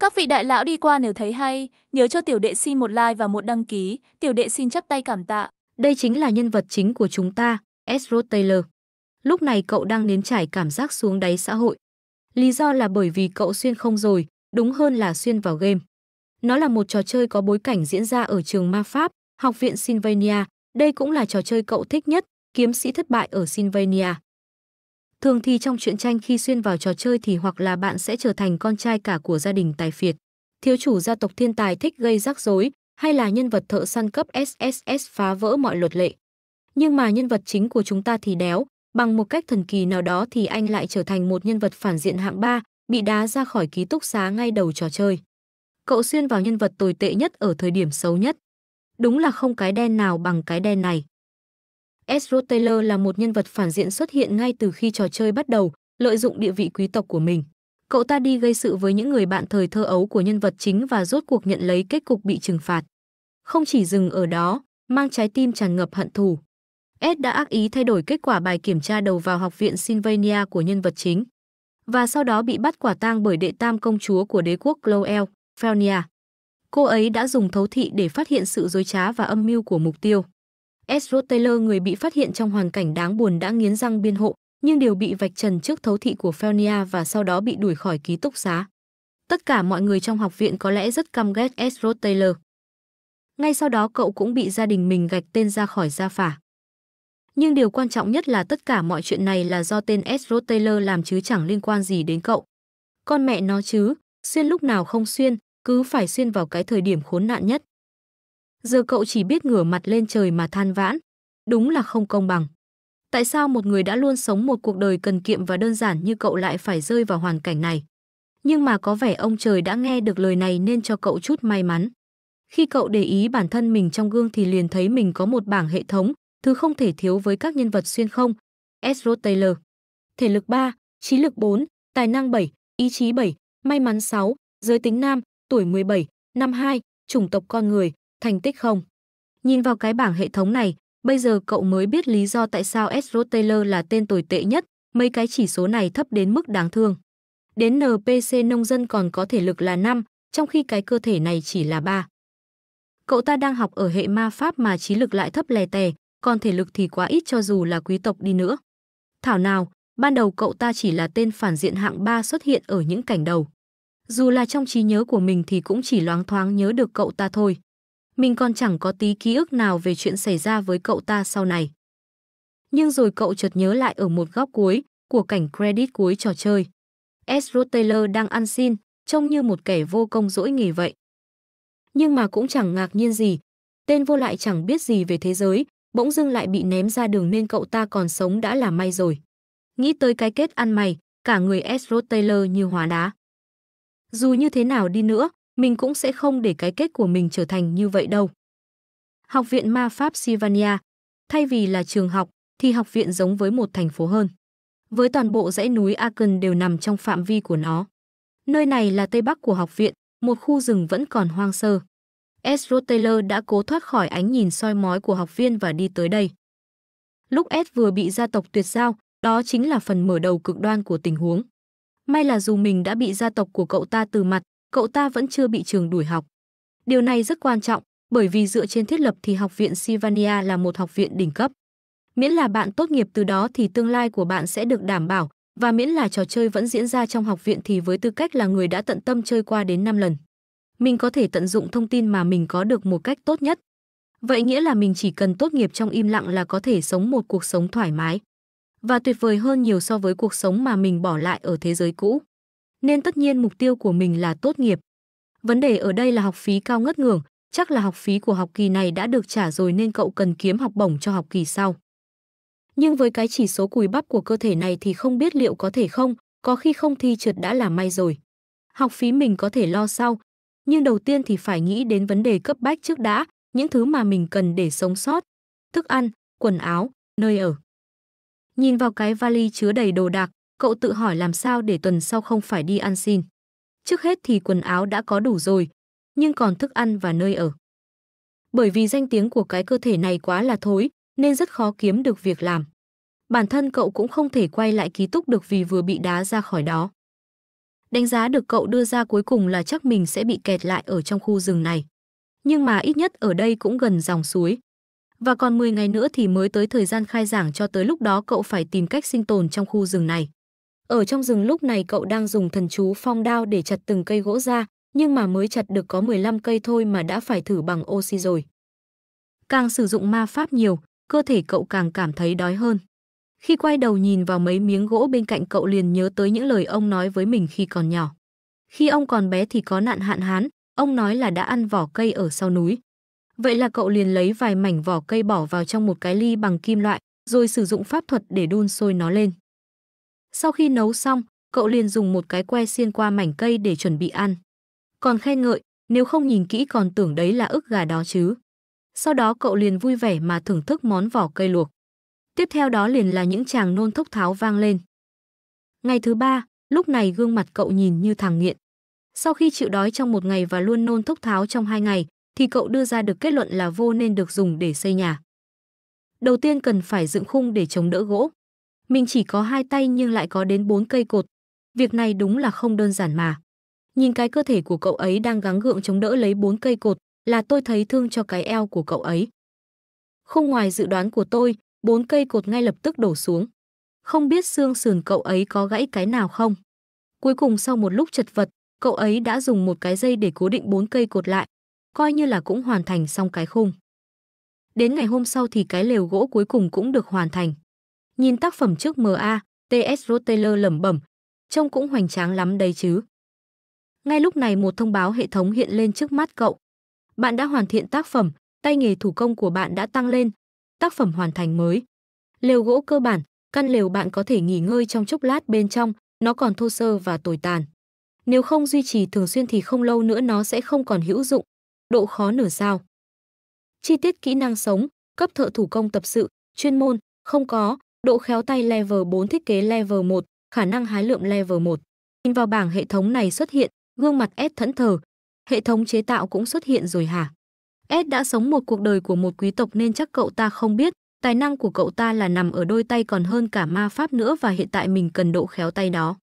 Các vị đại lão đi qua nếu thấy hay, nhớ cho tiểu đệ xin một like và một đăng ký, tiểu đệ xin chắp tay cảm tạ. Đây chính là nhân vật chính của chúng ta, Ezra Taylor. Lúc này cậu đang nếm trải cảm giác xuống đáy xã hội. Lý do là bởi vì cậu xuyên không rồi, đúng hơn là xuyên vào game. Nó là một trò chơi có bối cảnh diễn ra ở trường ma pháp, học viện Sylvania. Đây cũng là trò chơi cậu thích nhất, kiếm sĩ thất bại ở Sylvania. Thường thì trong truyện tranh khi xuyên vào trò chơi thì hoặc là bạn sẽ trở thành con trai cả của gia đình tài phiệt. Thiếu chủ gia tộc thiên tài thích gây rắc rối, hay là nhân vật thợ săn cấp SSS phá vỡ mọi luật lệ. Nhưng mà nhân vật chính của chúng ta thì đéo, bằng một cách thần kỳ nào đó thì anh lại trở thành một nhân vật phản diện hạng 3, bị đá ra khỏi ký túc xá ngay đầu trò chơi. Cậu xuyên vào nhân vật tồi tệ nhất ở thời điểm xấu nhất. Đúng là không cái đen nào bằng cái đen này. Ezro Taylor là một nhân vật phản diện xuất hiện ngay từ khi trò chơi bắt đầu, lợi dụng địa vị quý tộc của mình. Cậu ta đi gây sự với những người bạn thời thơ ấu của nhân vật chính và rốt cuộc nhận lấy kết cục bị trừng phạt. Không chỉ dừng ở đó, mang trái tim tràn ngập hận thù. Ed đã ác ý thay đổi kết quả bài kiểm tra đầu vào học viện Sylvania của nhân vật chính và sau đó bị bắt quả tang bởi đệ tam công chúa của đế quốc Cloel, Felnia. Cô ấy đã dùng thấu thị để phát hiện sự dối trá và âm mưu của mục tiêu. Ezra Taylor người bị phát hiện trong hoàn cảnh đáng buồn đã nghiến răng biên hộ, nhưng đều bị vạch trần trước thấu thị của Felnia và sau đó bị đuổi khỏi ký túc xá. Tất cả mọi người trong học viện có lẽ rất căm ghét Ezra Taylor. Ngay sau đó cậu cũng bị gia đình mình gạch tên ra khỏi gia phả. Nhưng điều quan trọng nhất là tất cả mọi chuyện này là do tên Ezra Taylor làm chứ chẳng liên quan gì đến cậu. Con mẹ nó chứ, xuyên lúc nào không xuyên, cứ phải xuyên vào cái thời điểm khốn nạn nhất. Giờ cậu chỉ biết ngửa mặt lên trời mà than vãn. Đúng là không công bằng. Tại sao một người đã luôn sống một cuộc đời cần kiệm và đơn giản như cậu lại phải rơi vào hoàn cảnh này? Nhưng mà có vẻ ông trời đã nghe được lời này nên cho cậu chút may mắn. Khi cậu để ý bản thân mình trong gương thì liền thấy mình có một bảng hệ thống, thứ không thể thiếu với các nhân vật xuyên không. Ezra Taylor. Thể lực 3, trí lực 4, tài năng 7, ý chí 7, may mắn 6, giới tính nam, tuổi 17, năm 2, chủng tộc con người, thành tích không. Nhìn vào cái bảng hệ thống này, bây giờ cậu mới biết lý do tại sao Ezro Taylor là tên tồi tệ nhất, mấy cái chỉ số này thấp đến mức đáng thương. Đến NPC nông dân còn có thể lực là 5, trong khi cái cơ thể này chỉ là 3. Cậu ta đang học ở hệ ma pháp mà trí lực lại thấp lè tè, còn thể lực thì quá ít cho dù là quý tộc đi nữa. Thảo nào, ban đầu cậu ta chỉ là tên phản diện hạng 3 xuất hiện ở những cảnh đầu. Dù là trong trí nhớ của mình thì cũng chỉ loáng thoáng nhớ được cậu ta thôi mình còn chẳng có tí ký ức nào về chuyện xảy ra với cậu ta sau này. Nhưng rồi cậu chợt nhớ lại ở một góc cuối của cảnh credit cuối trò chơi. Ezra Taylor đang ăn xin, trông như một kẻ vô công dỗi nghỉ vậy. Nhưng mà cũng chẳng ngạc nhiên gì, tên vô lại chẳng biết gì về thế giới, bỗng dưng lại bị ném ra đường nên cậu ta còn sống đã là may rồi. Nghĩ tới cái kết ăn mày, cả người Ezra Taylor như hóa đá. Dù như thế nào đi nữa, mình cũng sẽ không để cái kết của mình trở thành như vậy đâu. Học viện Ma Pháp Sivania, thay vì là trường học, thì học viện giống với một thành phố hơn. Với toàn bộ dãy núi Aken đều nằm trong phạm vi của nó. Nơi này là tây bắc của học viện, một khu rừng vẫn còn hoang sơ. Ezra Taylor đã cố thoát khỏi ánh nhìn soi mói của học viên và đi tới đây. Lúc Ed vừa bị gia tộc tuyệt giao, đó chính là phần mở đầu cực đoan của tình huống. May là dù mình đã bị gia tộc của cậu ta từ mặt, cậu ta vẫn chưa bị trường đuổi học. Điều này rất quan trọng, bởi vì dựa trên thiết lập thì học viện Sivania là một học viện đỉnh cấp. Miễn là bạn tốt nghiệp từ đó thì tương lai của bạn sẽ được đảm bảo, và miễn là trò chơi vẫn diễn ra trong học viện thì với tư cách là người đã tận tâm chơi qua đến 5 lần, mình có thể tận dụng thông tin mà mình có được một cách tốt nhất. Vậy nghĩa là mình chỉ cần tốt nghiệp trong im lặng là có thể sống một cuộc sống thoải mái và tuyệt vời hơn nhiều so với cuộc sống mà mình bỏ lại ở thế giới cũ nên tất nhiên mục tiêu của mình là tốt nghiệp. Vấn đề ở đây là học phí cao ngất ngưởng, chắc là học phí của học kỳ này đã được trả rồi nên cậu cần kiếm học bổng cho học kỳ sau. Nhưng với cái chỉ số cùi bắp của cơ thể này thì không biết liệu có thể không, có khi không thi trượt đã là may rồi. Học phí mình có thể lo sau, nhưng đầu tiên thì phải nghĩ đến vấn đề cấp bách trước đã, những thứ mà mình cần để sống sót, thức ăn, quần áo, nơi ở. Nhìn vào cái vali chứa đầy đồ đạc, cậu tự hỏi làm sao để tuần sau không phải đi ăn xin. Trước hết thì quần áo đã có đủ rồi, nhưng còn thức ăn và nơi ở. Bởi vì danh tiếng của cái cơ thể này quá là thối, nên rất khó kiếm được việc làm. Bản thân cậu cũng không thể quay lại ký túc được vì vừa bị đá ra khỏi đó. Đánh giá được cậu đưa ra cuối cùng là chắc mình sẽ bị kẹt lại ở trong khu rừng này. Nhưng mà ít nhất ở đây cũng gần dòng suối. Và còn 10 ngày nữa thì mới tới thời gian khai giảng cho tới lúc đó cậu phải tìm cách sinh tồn trong khu rừng này. Ở trong rừng lúc này cậu đang dùng thần chú phong đao để chặt từng cây gỗ ra, nhưng mà mới chặt được có 15 cây thôi mà đã phải thử bằng oxy rồi. Càng sử dụng ma pháp nhiều, cơ thể cậu càng cảm thấy đói hơn. Khi quay đầu nhìn vào mấy miếng gỗ bên cạnh cậu liền nhớ tới những lời ông nói với mình khi còn nhỏ. Khi ông còn bé thì có nạn hạn hán, ông nói là đã ăn vỏ cây ở sau núi. Vậy là cậu liền lấy vài mảnh vỏ cây bỏ vào trong một cái ly bằng kim loại, rồi sử dụng pháp thuật để đun sôi nó lên. Sau khi nấu xong, cậu liền dùng một cái que xiên qua mảnh cây để chuẩn bị ăn. Còn khen ngợi, nếu không nhìn kỹ còn tưởng đấy là ức gà đó chứ. Sau đó cậu liền vui vẻ mà thưởng thức món vỏ cây luộc. Tiếp theo đó liền là những chàng nôn thốc tháo vang lên. Ngày thứ ba, lúc này gương mặt cậu nhìn như thằng nghiện. Sau khi chịu đói trong một ngày và luôn nôn thốc tháo trong hai ngày, thì cậu đưa ra được kết luận là vô nên được dùng để xây nhà. Đầu tiên cần phải dựng khung để chống đỡ gỗ. Mình chỉ có hai tay nhưng lại có đến bốn cây cột. Việc này đúng là không đơn giản mà. Nhìn cái cơ thể của cậu ấy đang gắng gượng chống đỡ lấy bốn cây cột là tôi thấy thương cho cái eo của cậu ấy. Không ngoài dự đoán của tôi, bốn cây cột ngay lập tức đổ xuống. Không biết xương sườn cậu ấy có gãy cái nào không. Cuối cùng sau một lúc chật vật, cậu ấy đã dùng một cái dây để cố định bốn cây cột lại, coi như là cũng hoàn thành xong cái khung. Đến ngày hôm sau thì cái lều gỗ cuối cùng cũng được hoàn thành. Nhìn tác phẩm trước MA, T.S. lẩm bẩm, trông cũng hoành tráng lắm đấy chứ. Ngay lúc này một thông báo hệ thống hiện lên trước mắt cậu. Bạn đã hoàn thiện tác phẩm, tay nghề thủ công của bạn đã tăng lên, tác phẩm hoàn thành mới. Lều gỗ cơ bản, căn lều bạn có thể nghỉ ngơi trong chốc lát bên trong, nó còn thô sơ và tồi tàn. Nếu không duy trì thường xuyên thì không lâu nữa nó sẽ không còn hữu dụng. Độ khó nửa sao. Chi tiết kỹ năng sống, cấp thợ thủ công tập sự, chuyên môn, không có, Độ khéo tay level 4 thiết kế level 1, khả năng hái lượng level 1. Nhìn vào bảng hệ thống này xuất hiện, gương mặt S thẫn thờ. Hệ thống chế tạo cũng xuất hiện rồi hả? S đã sống một cuộc đời của một quý tộc nên chắc cậu ta không biết, tài năng của cậu ta là nằm ở đôi tay còn hơn cả ma pháp nữa và hiện tại mình cần độ khéo tay đó.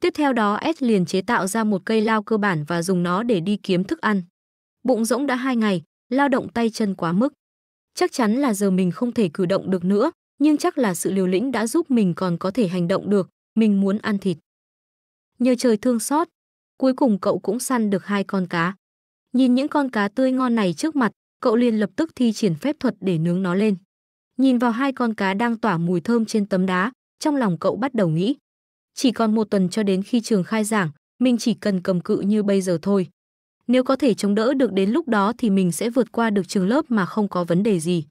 Tiếp theo đó S liền chế tạo ra một cây lao cơ bản và dùng nó để đi kiếm thức ăn. Bụng rỗng đã hai ngày, lao động tay chân quá mức. Chắc chắn là giờ mình không thể cử động được nữa, nhưng chắc là sự liều lĩnh đã giúp mình còn có thể hành động được, mình muốn ăn thịt. Nhờ trời thương xót, cuối cùng cậu cũng săn được hai con cá. Nhìn những con cá tươi ngon này trước mặt, cậu liền lập tức thi triển phép thuật để nướng nó lên. Nhìn vào hai con cá đang tỏa mùi thơm trên tấm đá, trong lòng cậu bắt đầu nghĩ. Chỉ còn một tuần cho đến khi trường khai giảng, mình chỉ cần cầm cự như bây giờ thôi. Nếu có thể chống đỡ được đến lúc đó thì mình sẽ vượt qua được trường lớp mà không có vấn đề gì.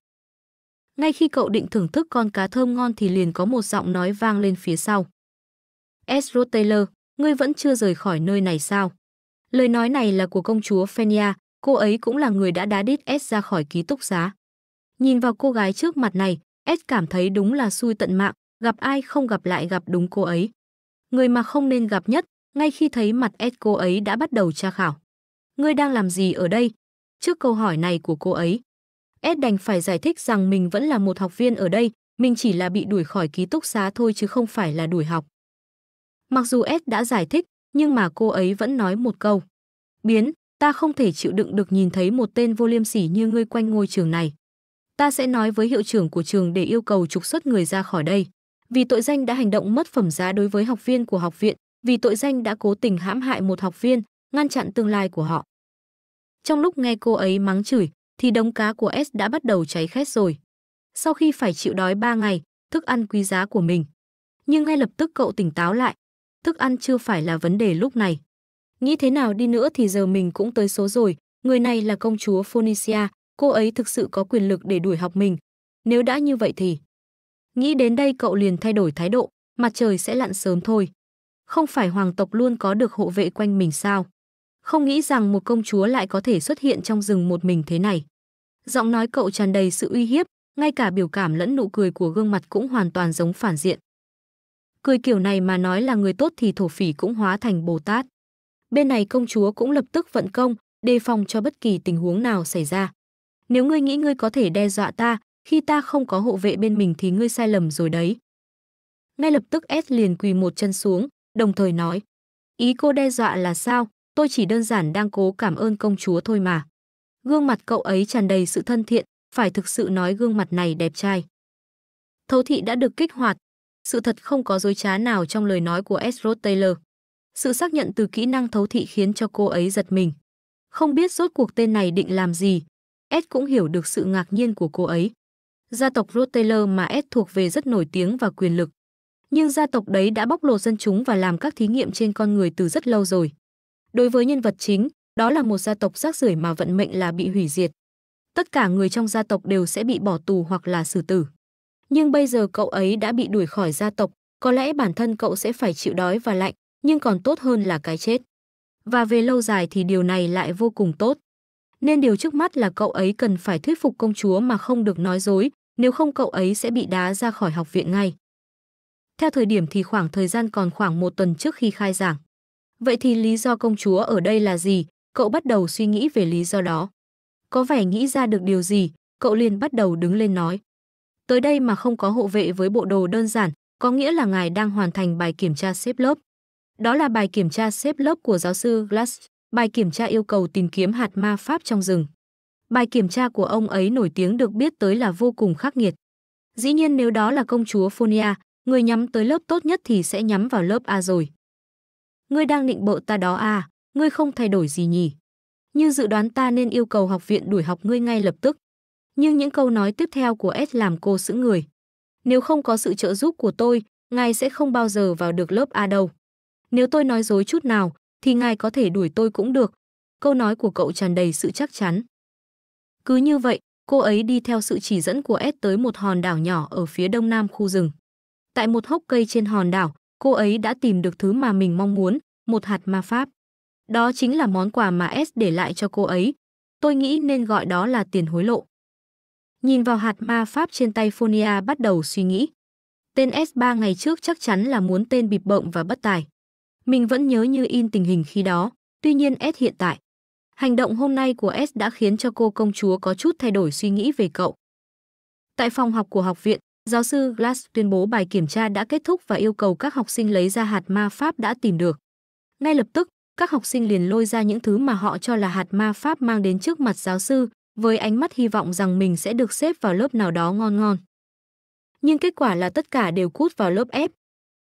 Ngay khi cậu định thưởng thức con cá thơm ngon thì liền có một giọng nói vang lên phía sau. Ezra Taylor, ngươi vẫn chưa rời khỏi nơi này sao? Lời nói này là của công chúa Fenia, cô ấy cũng là người đã đá đít S ra khỏi ký túc xá. Nhìn vào cô gái trước mặt này, S cảm thấy đúng là xui tận mạng, gặp ai không gặp lại gặp đúng cô ấy. Người mà không nên gặp nhất, ngay khi thấy mặt S cô ấy đã bắt đầu tra khảo. Ngươi đang làm gì ở đây? Trước câu hỏi này của cô ấy, Ed đành phải giải thích rằng mình vẫn là một học viên ở đây, mình chỉ là bị đuổi khỏi ký túc xá thôi chứ không phải là đuổi học. Mặc dù Ed đã giải thích, nhưng mà cô ấy vẫn nói một câu. Biến, ta không thể chịu đựng được nhìn thấy một tên vô liêm sỉ như ngươi quanh ngôi trường này. Ta sẽ nói với hiệu trưởng của trường để yêu cầu trục xuất người ra khỏi đây. Vì tội danh đã hành động mất phẩm giá đối với học viên của học viện, vì tội danh đã cố tình hãm hại một học viên, ngăn chặn tương lai của họ. Trong lúc nghe cô ấy mắng chửi, thì đống cá của S đã bắt đầu cháy khét rồi. Sau khi phải chịu đói 3 ngày, thức ăn quý giá của mình. Nhưng ngay lập tức cậu tỉnh táo lại. Thức ăn chưa phải là vấn đề lúc này. Nghĩ thế nào đi nữa thì giờ mình cũng tới số rồi. Người này là công chúa Phoenicia, cô ấy thực sự có quyền lực để đuổi học mình. Nếu đã như vậy thì... Nghĩ đến đây cậu liền thay đổi thái độ, mặt trời sẽ lặn sớm thôi. Không phải hoàng tộc luôn có được hộ vệ quanh mình sao? Không nghĩ rằng một công chúa lại có thể xuất hiện trong rừng một mình thế này. Giọng nói cậu tràn đầy sự uy hiếp, ngay cả biểu cảm lẫn nụ cười của gương mặt cũng hoàn toàn giống phản diện. Cười kiểu này mà nói là người tốt thì thổ phỉ cũng hóa thành Bồ Tát. Bên này công chúa cũng lập tức vận công, đề phòng cho bất kỳ tình huống nào xảy ra. Nếu ngươi nghĩ ngươi có thể đe dọa ta, khi ta không có hộ vệ bên mình thì ngươi sai lầm rồi đấy. Ngay lập tức S liền quỳ một chân xuống, đồng thời nói. Ý cô đe dọa là sao? Tôi chỉ đơn giản đang cố cảm ơn công chúa thôi mà. Gương mặt cậu ấy tràn đầy sự thân thiện, phải thực sự nói gương mặt này đẹp trai. Thấu thị đã được kích hoạt, sự thật không có dối trá nào trong lời nói của Esrod Taylor. Sự xác nhận từ kỹ năng thấu thị khiến cho cô ấy giật mình. Không biết rốt cuộc tên này định làm gì, Ed cũng hiểu được sự ngạc nhiên của cô ấy. Gia tộc Rotaylor mà Ed thuộc về rất nổi tiếng và quyền lực. Nhưng gia tộc đấy đã bóc lột dân chúng và làm các thí nghiệm trên con người từ rất lâu rồi. Đối với nhân vật chính, đó là một gia tộc rác rưởi mà vận mệnh là bị hủy diệt. Tất cả người trong gia tộc đều sẽ bị bỏ tù hoặc là xử tử. Nhưng bây giờ cậu ấy đã bị đuổi khỏi gia tộc, có lẽ bản thân cậu sẽ phải chịu đói và lạnh, nhưng còn tốt hơn là cái chết. Và về lâu dài thì điều này lại vô cùng tốt. Nên điều trước mắt là cậu ấy cần phải thuyết phục công chúa mà không được nói dối, nếu không cậu ấy sẽ bị đá ra khỏi học viện ngay. Theo thời điểm thì khoảng thời gian còn khoảng một tuần trước khi khai giảng. Vậy thì lý do công chúa ở đây là gì? cậu bắt đầu suy nghĩ về lý do đó. Có vẻ nghĩ ra được điều gì, cậu liền bắt đầu đứng lên nói. Tới đây mà không có hộ vệ với bộ đồ đơn giản, có nghĩa là ngài đang hoàn thành bài kiểm tra xếp lớp. Đó là bài kiểm tra xếp lớp của giáo sư Glass, bài kiểm tra yêu cầu tìm kiếm hạt ma pháp trong rừng. Bài kiểm tra của ông ấy nổi tiếng được biết tới là vô cùng khắc nghiệt. Dĩ nhiên nếu đó là công chúa Phonia, người nhắm tới lớp tốt nhất thì sẽ nhắm vào lớp A rồi. Ngươi đang định bợ ta đó à? ngươi không thay đổi gì nhỉ? Như dự đoán ta nên yêu cầu học viện đuổi học ngươi ngay lập tức. Nhưng những câu nói tiếp theo của S làm cô sững người. Nếu không có sự trợ giúp của tôi, ngài sẽ không bao giờ vào được lớp A đâu. Nếu tôi nói dối chút nào, thì ngài có thể đuổi tôi cũng được. Câu nói của cậu tràn đầy sự chắc chắn. Cứ như vậy, cô ấy đi theo sự chỉ dẫn của S tới một hòn đảo nhỏ ở phía đông nam khu rừng. Tại một hốc cây trên hòn đảo, cô ấy đã tìm được thứ mà mình mong muốn, một hạt ma pháp. Đó chính là món quà mà S để lại cho cô ấy. Tôi nghĩ nên gọi đó là tiền hối lộ. Nhìn vào hạt ma pháp trên tay Phonia bắt đầu suy nghĩ. Tên S3 ngày trước chắc chắn là muốn tên bịp bợm và bất tài. Mình vẫn nhớ như in tình hình khi đó, tuy nhiên S hiện tại. Hành động hôm nay của S đã khiến cho cô công chúa có chút thay đổi suy nghĩ về cậu. Tại phòng học của học viện, giáo sư Glass tuyên bố bài kiểm tra đã kết thúc và yêu cầu các học sinh lấy ra hạt ma pháp đã tìm được. Ngay lập tức, các học sinh liền lôi ra những thứ mà họ cho là hạt ma pháp mang đến trước mặt giáo sư, với ánh mắt hy vọng rằng mình sẽ được xếp vào lớp nào đó ngon ngon. Nhưng kết quả là tất cả đều cút vào lớp F.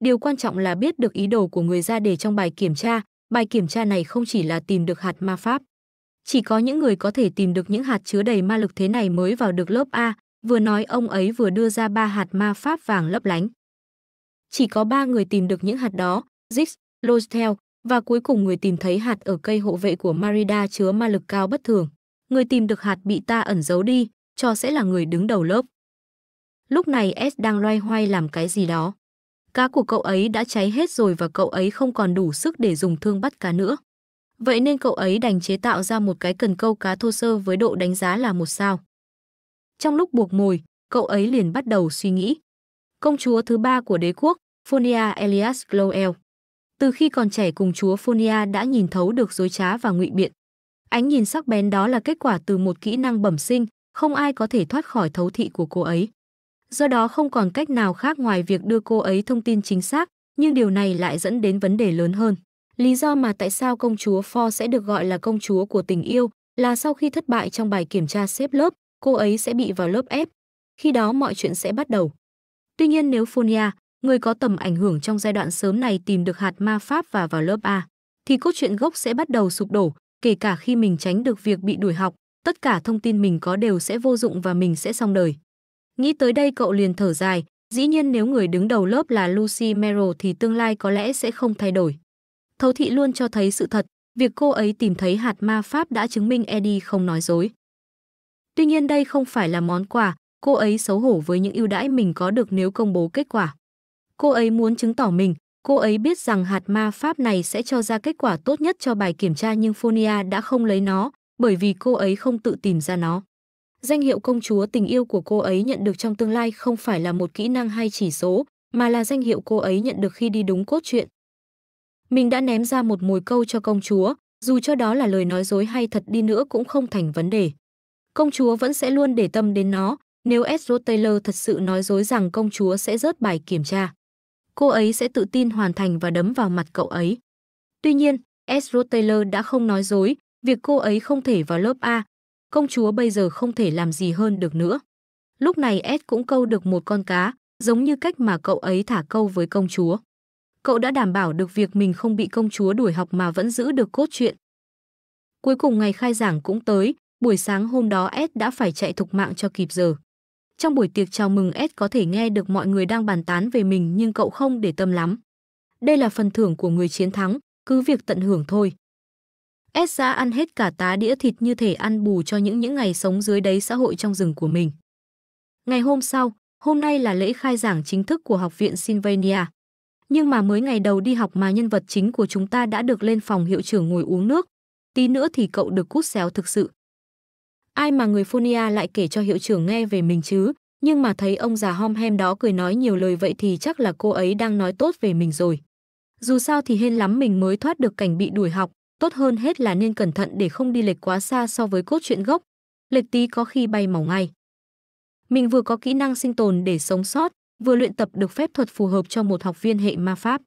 Điều quan trọng là biết được ý đồ của người ra đề trong bài kiểm tra, bài kiểm tra này không chỉ là tìm được hạt ma pháp. Chỉ có những người có thể tìm được những hạt chứa đầy ma lực thế này mới vào được lớp A, vừa nói ông ấy vừa đưa ra ba hạt ma pháp vàng lấp lánh. Chỉ có ba người tìm được những hạt đó, Zix, Lostel và cuối cùng người tìm thấy hạt ở cây hộ vệ của Marida chứa ma lực cao bất thường. Người tìm được hạt bị ta ẩn giấu đi, cho sẽ là người đứng đầu lớp. Lúc này S đang loay hoay làm cái gì đó. Cá của cậu ấy đã cháy hết rồi và cậu ấy không còn đủ sức để dùng thương bắt cá nữa. Vậy nên cậu ấy đành chế tạo ra một cái cần câu cá thô sơ với độ đánh giá là một sao. Trong lúc buộc mồi, cậu ấy liền bắt đầu suy nghĩ. Công chúa thứ ba của đế quốc, Fonia Elias Glowell. Từ khi còn trẻ cùng chúa Phonia đã nhìn thấu được dối trá và ngụy biện. Ánh nhìn sắc bén đó là kết quả từ một kỹ năng bẩm sinh, không ai có thể thoát khỏi thấu thị của cô ấy. Do đó không còn cách nào khác ngoài việc đưa cô ấy thông tin chính xác, nhưng điều này lại dẫn đến vấn đề lớn hơn. Lý do mà tại sao công chúa Pho sẽ được gọi là công chúa của tình yêu là sau khi thất bại trong bài kiểm tra xếp lớp, cô ấy sẽ bị vào lớp F. Khi đó mọi chuyện sẽ bắt đầu. Tuy nhiên nếu Phonia người có tầm ảnh hưởng trong giai đoạn sớm này tìm được hạt ma pháp và vào lớp A, thì cốt truyện gốc sẽ bắt đầu sụp đổ, kể cả khi mình tránh được việc bị đuổi học, tất cả thông tin mình có đều sẽ vô dụng và mình sẽ xong đời. Nghĩ tới đây cậu liền thở dài, dĩ nhiên nếu người đứng đầu lớp là Lucy Merrill thì tương lai có lẽ sẽ không thay đổi. Thấu thị luôn cho thấy sự thật, việc cô ấy tìm thấy hạt ma pháp đã chứng minh Eddie không nói dối. Tuy nhiên đây không phải là món quà, cô ấy xấu hổ với những ưu đãi mình có được nếu công bố kết quả. Cô ấy muốn chứng tỏ mình, cô ấy biết rằng hạt ma pháp này sẽ cho ra kết quả tốt nhất cho bài kiểm tra nhưng Phonia đã không lấy nó, bởi vì cô ấy không tự tìm ra nó. Danh hiệu công chúa tình yêu của cô ấy nhận được trong tương lai không phải là một kỹ năng hay chỉ số, mà là danh hiệu cô ấy nhận được khi đi đúng cốt truyện. Mình đã ném ra một mồi câu cho công chúa, dù cho đó là lời nói dối hay thật đi nữa cũng không thành vấn đề. Công chúa vẫn sẽ luôn để tâm đến nó, nếu Ezra Taylor thật sự nói dối rằng công chúa sẽ rớt bài kiểm tra cô ấy sẽ tự tin hoàn thành và đấm vào mặt cậu ấy. Tuy nhiên, Ezra Taylor đã không nói dối, việc cô ấy không thể vào lớp A. Công chúa bây giờ không thể làm gì hơn được nữa. Lúc này Ed cũng câu được một con cá, giống như cách mà cậu ấy thả câu với công chúa. Cậu đã đảm bảo được việc mình không bị công chúa đuổi học mà vẫn giữ được cốt truyện. Cuối cùng ngày khai giảng cũng tới, buổi sáng hôm đó Ed đã phải chạy thục mạng cho kịp giờ. Trong buổi tiệc chào mừng Ed có thể nghe được mọi người đang bàn tán về mình nhưng cậu không để tâm lắm. Đây là phần thưởng của người chiến thắng, cứ việc tận hưởng thôi. Ed đã ăn hết cả tá đĩa thịt như thể ăn bù cho những những ngày sống dưới đáy xã hội trong rừng của mình. Ngày hôm sau, hôm nay là lễ khai giảng chính thức của Học viện Sylvania. Nhưng mà mới ngày đầu đi học mà nhân vật chính của chúng ta đã được lên phòng hiệu trưởng ngồi uống nước. Tí nữa thì cậu được cút xéo thực sự. Ai mà người Phonia lại kể cho hiệu trưởng nghe về mình chứ, nhưng mà thấy ông già hom hem đó cười nói nhiều lời vậy thì chắc là cô ấy đang nói tốt về mình rồi. Dù sao thì hên lắm mình mới thoát được cảnh bị đuổi học, tốt hơn hết là nên cẩn thận để không đi lệch quá xa so với cốt truyện gốc. Lệch tí có khi bay màu ngay. Mình vừa có kỹ năng sinh tồn để sống sót, vừa luyện tập được phép thuật phù hợp cho một học viên hệ ma pháp.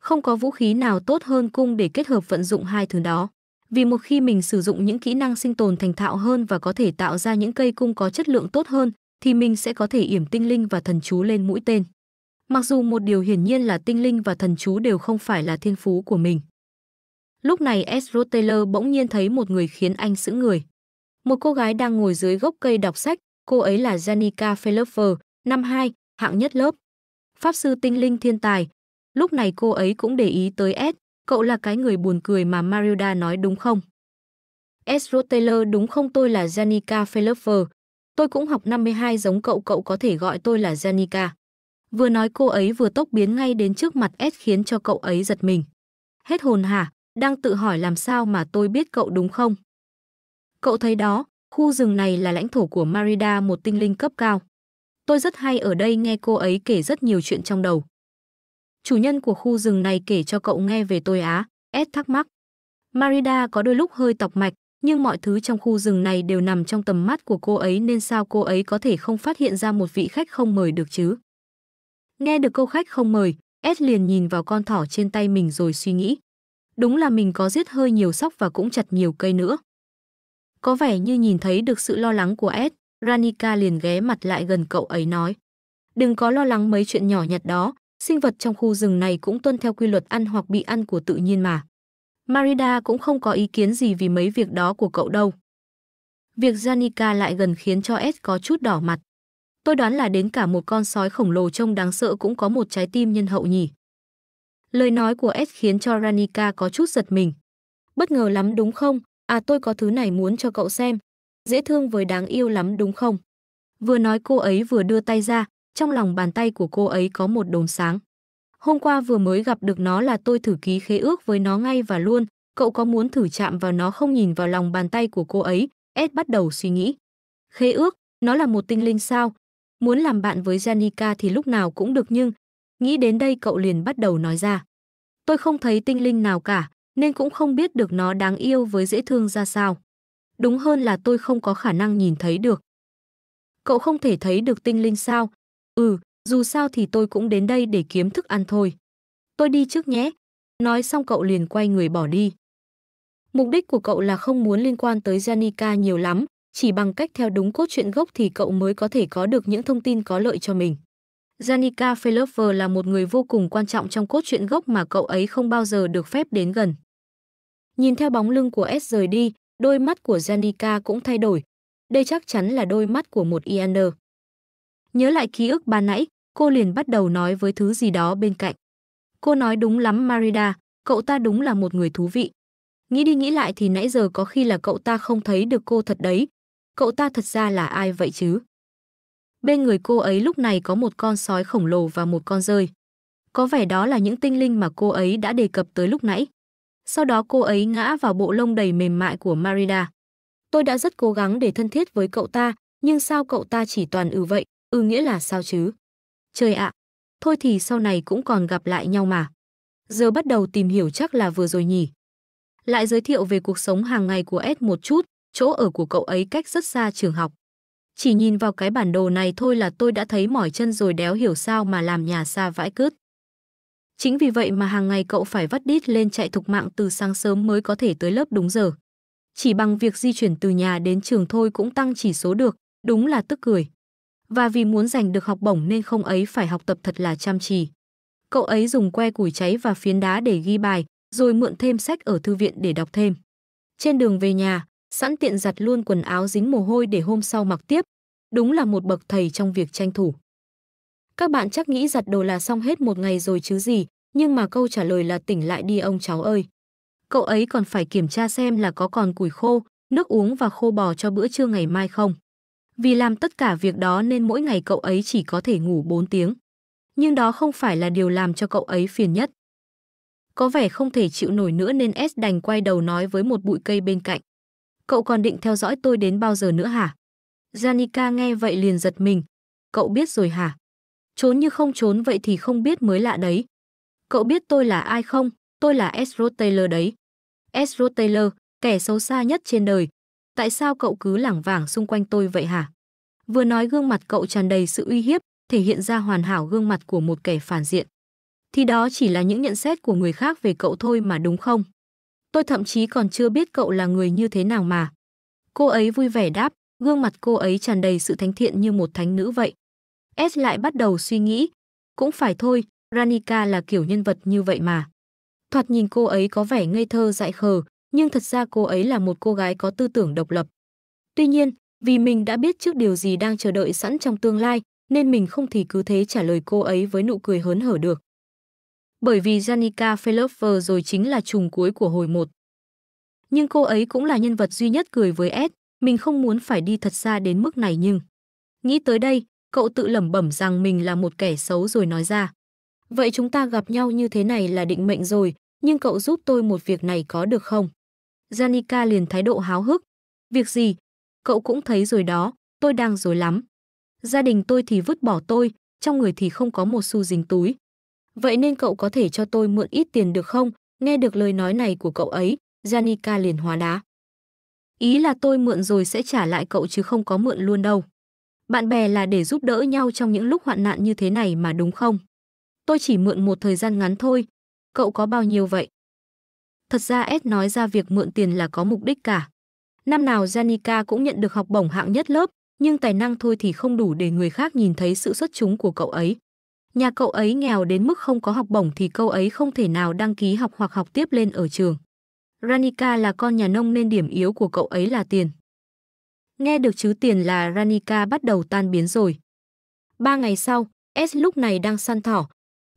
Không có vũ khí nào tốt hơn cung để kết hợp vận dụng hai thứ đó vì một khi mình sử dụng những kỹ năng sinh tồn thành thạo hơn và có thể tạo ra những cây cung có chất lượng tốt hơn thì mình sẽ có thể yểm tinh linh và thần chú lên mũi tên. Mặc dù một điều hiển nhiên là tinh linh và thần chú đều không phải là thiên phú của mình. Lúc này Ezra Taylor bỗng nhiên thấy một người khiến anh sững người. Một cô gái đang ngồi dưới gốc cây đọc sách, cô ấy là Janica Felfer, năm 2, hạng nhất lớp. Pháp sư tinh linh thiên tài. Lúc này cô ấy cũng để ý tới Ed, cậu là cái người buồn cười mà Marilda nói đúng không? Ezro Taylor đúng không tôi là Janica Felfer. Tôi cũng học 52 giống cậu cậu có thể gọi tôi là Janica. Vừa nói cô ấy vừa tốc biến ngay đến trước mặt Ed khiến cho cậu ấy giật mình. Hết hồn hả? Đang tự hỏi làm sao mà tôi biết cậu đúng không? Cậu thấy đó, khu rừng này là lãnh thổ của Marida một tinh linh cấp cao. Tôi rất hay ở đây nghe cô ấy kể rất nhiều chuyện trong đầu. Chủ nhân của khu rừng này kể cho cậu nghe về tôi á, Ed thắc mắc. Marida có đôi lúc hơi tọc mạch, nhưng mọi thứ trong khu rừng này đều nằm trong tầm mắt của cô ấy nên sao cô ấy có thể không phát hiện ra một vị khách không mời được chứ? Nghe được câu khách không mời, Ed liền nhìn vào con thỏ trên tay mình rồi suy nghĩ. Đúng là mình có giết hơi nhiều sóc và cũng chặt nhiều cây nữa. Có vẻ như nhìn thấy được sự lo lắng của Ed, Ranika liền ghé mặt lại gần cậu ấy nói. Đừng có lo lắng mấy chuyện nhỏ nhặt đó, sinh vật trong khu rừng này cũng tuân theo quy luật ăn hoặc bị ăn của tự nhiên mà. Marida cũng không có ý kiến gì vì mấy việc đó của cậu đâu. Việc Janica lại gần khiến cho Ed có chút đỏ mặt. Tôi đoán là đến cả một con sói khổng lồ trông đáng sợ cũng có một trái tim nhân hậu nhỉ. Lời nói của Ed khiến cho Ranica có chút giật mình. Bất ngờ lắm đúng không? À tôi có thứ này muốn cho cậu xem. Dễ thương với đáng yêu lắm đúng không? Vừa nói cô ấy vừa đưa tay ra, trong lòng bàn tay của cô ấy có một đốm sáng. Hôm qua vừa mới gặp được nó là tôi thử ký khế ước với nó ngay và luôn, cậu có muốn thử chạm vào nó không nhìn vào lòng bàn tay của cô ấy, Ed bắt đầu suy nghĩ. Khế ước, nó là một tinh linh sao? Muốn làm bạn với Janica thì lúc nào cũng được nhưng... Nghĩ đến đây cậu liền bắt đầu nói ra. Tôi không thấy tinh linh nào cả, nên cũng không biết được nó đáng yêu với dễ thương ra sao. Đúng hơn là tôi không có khả năng nhìn thấy được. Cậu không thể thấy được tinh linh sao, Ừ, dù sao thì tôi cũng đến đây để kiếm thức ăn thôi. Tôi đi trước nhé. Nói xong cậu liền quay người bỏ đi. Mục đích của cậu là không muốn liên quan tới Janika nhiều lắm, chỉ bằng cách theo đúng cốt truyện gốc thì cậu mới có thể có được những thông tin có lợi cho mình. Janika Felover là một người vô cùng quan trọng trong cốt truyện gốc mà cậu ấy không bao giờ được phép đến gần. Nhìn theo bóng lưng của S rời đi, đôi mắt của Janika cũng thay đổi. Đây chắc chắn là đôi mắt của một Ianer. Nhớ lại ký ức ban nãy, cô liền bắt đầu nói với thứ gì đó bên cạnh. Cô nói đúng lắm Marida, cậu ta đúng là một người thú vị. Nghĩ đi nghĩ lại thì nãy giờ có khi là cậu ta không thấy được cô thật đấy. Cậu ta thật ra là ai vậy chứ? Bên người cô ấy lúc này có một con sói khổng lồ và một con rơi. Có vẻ đó là những tinh linh mà cô ấy đã đề cập tới lúc nãy. Sau đó cô ấy ngã vào bộ lông đầy mềm mại của Marida. Tôi đã rất cố gắng để thân thiết với cậu ta, nhưng sao cậu ta chỉ toàn ừ vậy? Ừ nghĩa là sao chứ? Trời ạ, thôi thì sau này cũng còn gặp lại nhau mà. Giờ bắt đầu tìm hiểu chắc là vừa rồi nhỉ. Lại giới thiệu về cuộc sống hàng ngày của S một chút, chỗ ở của cậu ấy cách rất xa trường học. Chỉ nhìn vào cái bản đồ này thôi là tôi đã thấy mỏi chân rồi đéo hiểu sao mà làm nhà xa vãi cướp. Chính vì vậy mà hàng ngày cậu phải vắt đít lên chạy thục mạng từ sáng sớm mới có thể tới lớp đúng giờ. Chỉ bằng việc di chuyển từ nhà đến trường thôi cũng tăng chỉ số được, đúng là tức cười và vì muốn giành được học bổng nên không ấy phải học tập thật là chăm chỉ. Cậu ấy dùng que củi cháy và phiến đá để ghi bài, rồi mượn thêm sách ở thư viện để đọc thêm. Trên đường về nhà, sẵn tiện giặt luôn quần áo dính mồ hôi để hôm sau mặc tiếp. Đúng là một bậc thầy trong việc tranh thủ. Các bạn chắc nghĩ giặt đồ là xong hết một ngày rồi chứ gì, nhưng mà câu trả lời là tỉnh lại đi ông cháu ơi. Cậu ấy còn phải kiểm tra xem là có còn củi khô, nước uống và khô bò cho bữa trưa ngày mai không. Vì làm tất cả việc đó nên mỗi ngày cậu ấy chỉ có thể ngủ 4 tiếng. Nhưng đó không phải là điều làm cho cậu ấy phiền nhất. Có vẻ không thể chịu nổi nữa nên S đành quay đầu nói với một bụi cây bên cạnh. Cậu còn định theo dõi tôi đến bao giờ nữa hả? Janica nghe vậy liền giật mình. Cậu biết rồi hả? Trốn như không trốn vậy thì không biết mới lạ đấy. Cậu biết tôi là ai không? Tôi là Ezro Taylor đấy. Ezro Taylor, kẻ xấu xa nhất trên đời, tại sao cậu cứ lảng vảng xung quanh tôi vậy hả? Vừa nói gương mặt cậu tràn đầy sự uy hiếp, thể hiện ra hoàn hảo gương mặt của một kẻ phản diện. Thì đó chỉ là những nhận xét của người khác về cậu thôi mà đúng không? Tôi thậm chí còn chưa biết cậu là người như thế nào mà. Cô ấy vui vẻ đáp, gương mặt cô ấy tràn đầy sự thánh thiện như một thánh nữ vậy. S lại bắt đầu suy nghĩ, cũng phải thôi, Ranika là kiểu nhân vật như vậy mà. Thoạt nhìn cô ấy có vẻ ngây thơ dại khờ, nhưng thật ra cô ấy là một cô gái có tư tưởng độc lập. Tuy nhiên, vì mình đã biết trước điều gì đang chờ đợi sẵn trong tương lai, nên mình không thì cứ thế trả lời cô ấy với nụ cười hớn hở được. Bởi vì Janica Felover rồi chính là trùng cuối của hồi một. Nhưng cô ấy cũng là nhân vật duy nhất cười với Ed. mình không muốn phải đi thật xa đến mức này nhưng... Nghĩ tới đây, cậu tự lẩm bẩm rằng mình là một kẻ xấu rồi nói ra. Vậy chúng ta gặp nhau như thế này là định mệnh rồi, nhưng cậu giúp tôi một việc này có được không? Janika liền thái độ háo hức. Việc gì? Cậu cũng thấy rồi đó, tôi đang dối lắm. Gia đình tôi thì vứt bỏ tôi, trong người thì không có một xu dính túi. Vậy nên cậu có thể cho tôi mượn ít tiền được không? Nghe được lời nói này của cậu ấy, Janika liền hóa đá. Ý là tôi mượn rồi sẽ trả lại cậu chứ không có mượn luôn đâu. Bạn bè là để giúp đỡ nhau trong những lúc hoạn nạn như thế này mà đúng không? Tôi chỉ mượn một thời gian ngắn thôi. Cậu có bao nhiêu vậy? Thật ra S nói ra việc mượn tiền là có mục đích cả. Năm nào Janica cũng nhận được học bổng hạng nhất lớp, nhưng tài năng thôi thì không đủ để người khác nhìn thấy sự xuất chúng của cậu ấy. Nhà cậu ấy nghèo đến mức không có học bổng thì cậu ấy không thể nào đăng ký học hoặc học tiếp lên ở trường. Ranica là con nhà nông nên điểm yếu của cậu ấy là tiền. Nghe được chứ tiền là Ranica bắt đầu tan biến rồi. Ba ngày sau, S lúc này đang săn thỏ.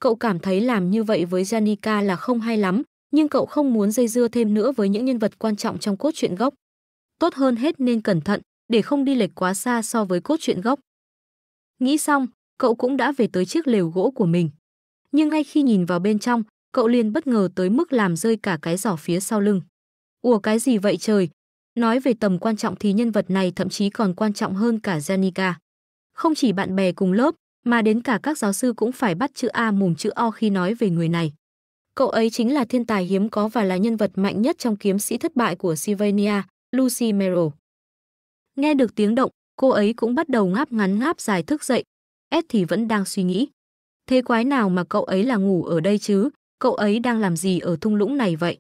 Cậu cảm thấy làm như vậy với Janica là không hay lắm, nhưng cậu không muốn dây dưa thêm nữa với những nhân vật quan trọng trong cốt truyện gốc. Tốt hơn hết nên cẩn thận để không đi lệch quá xa so với cốt truyện gốc. Nghĩ xong, cậu cũng đã về tới chiếc lều gỗ của mình. Nhưng ngay khi nhìn vào bên trong, cậu liền bất ngờ tới mức làm rơi cả cái giỏ phía sau lưng. Ủa cái gì vậy trời? Nói về tầm quan trọng thì nhân vật này thậm chí còn quan trọng hơn cả Janica. Không chỉ bạn bè cùng lớp, mà đến cả các giáo sư cũng phải bắt chữ A mồm chữ O khi nói về người này. Cậu ấy chính là thiên tài hiếm có và là nhân vật mạnh nhất trong kiếm sĩ thất bại của Sylvania, Lucy Merrill. Nghe được tiếng động, cô ấy cũng bắt đầu ngáp ngắn ngáp dài thức dậy. Ed thì vẫn đang suy nghĩ. Thế quái nào mà cậu ấy là ngủ ở đây chứ? Cậu ấy đang làm gì ở thung lũng này vậy?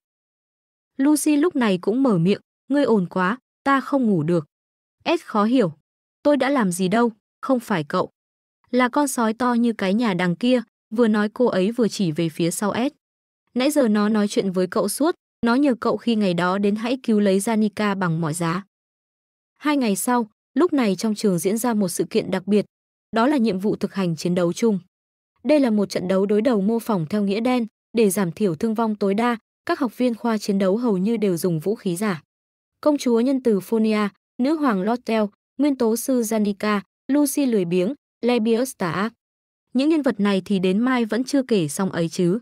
Lucy lúc này cũng mở miệng. Ngươi ồn quá, ta không ngủ được. Ed khó hiểu. Tôi đã làm gì đâu, không phải cậu. Là con sói to như cái nhà đằng kia, vừa nói cô ấy vừa chỉ về phía sau Ed. Nãy giờ nó nói chuyện với cậu suốt, nó nhờ cậu khi ngày đó đến hãy cứu lấy Janica bằng mọi giá. Hai ngày sau, lúc này trong trường diễn ra một sự kiện đặc biệt, đó là nhiệm vụ thực hành chiến đấu chung. Đây là một trận đấu đối đầu mô phỏng theo nghĩa đen, để giảm thiểu thương vong tối đa, các học viên khoa chiến đấu hầu như đều dùng vũ khí giả. Công chúa nhân từ Phonia, nữ hoàng Lotel, nguyên tố sư Janica, Lucy lười biếng, Lebius tà Những nhân vật này thì đến mai vẫn chưa kể xong ấy chứ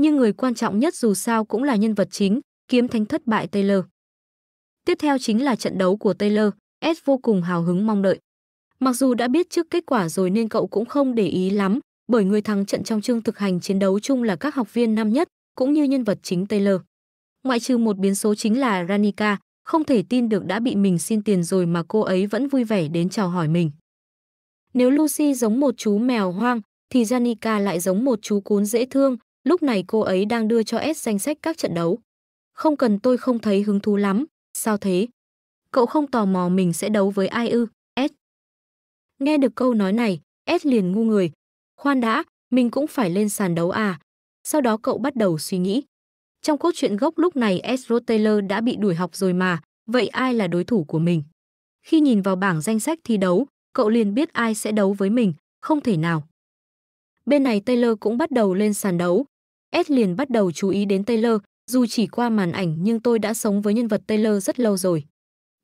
nhưng người quan trọng nhất dù sao cũng là nhân vật chính, kiếm thánh thất bại Taylor. Tiếp theo chính là trận đấu của Taylor, S vô cùng hào hứng mong đợi. Mặc dù đã biết trước kết quả rồi nên cậu cũng không để ý lắm, bởi người thắng trận trong chương thực hành chiến đấu chung là các học viên năm nhất, cũng như nhân vật chính Taylor. Ngoại trừ một biến số chính là Ranika, không thể tin được đã bị mình xin tiền rồi mà cô ấy vẫn vui vẻ đến chào hỏi mình. Nếu Lucy giống một chú mèo hoang, thì Janica lại giống một chú cún dễ thương, Lúc này cô ấy đang đưa cho S danh sách các trận đấu. Không cần tôi không thấy hứng thú lắm, sao thế? Cậu không tò mò mình sẽ đấu với ai ư, S? Nghe được câu nói này, S liền ngu người. Khoan đã, mình cũng phải lên sàn đấu à? Sau đó cậu bắt đầu suy nghĩ. Trong cốt truyện gốc lúc này Ezra Taylor đã bị đuổi học rồi mà, vậy ai là đối thủ của mình? Khi nhìn vào bảng danh sách thi đấu, cậu liền biết ai sẽ đấu với mình, không thể nào. Bên này Taylor cũng bắt đầu lên sàn đấu. Ed liền bắt đầu chú ý đến Taylor, dù chỉ qua màn ảnh nhưng tôi đã sống với nhân vật Taylor rất lâu rồi.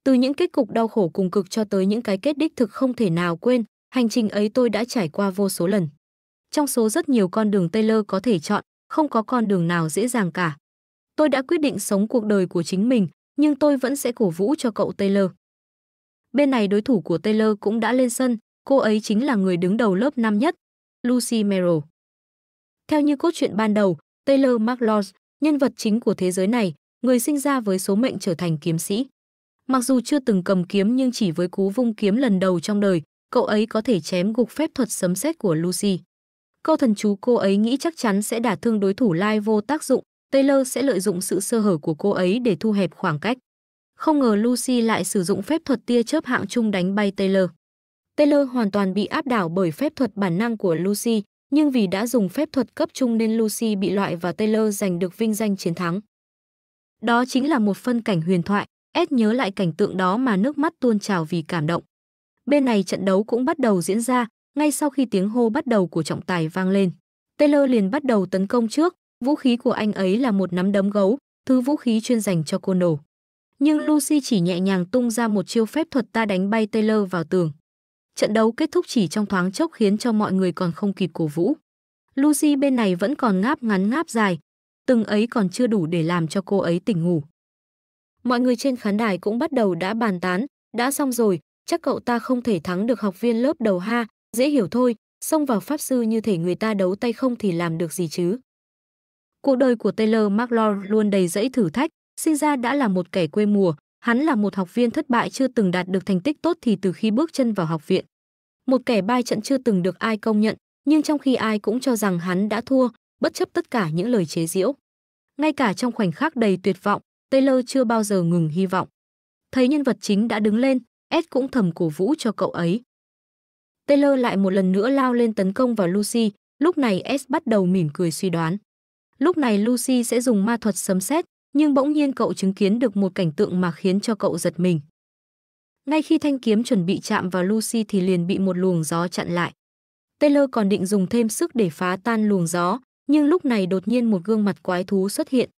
Từ những kết cục đau khổ cùng cực cho tới những cái kết đích thực không thể nào quên, hành trình ấy tôi đã trải qua vô số lần. Trong số rất nhiều con đường Taylor có thể chọn, không có con đường nào dễ dàng cả. Tôi đã quyết định sống cuộc đời của chính mình, nhưng tôi vẫn sẽ cổ vũ cho cậu Taylor. Bên này đối thủ của Taylor cũng đã lên sân, cô ấy chính là người đứng đầu lớp năm nhất, Lucy Merrill. Theo như cốt truyện ban đầu, Taylor McLaws, nhân vật chính của thế giới này, người sinh ra với số mệnh trở thành kiếm sĩ. Mặc dù chưa từng cầm kiếm nhưng chỉ với cú vung kiếm lần đầu trong đời, cậu ấy có thể chém gục phép thuật sấm sét của Lucy. Câu thần chú cô ấy nghĩ chắc chắn sẽ đả thương đối thủ lai vô tác dụng, Taylor sẽ lợi dụng sự sơ hở của cô ấy để thu hẹp khoảng cách. Không ngờ Lucy lại sử dụng phép thuật tia chớp hạng trung đánh bay Taylor. Taylor hoàn toàn bị áp đảo bởi phép thuật bản năng của Lucy, nhưng vì đã dùng phép thuật cấp trung nên Lucy bị loại và Taylor giành được vinh danh chiến thắng. Đó chính là một phân cảnh huyền thoại, Ed nhớ lại cảnh tượng đó mà nước mắt tuôn trào vì cảm động. Bên này trận đấu cũng bắt đầu diễn ra, ngay sau khi tiếng hô bắt đầu của trọng tài vang lên. Taylor liền bắt đầu tấn công trước, vũ khí của anh ấy là một nắm đấm gấu, thứ vũ khí chuyên dành cho cô nổ. Nhưng Lucy chỉ nhẹ nhàng tung ra một chiêu phép thuật ta đánh bay Taylor vào tường. Trận đấu kết thúc chỉ trong thoáng chốc khiến cho mọi người còn không kịp cổ vũ. Lucy bên này vẫn còn ngáp ngắn ngáp dài, từng ấy còn chưa đủ để làm cho cô ấy tỉnh ngủ. Mọi người trên khán đài cũng bắt đầu đã bàn tán, đã xong rồi, chắc cậu ta không thể thắng được học viên lớp đầu ha, dễ hiểu thôi, xông vào pháp sư như thể người ta đấu tay không thì làm được gì chứ. Cuộc đời của Taylor McLaurin luôn đầy dẫy thử thách, sinh ra đã là một kẻ quê mùa, Hắn là một học viên thất bại chưa từng đạt được thành tích tốt thì từ khi bước chân vào học viện. Một kẻ bại trận chưa từng được ai công nhận, nhưng trong khi ai cũng cho rằng hắn đã thua, bất chấp tất cả những lời chế giễu. Ngay cả trong khoảnh khắc đầy tuyệt vọng, Taylor chưa bao giờ ngừng hy vọng. Thấy nhân vật chính đã đứng lên, Ed cũng thầm cổ vũ cho cậu ấy. Taylor lại một lần nữa lao lên tấn công vào Lucy, lúc này S bắt đầu mỉm cười suy đoán. Lúc này Lucy sẽ dùng ma thuật sấm sét nhưng bỗng nhiên cậu chứng kiến được một cảnh tượng mà khiến cho cậu giật mình. Ngay khi thanh kiếm chuẩn bị chạm vào Lucy thì liền bị một luồng gió chặn lại. Taylor còn định dùng thêm sức để phá tan luồng gió, nhưng lúc này đột nhiên một gương mặt quái thú xuất hiện.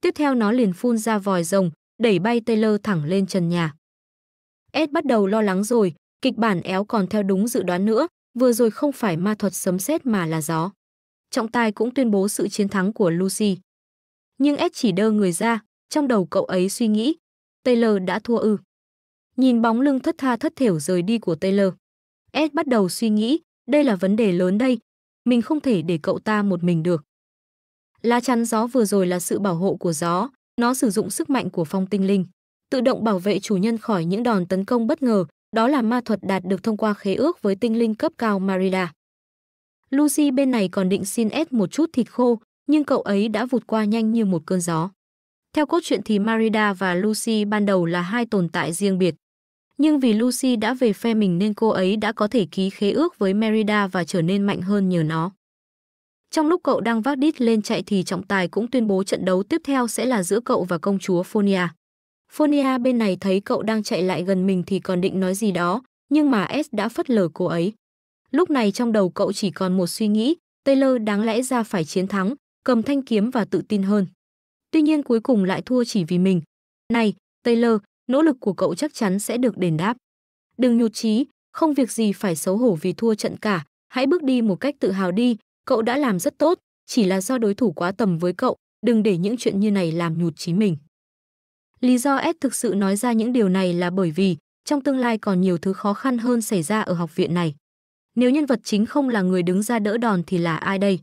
Tiếp theo nó liền phun ra vòi rồng, đẩy bay Taylor thẳng lên trần nhà. Ed bắt đầu lo lắng rồi, kịch bản éo còn theo đúng dự đoán nữa, vừa rồi không phải ma thuật sấm sét mà là gió. Trọng tài cũng tuyên bố sự chiến thắng của Lucy nhưng Ed chỉ đơ người ra, trong đầu cậu ấy suy nghĩ, Taylor đã thua ư. Nhìn bóng lưng thất tha thất thểu rời đi của Taylor, Ed bắt đầu suy nghĩ, đây là vấn đề lớn đây, mình không thể để cậu ta một mình được. Lá chắn gió vừa rồi là sự bảo hộ của gió, nó sử dụng sức mạnh của phong tinh linh, tự động bảo vệ chủ nhân khỏi những đòn tấn công bất ngờ, đó là ma thuật đạt được thông qua khế ước với tinh linh cấp cao Marilla. Lucy bên này còn định xin Ed một chút thịt khô, nhưng cậu ấy đã vụt qua nhanh như một cơn gió. Theo cốt truyện thì Marida và Lucy ban đầu là hai tồn tại riêng biệt. Nhưng vì Lucy đã về phe mình nên cô ấy đã có thể ký khế ước với Merida và trở nên mạnh hơn nhờ nó. Trong lúc cậu đang vác đít lên chạy thì trọng tài cũng tuyên bố trận đấu tiếp theo sẽ là giữa cậu và công chúa Phonia. Phonia bên này thấy cậu đang chạy lại gần mình thì còn định nói gì đó, nhưng mà S đã phất lờ cô ấy. Lúc này trong đầu cậu chỉ còn một suy nghĩ, Taylor đáng lẽ ra phải chiến thắng, cầm thanh kiếm và tự tin hơn. Tuy nhiên cuối cùng lại thua chỉ vì mình. Này, Taylor, nỗ lực của cậu chắc chắn sẽ được đền đáp. Đừng nhụt chí, không việc gì phải xấu hổ vì thua trận cả, hãy bước đi một cách tự hào đi, cậu đã làm rất tốt, chỉ là do đối thủ quá tầm với cậu, đừng để những chuyện như này làm nhụt chí mình. Lý do Ed thực sự nói ra những điều này là bởi vì trong tương lai còn nhiều thứ khó khăn hơn xảy ra ở học viện này. Nếu nhân vật chính không là người đứng ra đỡ đòn thì là ai đây?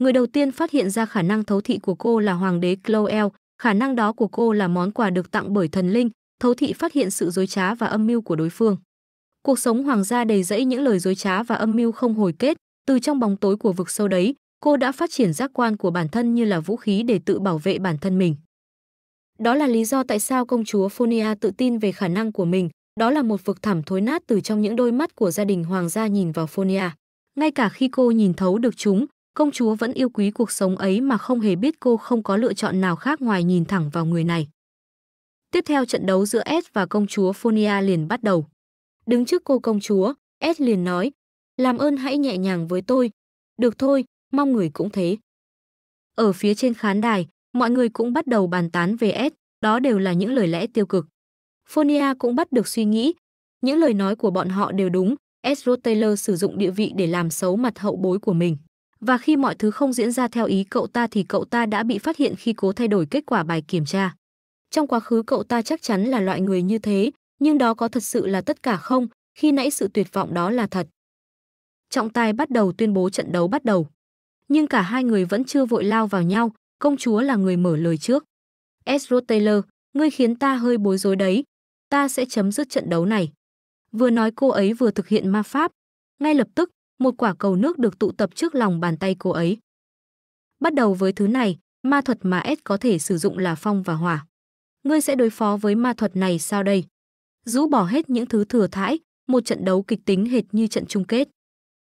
Người đầu tiên phát hiện ra khả năng thấu thị của cô là hoàng đế Cloel, khả năng đó của cô là món quà được tặng bởi thần linh, thấu thị phát hiện sự dối trá và âm mưu của đối phương. Cuộc sống hoàng gia đầy rẫy những lời dối trá và âm mưu không hồi kết, từ trong bóng tối của vực sâu đấy, cô đã phát triển giác quan của bản thân như là vũ khí để tự bảo vệ bản thân mình. Đó là lý do tại sao công chúa Phonia tự tin về khả năng của mình, đó là một vực thẳm thối nát từ trong những đôi mắt của gia đình hoàng gia nhìn vào Phonia. Ngay cả khi cô nhìn thấu được chúng, Công chúa vẫn yêu quý cuộc sống ấy mà không hề biết cô không có lựa chọn nào khác ngoài nhìn thẳng vào người này. Tiếp theo trận đấu giữa S và công chúa Phonia liền bắt đầu. Đứng trước cô công chúa, S liền nói, làm ơn hãy nhẹ nhàng với tôi. Được thôi, mong người cũng thế. Ở phía trên khán đài, mọi người cũng bắt đầu bàn tán về S, đó đều là những lời lẽ tiêu cực. Phonia cũng bắt được suy nghĩ, những lời nói của bọn họ đều đúng, S. Taylor sử dụng địa vị để làm xấu mặt hậu bối của mình. Và khi mọi thứ không diễn ra theo ý cậu ta thì cậu ta đã bị phát hiện khi cố thay đổi kết quả bài kiểm tra. Trong quá khứ cậu ta chắc chắn là loại người như thế, nhưng đó có thật sự là tất cả không, khi nãy sự tuyệt vọng đó là thật. Trọng tài bắt đầu tuyên bố trận đấu bắt đầu. Nhưng cả hai người vẫn chưa vội lao vào nhau, công chúa là người mở lời trước. Ezra Taylor, ngươi khiến ta hơi bối rối đấy. Ta sẽ chấm dứt trận đấu này. Vừa nói cô ấy vừa thực hiện ma pháp. Ngay lập tức, một quả cầu nước được tụ tập trước lòng bàn tay cô ấy. Bắt đầu với thứ này, ma thuật mà Ed có thể sử dụng là phong và hỏa. Ngươi sẽ đối phó với ma thuật này sao đây? Rũ bỏ hết những thứ thừa thãi, một trận đấu kịch tính hệt như trận chung kết.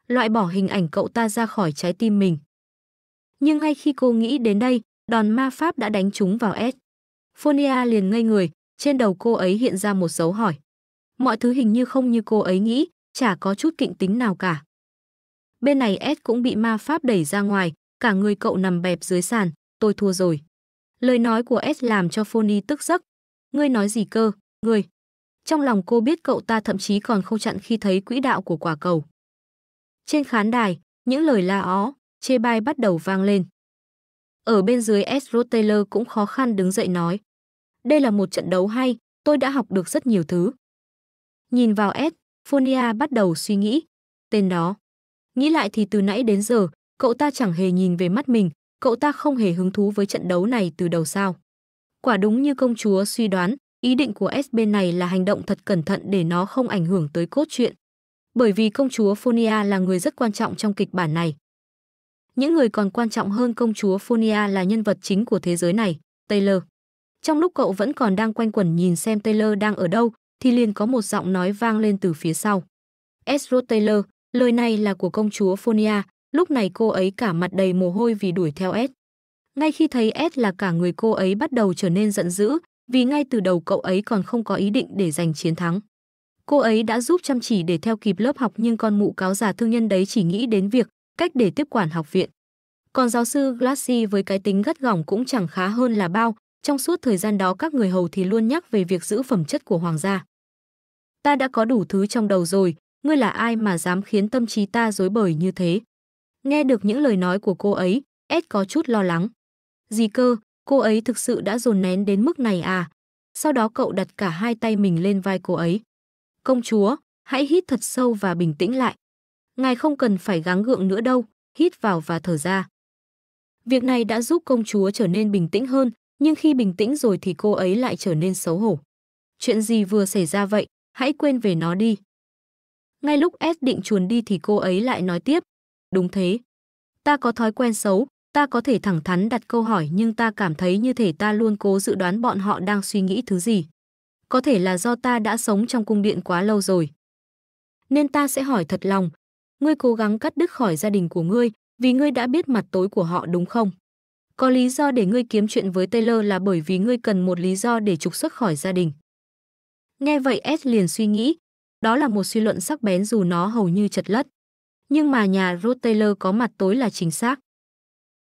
Loại bỏ hình ảnh cậu ta ra khỏi trái tim mình. Nhưng ngay khi cô nghĩ đến đây, đòn ma pháp đã đánh trúng vào Ed. Phonia liền ngây người, trên đầu cô ấy hiện ra một dấu hỏi. Mọi thứ hình như không như cô ấy nghĩ, chả có chút kịnh tính nào cả. Bên này S cũng bị ma pháp đẩy ra ngoài, cả người cậu nằm bẹp dưới sàn, tôi thua rồi. Lời nói của S làm cho Phony tức giấc. Ngươi nói gì cơ, ngươi? Trong lòng cô biết cậu ta thậm chí còn không chặn khi thấy quỹ đạo của quả cầu. Trên khán đài, những lời la ó, chê bai bắt đầu vang lên. Ở bên dưới S. Taylor cũng khó khăn đứng dậy nói. Đây là một trận đấu hay, tôi đã học được rất nhiều thứ. Nhìn vào S, Fonia bắt đầu suy nghĩ. Tên đó. Nghĩ lại thì từ nãy đến giờ, cậu ta chẳng hề nhìn về mắt mình, cậu ta không hề hứng thú với trận đấu này từ đầu sao. Quả đúng như công chúa suy đoán, ý định của SB này là hành động thật cẩn thận để nó không ảnh hưởng tới cốt truyện. Bởi vì công chúa Phonia là người rất quan trọng trong kịch bản này. Những người còn quan trọng hơn công chúa Phonia là nhân vật chính của thế giới này, Taylor. Trong lúc cậu vẫn còn đang quanh quẩn nhìn xem Taylor đang ở đâu, thì liền có một giọng nói vang lên từ phía sau. Ezra Taylor, Lời này là của công chúa Phonia, lúc này cô ấy cả mặt đầy mồ hôi vì đuổi theo Ed. Ngay khi thấy Ed là cả người cô ấy bắt đầu trở nên giận dữ, vì ngay từ đầu cậu ấy còn không có ý định để giành chiến thắng. Cô ấy đã giúp chăm chỉ để theo kịp lớp học nhưng con mụ cáo già thương nhân đấy chỉ nghĩ đến việc, cách để tiếp quản học viện. Còn giáo sư Glassy với cái tính gắt gỏng cũng chẳng khá hơn là bao, trong suốt thời gian đó các người hầu thì luôn nhắc về việc giữ phẩm chất của hoàng gia. Ta đã có đủ thứ trong đầu rồi, ngươi là ai mà dám khiến tâm trí ta dối bời như thế? Nghe được những lời nói của cô ấy, Ed có chút lo lắng. Gì cơ, cô ấy thực sự đã dồn nén đến mức này à? Sau đó cậu đặt cả hai tay mình lên vai cô ấy. Công chúa, hãy hít thật sâu và bình tĩnh lại. Ngài không cần phải gắng gượng nữa đâu, hít vào và thở ra. Việc này đã giúp công chúa trở nên bình tĩnh hơn, nhưng khi bình tĩnh rồi thì cô ấy lại trở nên xấu hổ. Chuyện gì vừa xảy ra vậy, hãy quên về nó đi. Ngay lúc S định chuồn đi thì cô ấy lại nói tiếp. Đúng thế. Ta có thói quen xấu, ta có thể thẳng thắn đặt câu hỏi nhưng ta cảm thấy như thể ta luôn cố dự đoán bọn họ đang suy nghĩ thứ gì. Có thể là do ta đã sống trong cung điện quá lâu rồi. Nên ta sẽ hỏi thật lòng. Ngươi cố gắng cắt đứt khỏi gia đình của ngươi vì ngươi đã biết mặt tối của họ đúng không? Có lý do để ngươi kiếm chuyện với Taylor là bởi vì ngươi cần một lý do để trục xuất khỏi gia đình. Nghe vậy S liền suy nghĩ, đó là một suy luận sắc bén dù nó hầu như chật lất. Nhưng mà nhà Rod có mặt tối là chính xác.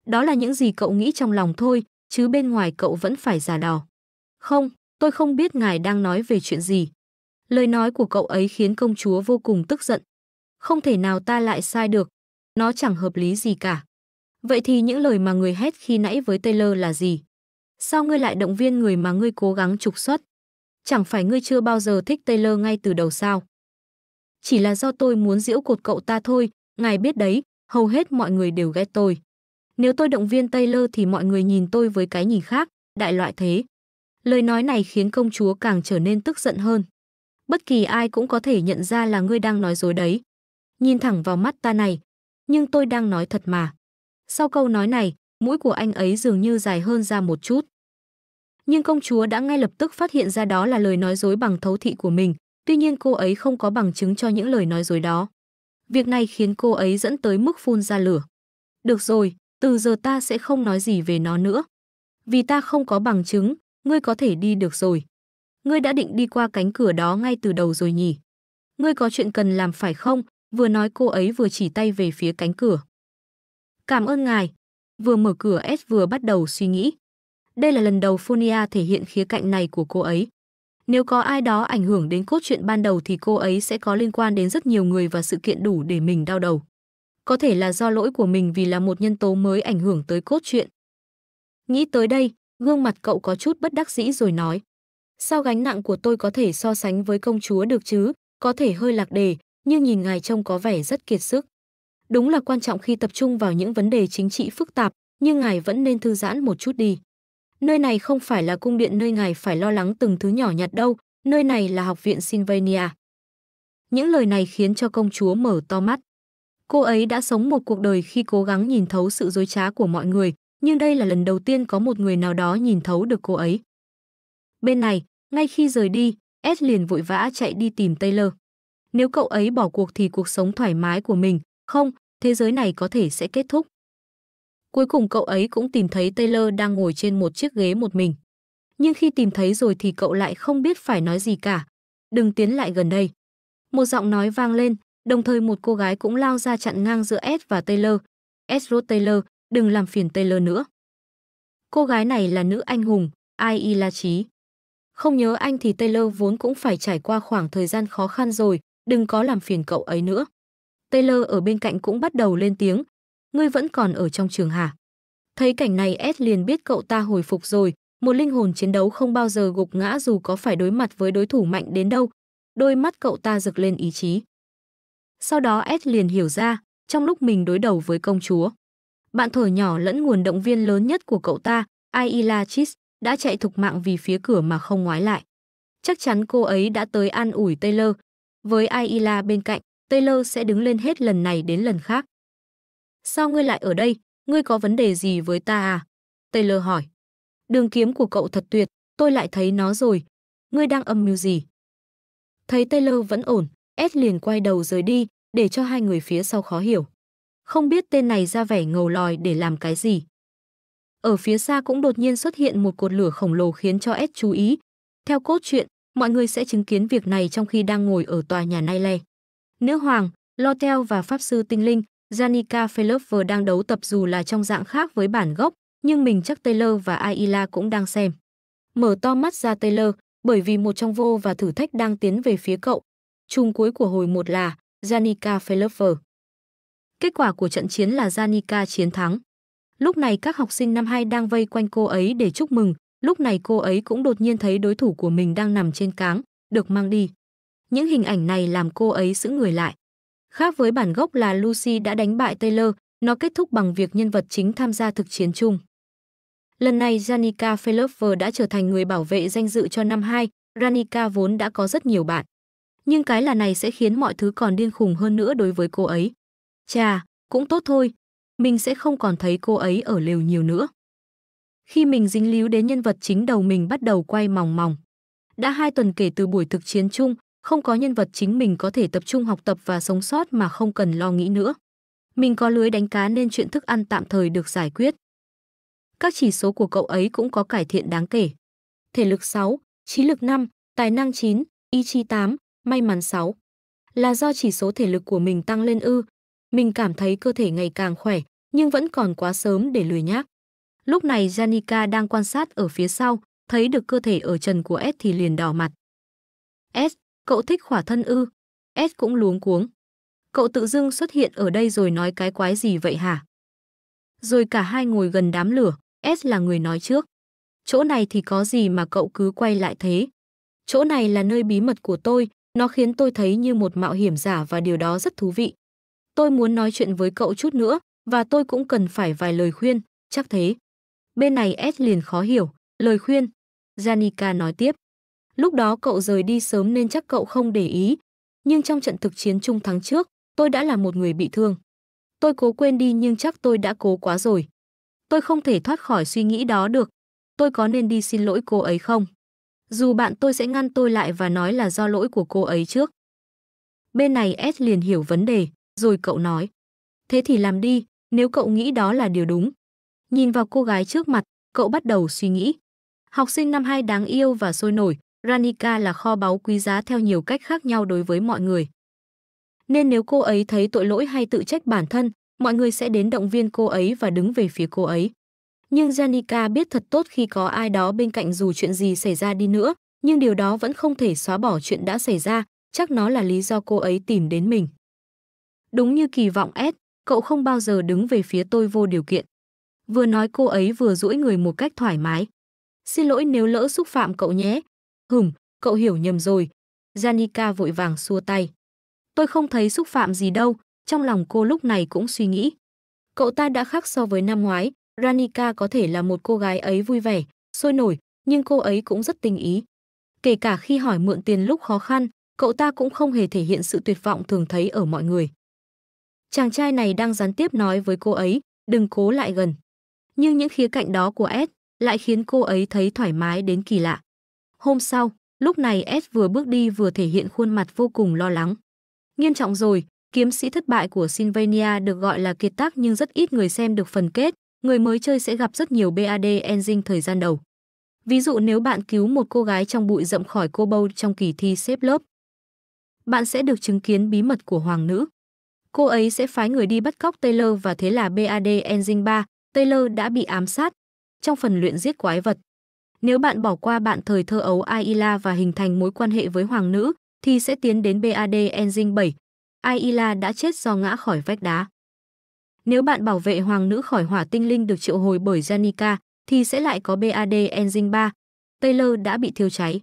Đó là những gì cậu nghĩ trong lòng thôi, chứ bên ngoài cậu vẫn phải giả đò. Không, tôi không biết ngài đang nói về chuyện gì. Lời nói của cậu ấy khiến công chúa vô cùng tức giận. Không thể nào ta lại sai được. Nó chẳng hợp lý gì cả. Vậy thì những lời mà người hét khi nãy với Taylor là gì? Sao ngươi lại động viên người mà ngươi cố gắng trục xuất? chẳng phải ngươi chưa bao giờ thích Taylor ngay từ đầu sao? Chỉ là do tôi muốn giễu cột cậu ta thôi, ngài biết đấy, hầu hết mọi người đều ghét tôi. Nếu tôi động viên Taylor thì mọi người nhìn tôi với cái nhìn khác, đại loại thế. Lời nói này khiến công chúa càng trở nên tức giận hơn. Bất kỳ ai cũng có thể nhận ra là ngươi đang nói dối đấy. Nhìn thẳng vào mắt ta này, nhưng tôi đang nói thật mà. Sau câu nói này, mũi của anh ấy dường như dài hơn ra một chút nhưng công chúa đã ngay lập tức phát hiện ra đó là lời nói dối bằng thấu thị của mình, tuy nhiên cô ấy không có bằng chứng cho những lời nói dối đó. Việc này khiến cô ấy dẫn tới mức phun ra lửa. Được rồi, từ giờ ta sẽ không nói gì về nó nữa. Vì ta không có bằng chứng, ngươi có thể đi được rồi. Ngươi đã định đi qua cánh cửa đó ngay từ đầu rồi nhỉ? Ngươi có chuyện cần làm phải không? Vừa nói cô ấy vừa chỉ tay về phía cánh cửa. Cảm ơn ngài. Vừa mở cửa S vừa bắt đầu suy nghĩ. Đây là lần đầu Funia thể hiện khía cạnh này của cô ấy. Nếu có ai đó ảnh hưởng đến cốt truyện ban đầu thì cô ấy sẽ có liên quan đến rất nhiều người và sự kiện đủ để mình đau đầu. Có thể là do lỗi của mình vì là một nhân tố mới ảnh hưởng tới cốt truyện. Nghĩ tới đây, gương mặt cậu có chút bất đắc dĩ rồi nói. Sao gánh nặng của tôi có thể so sánh với công chúa được chứ, có thể hơi lạc đề, nhưng nhìn ngài trông có vẻ rất kiệt sức. Đúng là quan trọng khi tập trung vào những vấn đề chính trị phức tạp, nhưng ngài vẫn nên thư giãn một chút đi. Nơi này không phải là cung điện nơi ngài phải lo lắng từng thứ nhỏ nhặt đâu, nơi này là học viện Sylvania. Những lời này khiến cho công chúa mở to mắt. Cô ấy đã sống một cuộc đời khi cố gắng nhìn thấu sự dối trá của mọi người, nhưng đây là lần đầu tiên có một người nào đó nhìn thấu được cô ấy. Bên này, ngay khi rời đi, Ed liền vội vã chạy đi tìm Taylor. Nếu cậu ấy bỏ cuộc thì cuộc sống thoải mái của mình, không, thế giới này có thể sẽ kết thúc. Cuối cùng cậu ấy cũng tìm thấy Taylor đang ngồi trên một chiếc ghế một mình. Nhưng khi tìm thấy rồi thì cậu lại không biết phải nói gì cả. Đừng tiến lại gần đây. Một giọng nói vang lên, đồng thời một cô gái cũng lao ra chặn ngang giữa Ed và Taylor. Ed rốt Taylor, đừng làm phiền Taylor nữa. Cô gái này là nữ anh hùng, ai y la trí. Không nhớ anh thì Taylor vốn cũng phải trải qua khoảng thời gian khó khăn rồi, đừng có làm phiền cậu ấy nữa. Taylor ở bên cạnh cũng bắt đầu lên tiếng, ngươi vẫn còn ở trong trường hả? Thấy cảnh này S liền biết cậu ta hồi phục rồi, một linh hồn chiến đấu không bao giờ gục ngã dù có phải đối mặt với đối thủ mạnh đến đâu. Đôi mắt cậu ta rực lên ý chí. Sau đó S liền hiểu ra, trong lúc mình đối đầu với công chúa. Bạn thổi nhỏ lẫn nguồn động viên lớn nhất của cậu ta, Aila Chis, đã chạy thục mạng vì phía cửa mà không ngoái lại. Chắc chắn cô ấy đã tới an ủi Taylor. Với Aila bên cạnh, Taylor sẽ đứng lên hết lần này đến lần khác. Sao ngươi lại ở đây? Ngươi có vấn đề gì với ta à? Taylor hỏi. Đường kiếm của cậu thật tuyệt, tôi lại thấy nó rồi. Ngươi đang âm mưu gì? Thấy Taylor vẫn ổn, Ed liền quay đầu rời đi, để cho hai người phía sau khó hiểu. Không biết tên này ra vẻ ngầu lòi để làm cái gì. Ở phía xa cũng đột nhiên xuất hiện một cột lửa khổng lồ khiến cho Ed chú ý. Theo cốt truyện, mọi người sẽ chứng kiến việc này trong khi đang ngồi ở tòa nhà Naile. Nữ hoàng, Lotel và Pháp sư Tinh Linh Janica Felever đang đấu tập dù là trong dạng khác với bản gốc, nhưng mình chắc Taylor và Ayla cũng đang xem. Mở to mắt ra Taylor, bởi vì một trong vô và thử thách đang tiến về phía cậu. Chung cuối của hồi một là Janica Felever. Kết quả của trận chiến là Janica chiến thắng. Lúc này các học sinh năm 2 đang vây quanh cô ấy để chúc mừng, lúc này cô ấy cũng đột nhiên thấy đối thủ của mình đang nằm trên cáng, được mang đi. Những hình ảnh này làm cô ấy sững người lại. Khác với bản gốc là Lucy đã đánh bại Taylor, nó kết thúc bằng việc nhân vật chính tham gia thực chiến chung. Lần này Janica Felever đã trở thành người bảo vệ danh dự cho năm 2, Ranica vốn đã có rất nhiều bạn. Nhưng cái là này sẽ khiến mọi thứ còn điên khùng hơn nữa đối với cô ấy. Chà, cũng tốt thôi, mình sẽ không còn thấy cô ấy ở lều nhiều nữa. Khi mình dính líu đến nhân vật chính đầu mình bắt đầu quay mòng mòng. Đã hai tuần kể từ buổi thực chiến chung, không có nhân vật chính mình có thể tập trung học tập và sống sót mà không cần lo nghĩ nữa. Mình có lưới đánh cá nên chuyện thức ăn tạm thời được giải quyết. Các chỉ số của cậu ấy cũng có cải thiện đáng kể. Thể lực 6, trí lực 5, tài năng 9, ý chí 8, may mắn 6. Là do chỉ số thể lực của mình tăng lên ư. Mình cảm thấy cơ thể ngày càng khỏe, nhưng vẫn còn quá sớm để lười nhác. Lúc này Janika đang quan sát ở phía sau, thấy được cơ thể ở trần của S thì liền đỏ mặt. S, Cậu thích khỏa thân ư? S cũng luống cuống. Cậu tự dưng xuất hiện ở đây rồi nói cái quái gì vậy hả? Rồi cả hai ngồi gần đám lửa, S là người nói trước. Chỗ này thì có gì mà cậu cứ quay lại thế? Chỗ này là nơi bí mật của tôi, nó khiến tôi thấy như một mạo hiểm giả và điều đó rất thú vị. Tôi muốn nói chuyện với cậu chút nữa, và tôi cũng cần phải vài lời khuyên, chắc thế. Bên này S liền khó hiểu, lời khuyên. Janica nói tiếp. Lúc đó cậu rời đi sớm nên chắc cậu không để ý. Nhưng trong trận thực chiến chung tháng trước, tôi đã là một người bị thương. Tôi cố quên đi nhưng chắc tôi đã cố quá rồi. Tôi không thể thoát khỏi suy nghĩ đó được. Tôi có nên đi xin lỗi cô ấy không? Dù bạn tôi sẽ ngăn tôi lại và nói là do lỗi của cô ấy trước. Bên này S liền hiểu vấn đề, rồi cậu nói. Thế thì làm đi, nếu cậu nghĩ đó là điều đúng. Nhìn vào cô gái trước mặt, cậu bắt đầu suy nghĩ. Học sinh năm hai đáng yêu và sôi nổi, Ranica là kho báu quý giá theo nhiều cách khác nhau đối với mọi người. Nên nếu cô ấy thấy tội lỗi hay tự trách bản thân, mọi người sẽ đến động viên cô ấy và đứng về phía cô ấy. Nhưng Janika biết thật tốt khi có ai đó bên cạnh dù chuyện gì xảy ra đi nữa, nhưng điều đó vẫn không thể xóa bỏ chuyện đã xảy ra, chắc nó là lý do cô ấy tìm đến mình. Đúng như kỳ vọng S, cậu không bao giờ đứng về phía tôi vô điều kiện. Vừa nói cô ấy vừa duỗi người một cách thoải mái. Xin lỗi nếu lỡ xúc phạm cậu nhé, Gửm, cậu hiểu nhầm rồi. Janica vội vàng xua tay. Tôi không thấy xúc phạm gì đâu, trong lòng cô lúc này cũng suy nghĩ. Cậu ta đã khác so với năm ngoái, Ranika có thể là một cô gái ấy vui vẻ, sôi nổi, nhưng cô ấy cũng rất tình ý. Kể cả khi hỏi mượn tiền lúc khó khăn, cậu ta cũng không hề thể hiện sự tuyệt vọng thường thấy ở mọi người. Chàng trai này đang gián tiếp nói với cô ấy, đừng cố lại gần. Nhưng những khía cạnh đó của S lại khiến cô ấy thấy thoải mái đến kỳ lạ. Hôm sau, lúc này S vừa bước đi vừa thể hiện khuôn mặt vô cùng lo lắng. Nghiêm trọng rồi, kiếm sĩ thất bại của Sylvania được gọi là kiệt tác nhưng rất ít người xem được phần kết, người mới chơi sẽ gặp rất nhiều BAD ending thời gian đầu. Ví dụ nếu bạn cứu một cô gái trong bụi rậm khỏi cô bâu trong kỳ thi xếp lớp, bạn sẽ được chứng kiến bí mật của hoàng nữ. Cô ấy sẽ phái người đi bắt cóc Taylor và thế là BAD Engine 3, Taylor đã bị ám sát. Trong phần luyện giết quái vật, nếu bạn bỏ qua bạn thời thơ ấu Aila và hình thành mối quan hệ với hoàng nữ, thì sẽ tiến đến BAD Engine 7. Aila đã chết do ngã khỏi vách đá. Nếu bạn bảo vệ hoàng nữ khỏi hỏa tinh linh được triệu hồi bởi Janika thì sẽ lại có BAD Engine 3. Taylor đã bị thiêu cháy.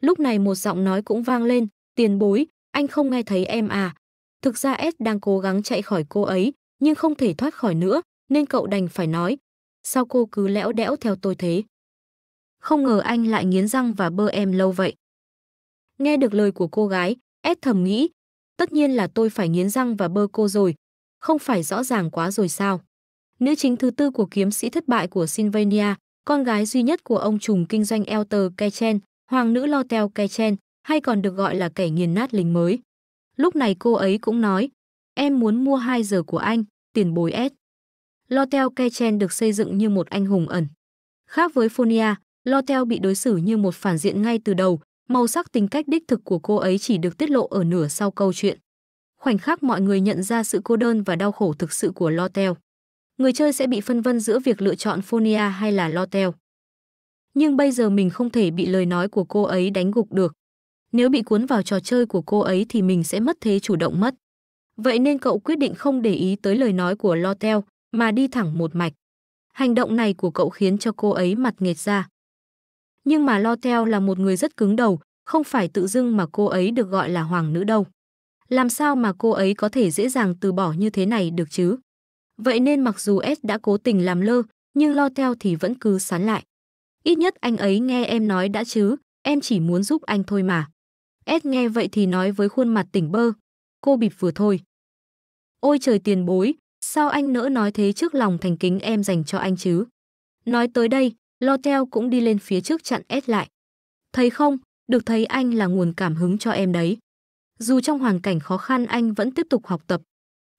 Lúc này một giọng nói cũng vang lên, tiền bối, anh không nghe thấy em à. Thực ra S đang cố gắng chạy khỏi cô ấy, nhưng không thể thoát khỏi nữa, nên cậu đành phải nói. Sao cô cứ lẽo đẽo theo tôi thế? không ngờ anh lại nghiến răng và bơ em lâu vậy. Nghe được lời của cô gái, ép thầm nghĩ, tất nhiên là tôi phải nghiến răng và bơ cô rồi, không phải rõ ràng quá rồi sao. Nữ chính thứ tư của kiếm sĩ thất bại của Sylvania, con gái duy nhất của ông trùm kinh doanh Elter Kechen, hoàng nữ Lotel Kechen, hay còn được gọi là kẻ nghiền nát lính mới. Lúc này cô ấy cũng nói, em muốn mua 2 giờ của anh, tiền bối S. Lotel Kechen được xây dựng như một anh hùng ẩn. Khác với Fonia, Lotel bị đối xử như một phản diện ngay từ đầu, màu sắc tính cách đích thực của cô ấy chỉ được tiết lộ ở nửa sau câu chuyện. Khoảnh khắc mọi người nhận ra sự cô đơn và đau khổ thực sự của Lotel. Người chơi sẽ bị phân vân giữa việc lựa chọn Phonia hay là Lotel. Nhưng bây giờ mình không thể bị lời nói của cô ấy đánh gục được. Nếu bị cuốn vào trò chơi của cô ấy thì mình sẽ mất thế chủ động mất. Vậy nên cậu quyết định không để ý tới lời nói của Lotel mà đi thẳng một mạch. Hành động này của cậu khiến cho cô ấy mặt nghệt ra. Nhưng mà lo theo là một người rất cứng đầu, không phải tự dưng mà cô ấy được gọi là hoàng nữ đâu. Làm sao mà cô ấy có thể dễ dàng từ bỏ như thế này được chứ? Vậy nên mặc dù S đã cố tình làm lơ, nhưng lo theo thì vẫn cứ sán lại. Ít nhất anh ấy nghe em nói đã chứ, em chỉ muốn giúp anh thôi mà. S nghe vậy thì nói với khuôn mặt tỉnh bơ, cô bịp vừa thôi. Ôi trời tiền bối, sao anh nỡ nói thế trước lòng thành kính em dành cho anh chứ? Nói tới đây, Lotel cũng đi lên phía trước chặn ép lại. Thấy không, được thấy anh là nguồn cảm hứng cho em đấy. Dù trong hoàn cảnh khó khăn anh vẫn tiếp tục học tập.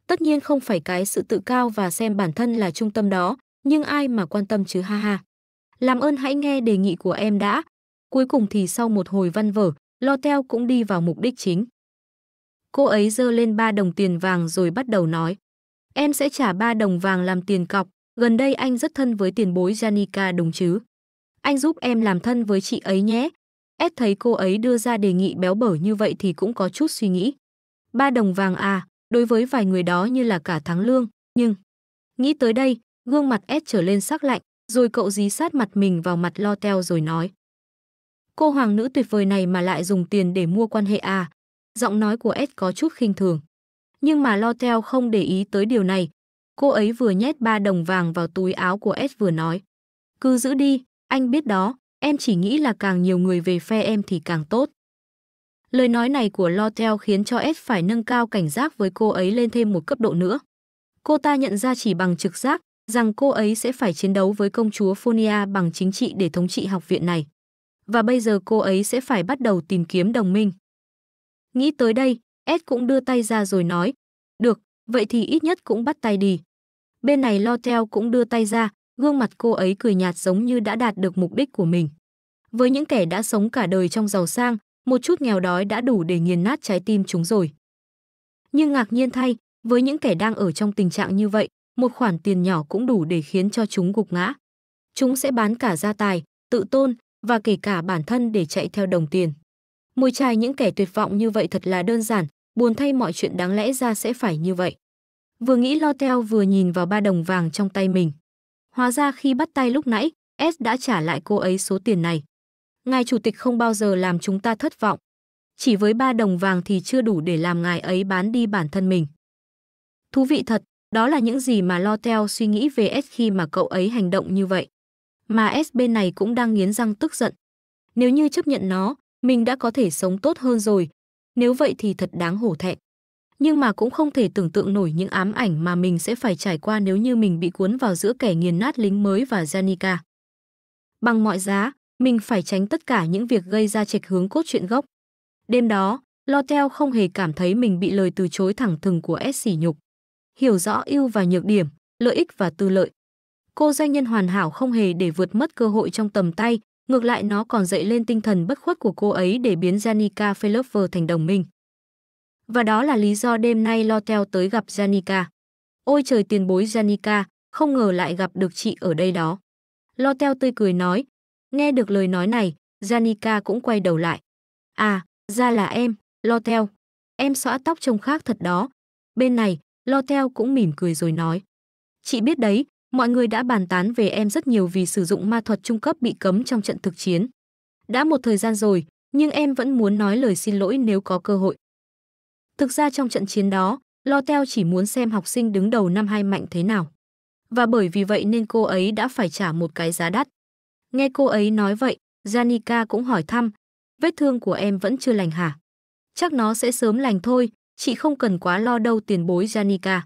Tất nhiên không phải cái sự tự cao và xem bản thân là trung tâm đó, nhưng ai mà quan tâm chứ ha ha. Làm ơn hãy nghe đề nghị của em đã. Cuối cùng thì sau một hồi văn vở, Lotel cũng đi vào mục đích chính. Cô ấy giơ lên ba đồng tiền vàng rồi bắt đầu nói. Em sẽ trả ba đồng vàng làm tiền cọc, Gần đây anh rất thân với tiền bối Janika đúng chứ. Anh giúp em làm thân với chị ấy nhé. Ed thấy cô ấy đưa ra đề nghị béo bở như vậy thì cũng có chút suy nghĩ. Ba đồng vàng à, đối với vài người đó như là cả tháng lương, nhưng... Nghĩ tới đây, gương mặt Ed trở lên sắc lạnh, rồi cậu dí sát mặt mình vào mặt lo teo rồi nói. Cô hoàng nữ tuyệt vời này mà lại dùng tiền để mua quan hệ à. Giọng nói của Ed có chút khinh thường. Nhưng mà lo teo không để ý tới điều này, Cô ấy vừa nhét ba đồng vàng vào túi áo của S vừa nói. Cứ giữ đi, anh biết đó, em chỉ nghĩ là càng nhiều người về phe em thì càng tốt. Lời nói này của Lotel khiến cho S phải nâng cao cảnh giác với cô ấy lên thêm một cấp độ nữa. Cô ta nhận ra chỉ bằng trực giác rằng cô ấy sẽ phải chiến đấu với công chúa Phonia bằng chính trị để thống trị học viện này. Và bây giờ cô ấy sẽ phải bắt đầu tìm kiếm đồng minh. Nghĩ tới đây, Ed cũng đưa tay ra rồi nói, được, vậy thì ít nhất cũng bắt tay đi. Bên này lo theo cũng đưa tay ra, gương mặt cô ấy cười nhạt giống như đã đạt được mục đích của mình. Với những kẻ đã sống cả đời trong giàu sang, một chút nghèo đói đã đủ để nghiền nát trái tim chúng rồi. Nhưng ngạc nhiên thay, với những kẻ đang ở trong tình trạng như vậy, một khoản tiền nhỏ cũng đủ để khiến cho chúng gục ngã. Chúng sẽ bán cả gia tài, tự tôn và kể cả bản thân để chạy theo đồng tiền. Môi trai những kẻ tuyệt vọng như vậy thật là đơn giản, buồn thay mọi chuyện đáng lẽ ra sẽ phải như vậy. Vừa nghĩ lo theo vừa nhìn vào ba đồng vàng trong tay mình. Hóa ra khi bắt tay lúc nãy, S đã trả lại cô ấy số tiền này. Ngài chủ tịch không bao giờ làm chúng ta thất vọng. Chỉ với ba đồng vàng thì chưa đủ để làm ngài ấy bán đi bản thân mình. Thú vị thật, đó là những gì mà lo theo suy nghĩ về S khi mà cậu ấy hành động như vậy. Mà S bên này cũng đang nghiến răng tức giận. Nếu như chấp nhận nó, mình đã có thể sống tốt hơn rồi. Nếu vậy thì thật đáng hổ thẹn nhưng mà cũng không thể tưởng tượng nổi những ám ảnh mà mình sẽ phải trải qua nếu như mình bị cuốn vào giữa kẻ nghiền nát lính mới và Janica. Bằng mọi giá, mình phải tránh tất cả những việc gây ra trệch hướng cốt truyện gốc. Đêm đó, Lotel không hề cảm thấy mình bị lời từ chối thẳng thừng của S sỉ nhục. Hiểu rõ ưu và nhược điểm, lợi ích và tư lợi. Cô doanh nhân hoàn hảo không hề để vượt mất cơ hội trong tầm tay, ngược lại nó còn dậy lên tinh thần bất khuất của cô ấy để biến Janica Philipper thành đồng minh. Và đó là lý do đêm nay Lotel tới gặp Janika. Ôi trời tiền bối Janika, không ngờ lại gặp được chị ở đây đó. Lotel tươi cười nói. Nghe được lời nói này, Janika cũng quay đầu lại. À, ra là em, Lotel. Em xõa tóc trông khác thật đó. Bên này, Lotel cũng mỉm cười rồi nói. Chị biết đấy, mọi người đã bàn tán về em rất nhiều vì sử dụng ma thuật trung cấp bị cấm trong trận thực chiến. Đã một thời gian rồi, nhưng em vẫn muốn nói lời xin lỗi nếu có cơ hội. Thực ra trong trận chiến đó, Lo Lotel chỉ muốn xem học sinh đứng đầu năm hai mạnh thế nào. Và bởi vì vậy nên cô ấy đã phải trả một cái giá đắt. Nghe cô ấy nói vậy, Janika cũng hỏi thăm, vết thương của em vẫn chưa lành hả? Chắc nó sẽ sớm lành thôi, chị không cần quá lo đâu tiền bối Janika.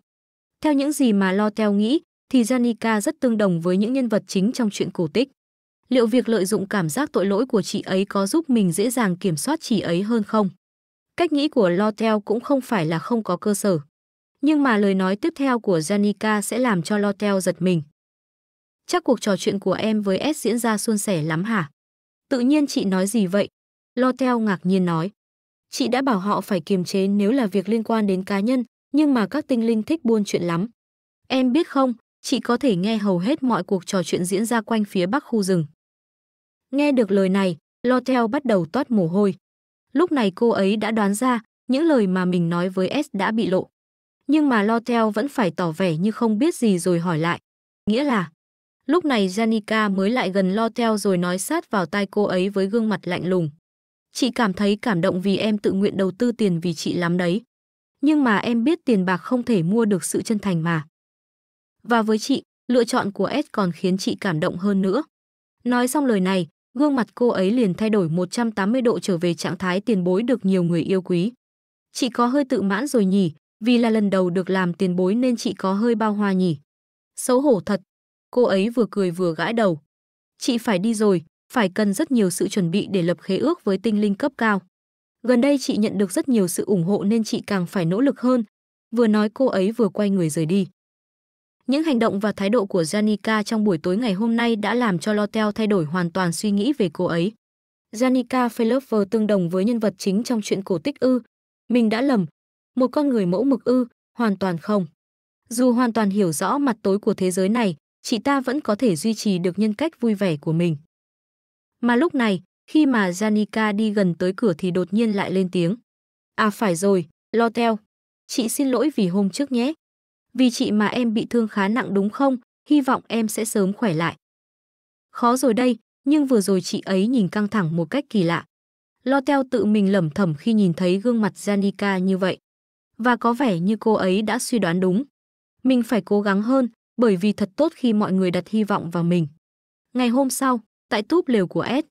Theo những gì mà Lo Lotel nghĩ, thì Janika rất tương đồng với những nhân vật chính trong chuyện cổ tích. Liệu việc lợi dụng cảm giác tội lỗi của chị ấy có giúp mình dễ dàng kiểm soát chị ấy hơn không? Cách nghĩ của Lotel cũng không phải là không có cơ sở. Nhưng mà lời nói tiếp theo của Janica sẽ làm cho Lotel giật mình. Chắc cuộc trò chuyện của em với S diễn ra suôn sẻ lắm hả? Tự nhiên chị nói gì vậy? Lotel ngạc nhiên nói. Chị đã bảo họ phải kiềm chế nếu là việc liên quan đến cá nhân, nhưng mà các tinh linh thích buôn chuyện lắm. Em biết không, chị có thể nghe hầu hết mọi cuộc trò chuyện diễn ra quanh phía bắc khu rừng. Nghe được lời này, Lotel bắt đầu toát mồ hôi. Lúc này cô ấy đã đoán ra, những lời mà mình nói với S đã bị lộ. Nhưng mà Lotel vẫn phải tỏ vẻ như không biết gì rồi hỏi lại. Nghĩa là, lúc này Janica mới lại gần Lotel rồi nói sát vào tai cô ấy với gương mặt lạnh lùng. Chị cảm thấy cảm động vì em tự nguyện đầu tư tiền vì chị lắm đấy. Nhưng mà em biết tiền bạc không thể mua được sự chân thành mà. Và với chị, lựa chọn của S còn khiến chị cảm động hơn nữa. Nói xong lời này, gương mặt cô ấy liền thay đổi 180 độ trở về trạng thái tiền bối được nhiều người yêu quý. Chị có hơi tự mãn rồi nhỉ, vì là lần đầu được làm tiền bối nên chị có hơi bao hoa nhỉ. Xấu hổ thật, cô ấy vừa cười vừa gãi đầu. Chị phải đi rồi, phải cần rất nhiều sự chuẩn bị để lập khế ước với tinh linh cấp cao. Gần đây chị nhận được rất nhiều sự ủng hộ nên chị càng phải nỗ lực hơn. Vừa nói cô ấy vừa quay người rời đi. Những hành động và thái độ của Janika trong buổi tối ngày hôm nay đã làm cho Lotel thay đổi hoàn toàn suy nghĩ về cô ấy. Janika Phelopher tương đồng với nhân vật chính trong chuyện cổ tích ư. Mình đã lầm. Một con người mẫu mực ư, hoàn toàn không. Dù hoàn toàn hiểu rõ mặt tối của thế giới này, chị ta vẫn có thể duy trì được nhân cách vui vẻ của mình. Mà lúc này, khi mà Janika đi gần tới cửa thì đột nhiên lại lên tiếng. À phải rồi, Lotel. Chị xin lỗi vì hôm trước nhé vì chị mà em bị thương khá nặng đúng không, hy vọng em sẽ sớm khỏe lại. Khó rồi đây, nhưng vừa rồi chị ấy nhìn căng thẳng một cách kỳ lạ. Lo theo tự mình lẩm thẩm khi nhìn thấy gương mặt Janica như vậy. Và có vẻ như cô ấy đã suy đoán đúng. Mình phải cố gắng hơn, bởi vì thật tốt khi mọi người đặt hy vọng vào mình. Ngày hôm sau, tại túp lều của S,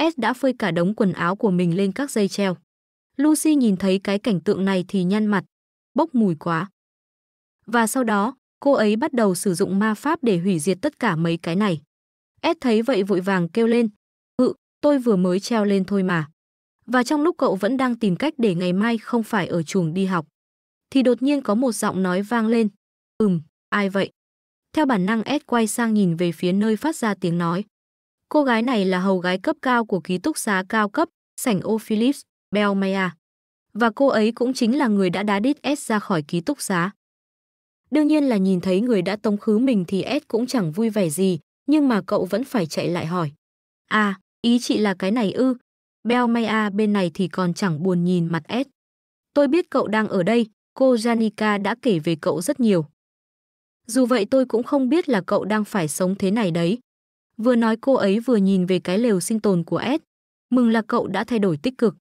S đã phơi cả đống quần áo của mình lên các dây treo. Lucy nhìn thấy cái cảnh tượng này thì nhăn mặt, bốc mùi quá. Và sau đó, cô ấy bắt đầu sử dụng ma pháp để hủy diệt tất cả mấy cái này. Ed thấy vậy vội vàng kêu lên. Ừ, tôi vừa mới treo lên thôi mà. Và trong lúc cậu vẫn đang tìm cách để ngày mai không phải ở chuồng đi học, thì đột nhiên có một giọng nói vang lên. Ừm, ai vậy? Theo bản năng Ed quay sang nhìn về phía nơi phát ra tiếng nói. Cô gái này là hầu gái cấp cao của ký túc xá cao cấp, sảnh ô Phillips, Belmaya. Và cô ấy cũng chính là người đã đá đít Ed ra khỏi ký túc xá. Đương nhiên là nhìn thấy người đã tống khứ mình thì Ed cũng chẳng vui vẻ gì, nhưng mà cậu vẫn phải chạy lại hỏi. À, ý chị là cái này ư? Bel Maya bên này thì còn chẳng buồn nhìn mặt Ed. Tôi biết cậu đang ở đây, cô Janica đã kể về cậu rất nhiều. Dù vậy tôi cũng không biết là cậu đang phải sống thế này đấy. Vừa nói cô ấy vừa nhìn về cái lều sinh tồn của Ed. Mừng là cậu đã thay đổi tích cực.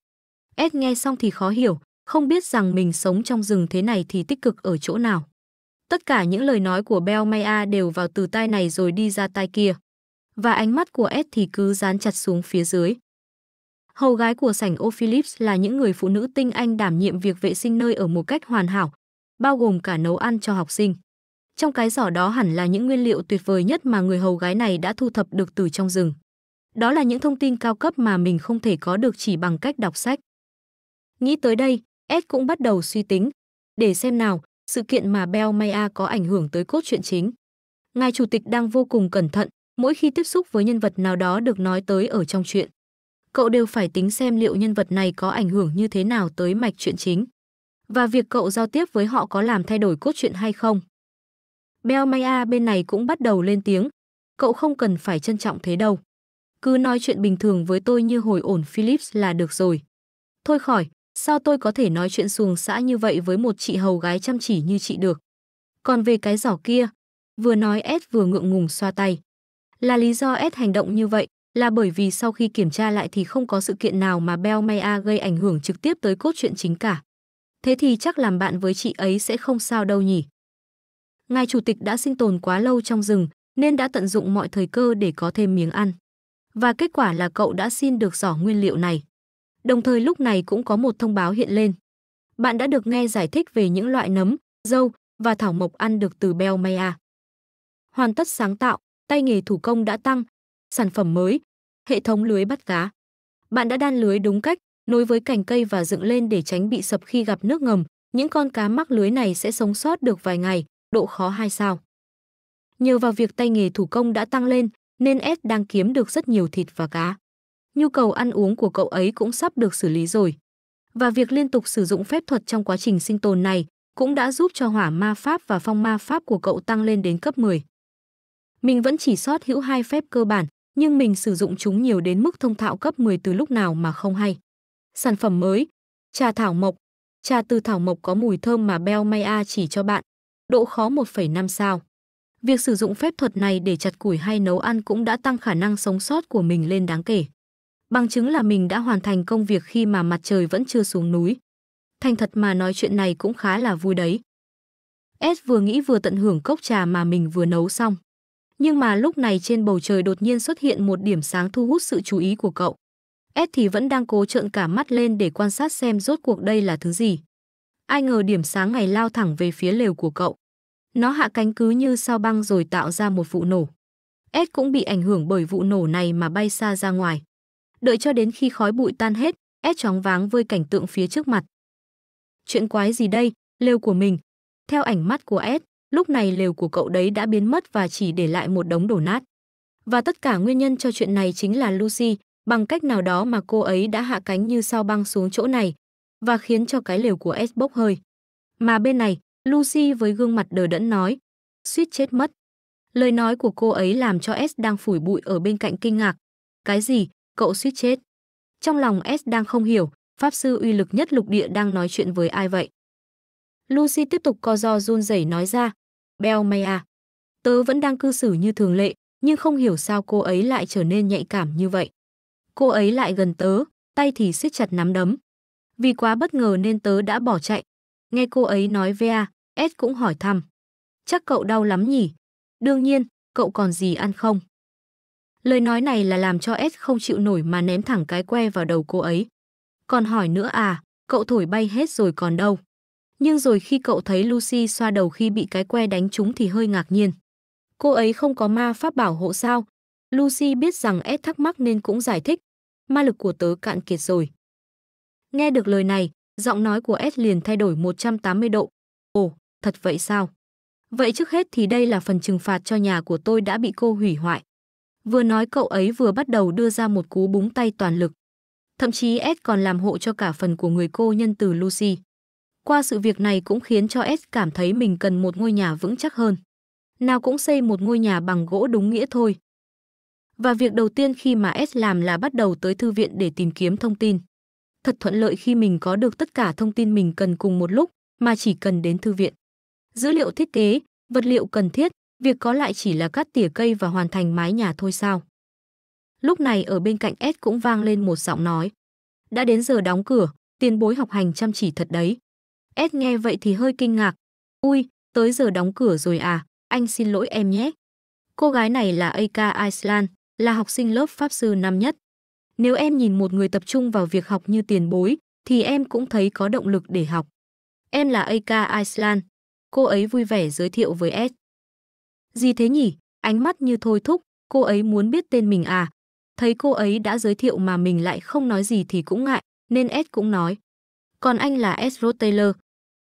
Ed nghe xong thì khó hiểu, không biết rằng mình sống trong rừng thế này thì tích cực ở chỗ nào. Tất cả những lời nói của Bel đều vào từ tai này rồi đi ra tai kia. Và ánh mắt của Ed thì cứ dán chặt xuống phía dưới. Hầu gái của sảnh O'Phillips là những người phụ nữ tinh anh đảm nhiệm việc vệ sinh nơi ở một cách hoàn hảo, bao gồm cả nấu ăn cho học sinh. Trong cái giỏ đó hẳn là những nguyên liệu tuyệt vời nhất mà người hầu gái này đã thu thập được từ trong rừng. Đó là những thông tin cao cấp mà mình không thể có được chỉ bằng cách đọc sách. Nghĩ tới đây, Ed cũng bắt đầu suy tính. Để xem nào, sự kiện mà Maya có ảnh hưởng tới cốt truyện chính. Ngài chủ tịch đang vô cùng cẩn thận mỗi khi tiếp xúc với nhân vật nào đó được nói tới ở trong chuyện, Cậu đều phải tính xem liệu nhân vật này có ảnh hưởng như thế nào tới mạch truyện chính và việc cậu giao tiếp với họ có làm thay đổi cốt truyện hay không. Maya bên này cũng bắt đầu lên tiếng, cậu không cần phải trân trọng thế đâu. Cứ nói chuyện bình thường với tôi như hồi ổn Philips là được rồi. Thôi khỏi, Sao tôi có thể nói chuyện xuồng xã như vậy với một chị hầu gái chăm chỉ như chị được? Còn về cái giỏ kia, vừa nói S vừa ngượng ngùng xoa tay. Là lý do S hành động như vậy là bởi vì sau khi kiểm tra lại thì không có sự kiện nào mà Belmaya gây ảnh hưởng trực tiếp tới cốt truyện chính cả. Thế thì chắc làm bạn với chị ấy sẽ không sao đâu nhỉ. Ngài chủ tịch đã sinh tồn quá lâu trong rừng nên đã tận dụng mọi thời cơ để có thêm miếng ăn. Và kết quả là cậu đã xin được giỏ nguyên liệu này. Đồng thời lúc này cũng có một thông báo hiện lên. Bạn đã được nghe giải thích về những loại nấm, dâu và thảo mộc ăn được từ Belmaya. Hoàn tất sáng tạo, tay nghề thủ công đã tăng, sản phẩm mới, hệ thống lưới bắt cá. Bạn đã đan lưới đúng cách, nối với cành cây và dựng lên để tránh bị sập khi gặp nước ngầm. Những con cá mắc lưới này sẽ sống sót được vài ngày, độ khó 2 sao. Nhờ vào việc tay nghề thủ công đã tăng lên, nên S đang kiếm được rất nhiều thịt và cá nhu cầu ăn uống của cậu ấy cũng sắp được xử lý rồi. Và việc liên tục sử dụng phép thuật trong quá trình sinh tồn này cũng đã giúp cho hỏa ma pháp và phong ma pháp của cậu tăng lên đến cấp 10. Mình vẫn chỉ sót hữu hai phép cơ bản, nhưng mình sử dụng chúng nhiều đến mức thông thạo cấp 10 từ lúc nào mà không hay. Sản phẩm mới, trà thảo mộc. Trà từ thảo mộc có mùi thơm mà Bell Maya chỉ cho bạn. Độ khó 1,5 sao. Việc sử dụng phép thuật này để chặt củi hay nấu ăn cũng đã tăng khả năng sống sót của mình lên đáng kể bằng chứng là mình đã hoàn thành công việc khi mà mặt trời vẫn chưa xuống núi. Thành thật mà nói chuyện này cũng khá là vui đấy. S vừa nghĩ vừa tận hưởng cốc trà mà mình vừa nấu xong. Nhưng mà lúc này trên bầu trời đột nhiên xuất hiện một điểm sáng thu hút sự chú ý của cậu. S thì vẫn đang cố trợn cả mắt lên để quan sát xem rốt cuộc đây là thứ gì. Ai ngờ điểm sáng này lao thẳng về phía lều của cậu. Nó hạ cánh cứ như sao băng rồi tạo ra một vụ nổ. S cũng bị ảnh hưởng bởi vụ nổ này mà bay xa ra ngoài đợi cho đến khi khói bụi tan hết, ép chóng váng với cảnh tượng phía trước mặt. Chuyện quái gì đây, lều của mình. Theo ảnh mắt của S, lúc này lều của cậu đấy đã biến mất và chỉ để lại một đống đổ nát. Và tất cả nguyên nhân cho chuyện này chính là Lucy, bằng cách nào đó mà cô ấy đã hạ cánh như sao băng xuống chỗ này và khiến cho cái lều của S bốc hơi. Mà bên này, Lucy với gương mặt đờ đẫn nói, suýt chết mất. Lời nói của cô ấy làm cho S đang phủi bụi ở bên cạnh kinh ngạc. Cái gì? cậu suýt chết. Trong lòng S đang không hiểu, pháp sư uy lực nhất lục địa đang nói chuyện với ai vậy? Lucy tiếp tục co do run rẩy nói ra, Bell May à, tớ vẫn đang cư xử như thường lệ, nhưng không hiểu sao cô ấy lại trở nên nhạy cảm như vậy. Cô ấy lại gần tớ, tay thì siết chặt nắm đấm. Vì quá bất ngờ nên tớ đã bỏ chạy. Nghe cô ấy nói Vea, S cũng hỏi thăm. Chắc cậu đau lắm nhỉ? Đương nhiên, cậu còn gì ăn không? Lời nói này là làm cho S không chịu nổi mà ném thẳng cái que vào đầu cô ấy. Còn hỏi nữa à, cậu thổi bay hết rồi còn đâu. Nhưng rồi khi cậu thấy Lucy xoa đầu khi bị cái que đánh trúng thì hơi ngạc nhiên. Cô ấy không có ma pháp bảo hộ sao? Lucy biết rằng S thắc mắc nên cũng giải thích. Ma lực của tớ cạn kiệt rồi. Nghe được lời này, giọng nói của S liền thay đổi 180 độ. Ồ, thật vậy sao? Vậy trước hết thì đây là phần trừng phạt cho nhà của tôi đã bị cô hủy hoại. Vừa nói cậu ấy vừa bắt đầu đưa ra một cú búng tay toàn lực. Thậm chí Ed còn làm hộ cho cả phần của người cô nhân từ Lucy. Qua sự việc này cũng khiến cho Ed cảm thấy mình cần một ngôi nhà vững chắc hơn. Nào cũng xây một ngôi nhà bằng gỗ đúng nghĩa thôi. Và việc đầu tiên khi mà Ed làm là bắt đầu tới thư viện để tìm kiếm thông tin. Thật thuận lợi khi mình có được tất cả thông tin mình cần cùng một lúc mà chỉ cần đến thư viện. Dữ liệu thiết kế, vật liệu cần thiết, Việc có lại chỉ là cắt tỉa cây và hoàn thành mái nhà thôi sao? Lúc này ở bên cạnh Ed cũng vang lên một giọng nói. Đã đến giờ đóng cửa, tiền bối học hành chăm chỉ thật đấy. Ed nghe vậy thì hơi kinh ngạc. Ui, tới giờ đóng cửa rồi à, anh xin lỗi em nhé. Cô gái này là AK Iceland, là học sinh lớp Pháp Sư năm nhất. Nếu em nhìn một người tập trung vào việc học như tiền bối, thì em cũng thấy có động lực để học. Em là AK Iceland. Cô ấy vui vẻ giới thiệu với Ed. Gì thế nhỉ? Ánh mắt như thôi thúc, cô ấy muốn biết tên mình à? Thấy cô ấy đã giới thiệu mà mình lại không nói gì thì cũng ngại, nên ed cũng nói. Còn anh là S. Rod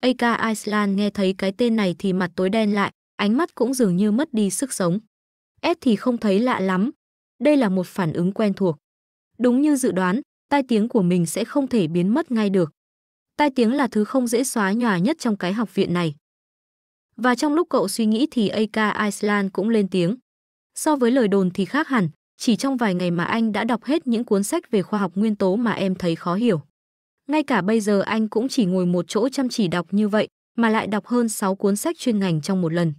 AK Iceland nghe thấy cái tên này thì mặt tối đen lại, ánh mắt cũng dường như mất đi sức sống. ed thì không thấy lạ lắm. Đây là một phản ứng quen thuộc. Đúng như dự đoán, tai tiếng của mình sẽ không thể biến mất ngay được. Tai tiếng là thứ không dễ xóa nhòa nhất trong cái học viện này. Và trong lúc cậu suy nghĩ thì AK Iceland cũng lên tiếng. So với lời đồn thì khác hẳn, chỉ trong vài ngày mà anh đã đọc hết những cuốn sách về khoa học nguyên tố mà em thấy khó hiểu. Ngay cả bây giờ anh cũng chỉ ngồi một chỗ chăm chỉ đọc như vậy, mà lại đọc hơn 6 cuốn sách chuyên ngành trong một lần.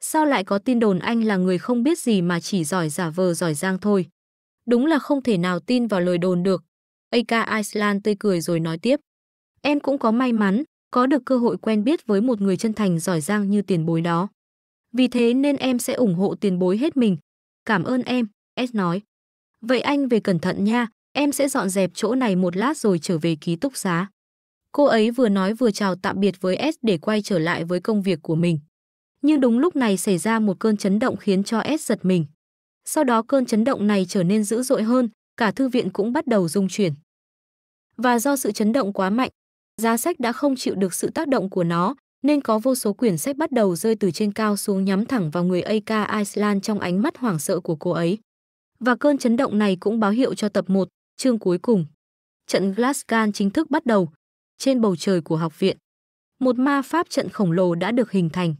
Sao lại có tin đồn anh là người không biết gì mà chỉ giỏi giả vờ giỏi giang thôi? Đúng là không thể nào tin vào lời đồn được. AK Iceland tươi cười rồi nói tiếp. Em cũng có may mắn, có được cơ hội quen biết với một người chân thành giỏi giang như tiền bối đó. Vì thế nên em sẽ ủng hộ tiền bối hết mình. Cảm ơn em, S nói. Vậy anh về cẩn thận nha, em sẽ dọn dẹp chỗ này một lát rồi trở về ký túc xá. Cô ấy vừa nói vừa chào tạm biệt với S để quay trở lại với công việc của mình. Nhưng đúng lúc này xảy ra một cơn chấn động khiến cho S giật mình. Sau đó cơn chấn động này trở nên dữ dội hơn, cả thư viện cũng bắt đầu rung chuyển. Và do sự chấn động quá mạnh, giá sách đã không chịu được sự tác động của nó, nên có vô số quyển sách bắt đầu rơi từ trên cao xuống nhắm thẳng vào người AK Iceland trong ánh mắt hoảng sợ của cô ấy. Và cơn chấn động này cũng báo hiệu cho tập 1, chương cuối cùng. Trận Glasgow chính thức bắt đầu, trên bầu trời của học viện. Một ma pháp trận khổng lồ đã được hình thành.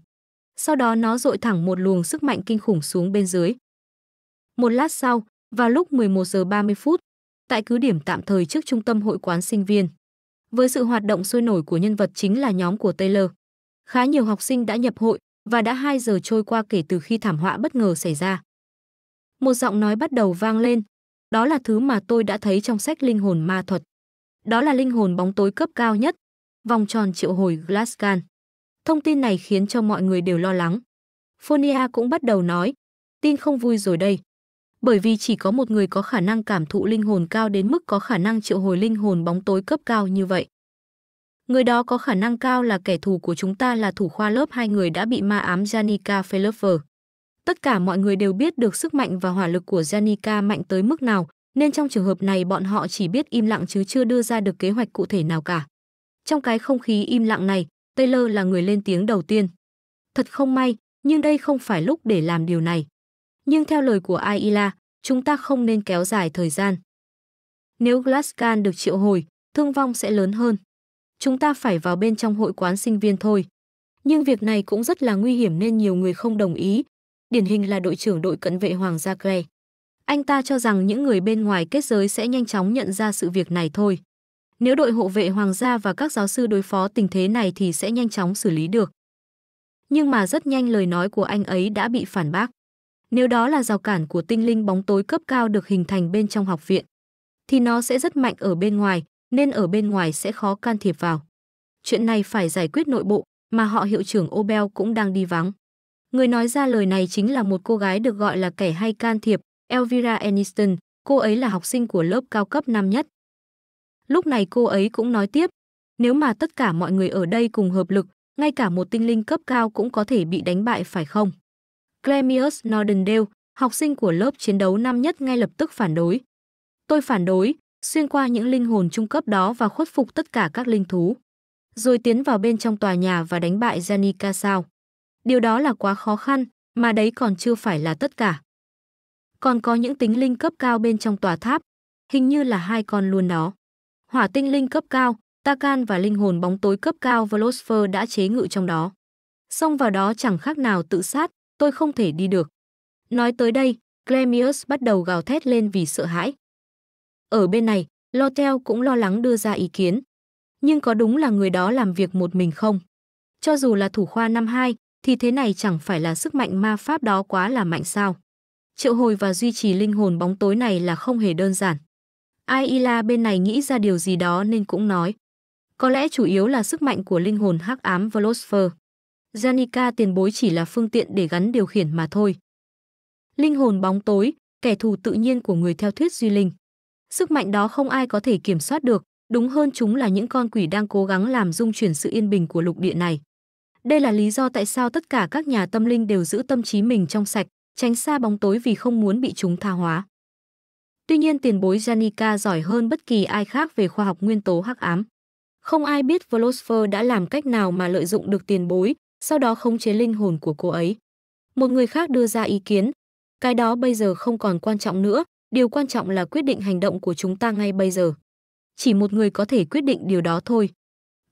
Sau đó nó dội thẳng một luồng sức mạnh kinh khủng xuống bên dưới. Một lát sau, vào lúc 11 giờ 30 phút, tại cứ điểm tạm thời trước trung tâm hội quán sinh viên, với sự hoạt động sôi nổi của nhân vật chính là nhóm của Taylor. Khá nhiều học sinh đã nhập hội và đã 2 giờ trôi qua kể từ khi thảm họa bất ngờ xảy ra. Một giọng nói bắt đầu vang lên, đó là thứ mà tôi đã thấy trong sách Linh hồn ma thuật. Đó là linh hồn bóng tối cấp cao nhất, vòng tròn triệu hồi Glasgow. Thông tin này khiến cho mọi người đều lo lắng. Fonia cũng bắt đầu nói, tin không vui rồi đây bởi vì chỉ có một người có khả năng cảm thụ linh hồn cao đến mức có khả năng triệu hồi linh hồn bóng tối cấp cao như vậy. Người đó có khả năng cao là kẻ thù của chúng ta là thủ khoa lớp hai người đã bị ma ám Janica Felover. Tất cả mọi người đều biết được sức mạnh và hỏa lực của Janica mạnh tới mức nào, nên trong trường hợp này bọn họ chỉ biết im lặng chứ chưa đưa ra được kế hoạch cụ thể nào cả. Trong cái không khí im lặng này, Taylor là người lên tiếng đầu tiên. Thật không may, nhưng đây không phải lúc để làm điều này. Nhưng theo lời của Aila, chúng ta không nên kéo dài thời gian. Nếu Glaskan được triệu hồi, thương vong sẽ lớn hơn. Chúng ta phải vào bên trong hội quán sinh viên thôi. Nhưng việc này cũng rất là nguy hiểm nên nhiều người không đồng ý. Điển hình là đội trưởng đội cận vệ Hoàng gia Grey. Anh ta cho rằng những người bên ngoài kết giới sẽ nhanh chóng nhận ra sự việc này thôi. Nếu đội hộ vệ hoàng gia và các giáo sư đối phó tình thế này thì sẽ nhanh chóng xử lý được. Nhưng mà rất nhanh lời nói của anh ấy đã bị phản bác. Nếu đó là rào cản của tinh linh bóng tối cấp cao được hình thành bên trong học viện, thì nó sẽ rất mạnh ở bên ngoài, nên ở bên ngoài sẽ khó can thiệp vào. Chuyện này phải giải quyết nội bộ, mà họ hiệu trưởng Obel cũng đang đi vắng. Người nói ra lời này chính là một cô gái được gọi là kẻ hay can thiệp, Elvira Aniston, cô ấy là học sinh của lớp cao cấp năm nhất. Lúc này cô ấy cũng nói tiếp, nếu mà tất cả mọi người ở đây cùng hợp lực, ngay cả một tinh linh cấp cao cũng có thể bị đánh bại phải không? Clemius Nordendale, học sinh của lớp chiến đấu năm nhất ngay lập tức phản đối. Tôi phản đối, xuyên qua những linh hồn trung cấp đó và khuất phục tất cả các linh thú. Rồi tiến vào bên trong tòa nhà và đánh bại Janica sao. Điều đó là quá khó khăn, mà đấy còn chưa phải là tất cả. Còn có những tính linh cấp cao bên trong tòa tháp, hình như là hai con luôn đó. Hỏa tinh linh cấp cao, Takan và linh hồn bóng tối cấp cao Velosfer đã chế ngự trong đó. Xông vào đó chẳng khác nào tự sát, tôi không thể đi được. Nói tới đây, Clemius bắt đầu gào thét lên vì sợ hãi. Ở bên này, Lotel cũng lo lắng đưa ra ý kiến. Nhưng có đúng là người đó làm việc một mình không? Cho dù là thủ khoa năm 2, thì thế này chẳng phải là sức mạnh ma pháp đó quá là mạnh sao. Triệu hồi và duy trì linh hồn bóng tối này là không hề đơn giản. Aila bên này nghĩ ra điều gì đó nên cũng nói. Có lẽ chủ yếu là sức mạnh của linh hồn hắc ám Volosfer. Janica tiền bối chỉ là phương tiện để gắn điều khiển mà thôi. Linh hồn bóng tối, kẻ thù tự nhiên của người theo thuyết duy linh. Sức mạnh đó không ai có thể kiểm soát được, đúng hơn chúng là những con quỷ đang cố gắng làm dung chuyển sự yên bình của lục địa này. Đây là lý do tại sao tất cả các nhà tâm linh đều giữ tâm trí mình trong sạch, tránh xa bóng tối vì không muốn bị chúng tha hóa. Tuy nhiên tiền bối Janika giỏi hơn bất kỳ ai khác về khoa học nguyên tố hắc ám. Không ai biết Philosopher đã làm cách nào mà lợi dụng được tiền bối, sau đó khống chế linh hồn của cô ấy. Một người khác đưa ra ý kiến, cái đó bây giờ không còn quan trọng nữa, điều quan trọng là quyết định hành động của chúng ta ngay bây giờ. Chỉ một người có thể quyết định điều đó thôi.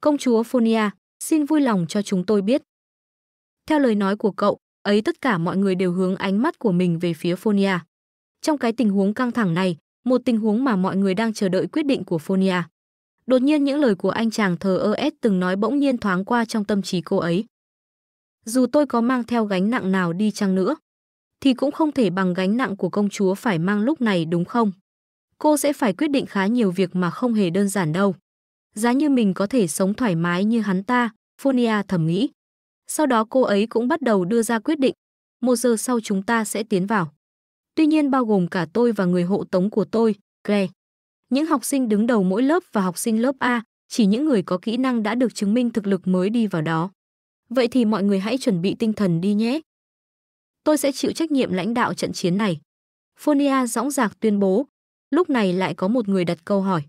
Công chúa Phonia, xin vui lòng cho chúng tôi biết. Theo lời nói của cậu, ấy tất cả mọi người đều hướng ánh mắt của mình về phía Phonia. Trong cái tình huống căng thẳng này, một tình huống mà mọi người đang chờ đợi quyết định của Phonia. Đột nhiên những lời của anh chàng thờ ơ từng nói bỗng nhiên thoáng qua trong tâm trí cô ấy. Dù tôi có mang theo gánh nặng nào đi chăng nữa, thì cũng không thể bằng gánh nặng của công chúa phải mang lúc này đúng không? Cô sẽ phải quyết định khá nhiều việc mà không hề đơn giản đâu. Giá như mình có thể sống thoải mái như hắn ta, Fonia thầm nghĩ. Sau đó cô ấy cũng bắt đầu đưa ra quyết định. Một giờ sau chúng ta sẽ tiến vào. Tuy nhiên bao gồm cả tôi và người hộ tống của tôi, Claire. Những học sinh đứng đầu mỗi lớp và học sinh lớp A, chỉ những người có kỹ năng đã được chứng minh thực lực mới đi vào đó. Vậy thì mọi người hãy chuẩn bị tinh thần đi nhé. Tôi sẽ chịu trách nhiệm lãnh đạo trận chiến này. Fonia dõng dạc tuyên bố. Lúc này lại có một người đặt câu hỏi.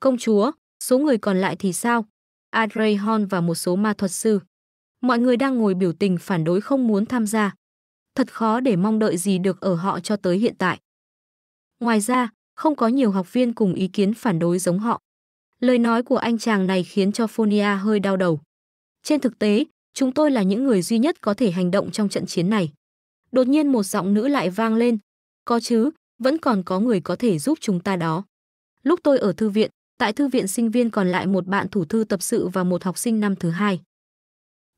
Công chúa, số người còn lại thì sao? Adrehon và một số ma thuật sư. Mọi người đang ngồi biểu tình phản đối không muốn tham gia. Thật khó để mong đợi gì được ở họ cho tới hiện tại. Ngoài ra, không có nhiều học viên cùng ý kiến phản đối giống họ. Lời nói của anh chàng này khiến cho Fonia hơi đau đầu. Trên thực tế, Chúng tôi là những người duy nhất có thể hành động trong trận chiến này. Đột nhiên một giọng nữ lại vang lên. Có chứ, vẫn còn có người có thể giúp chúng ta đó. Lúc tôi ở thư viện, tại thư viện sinh viên còn lại một bạn thủ thư tập sự và một học sinh năm thứ hai.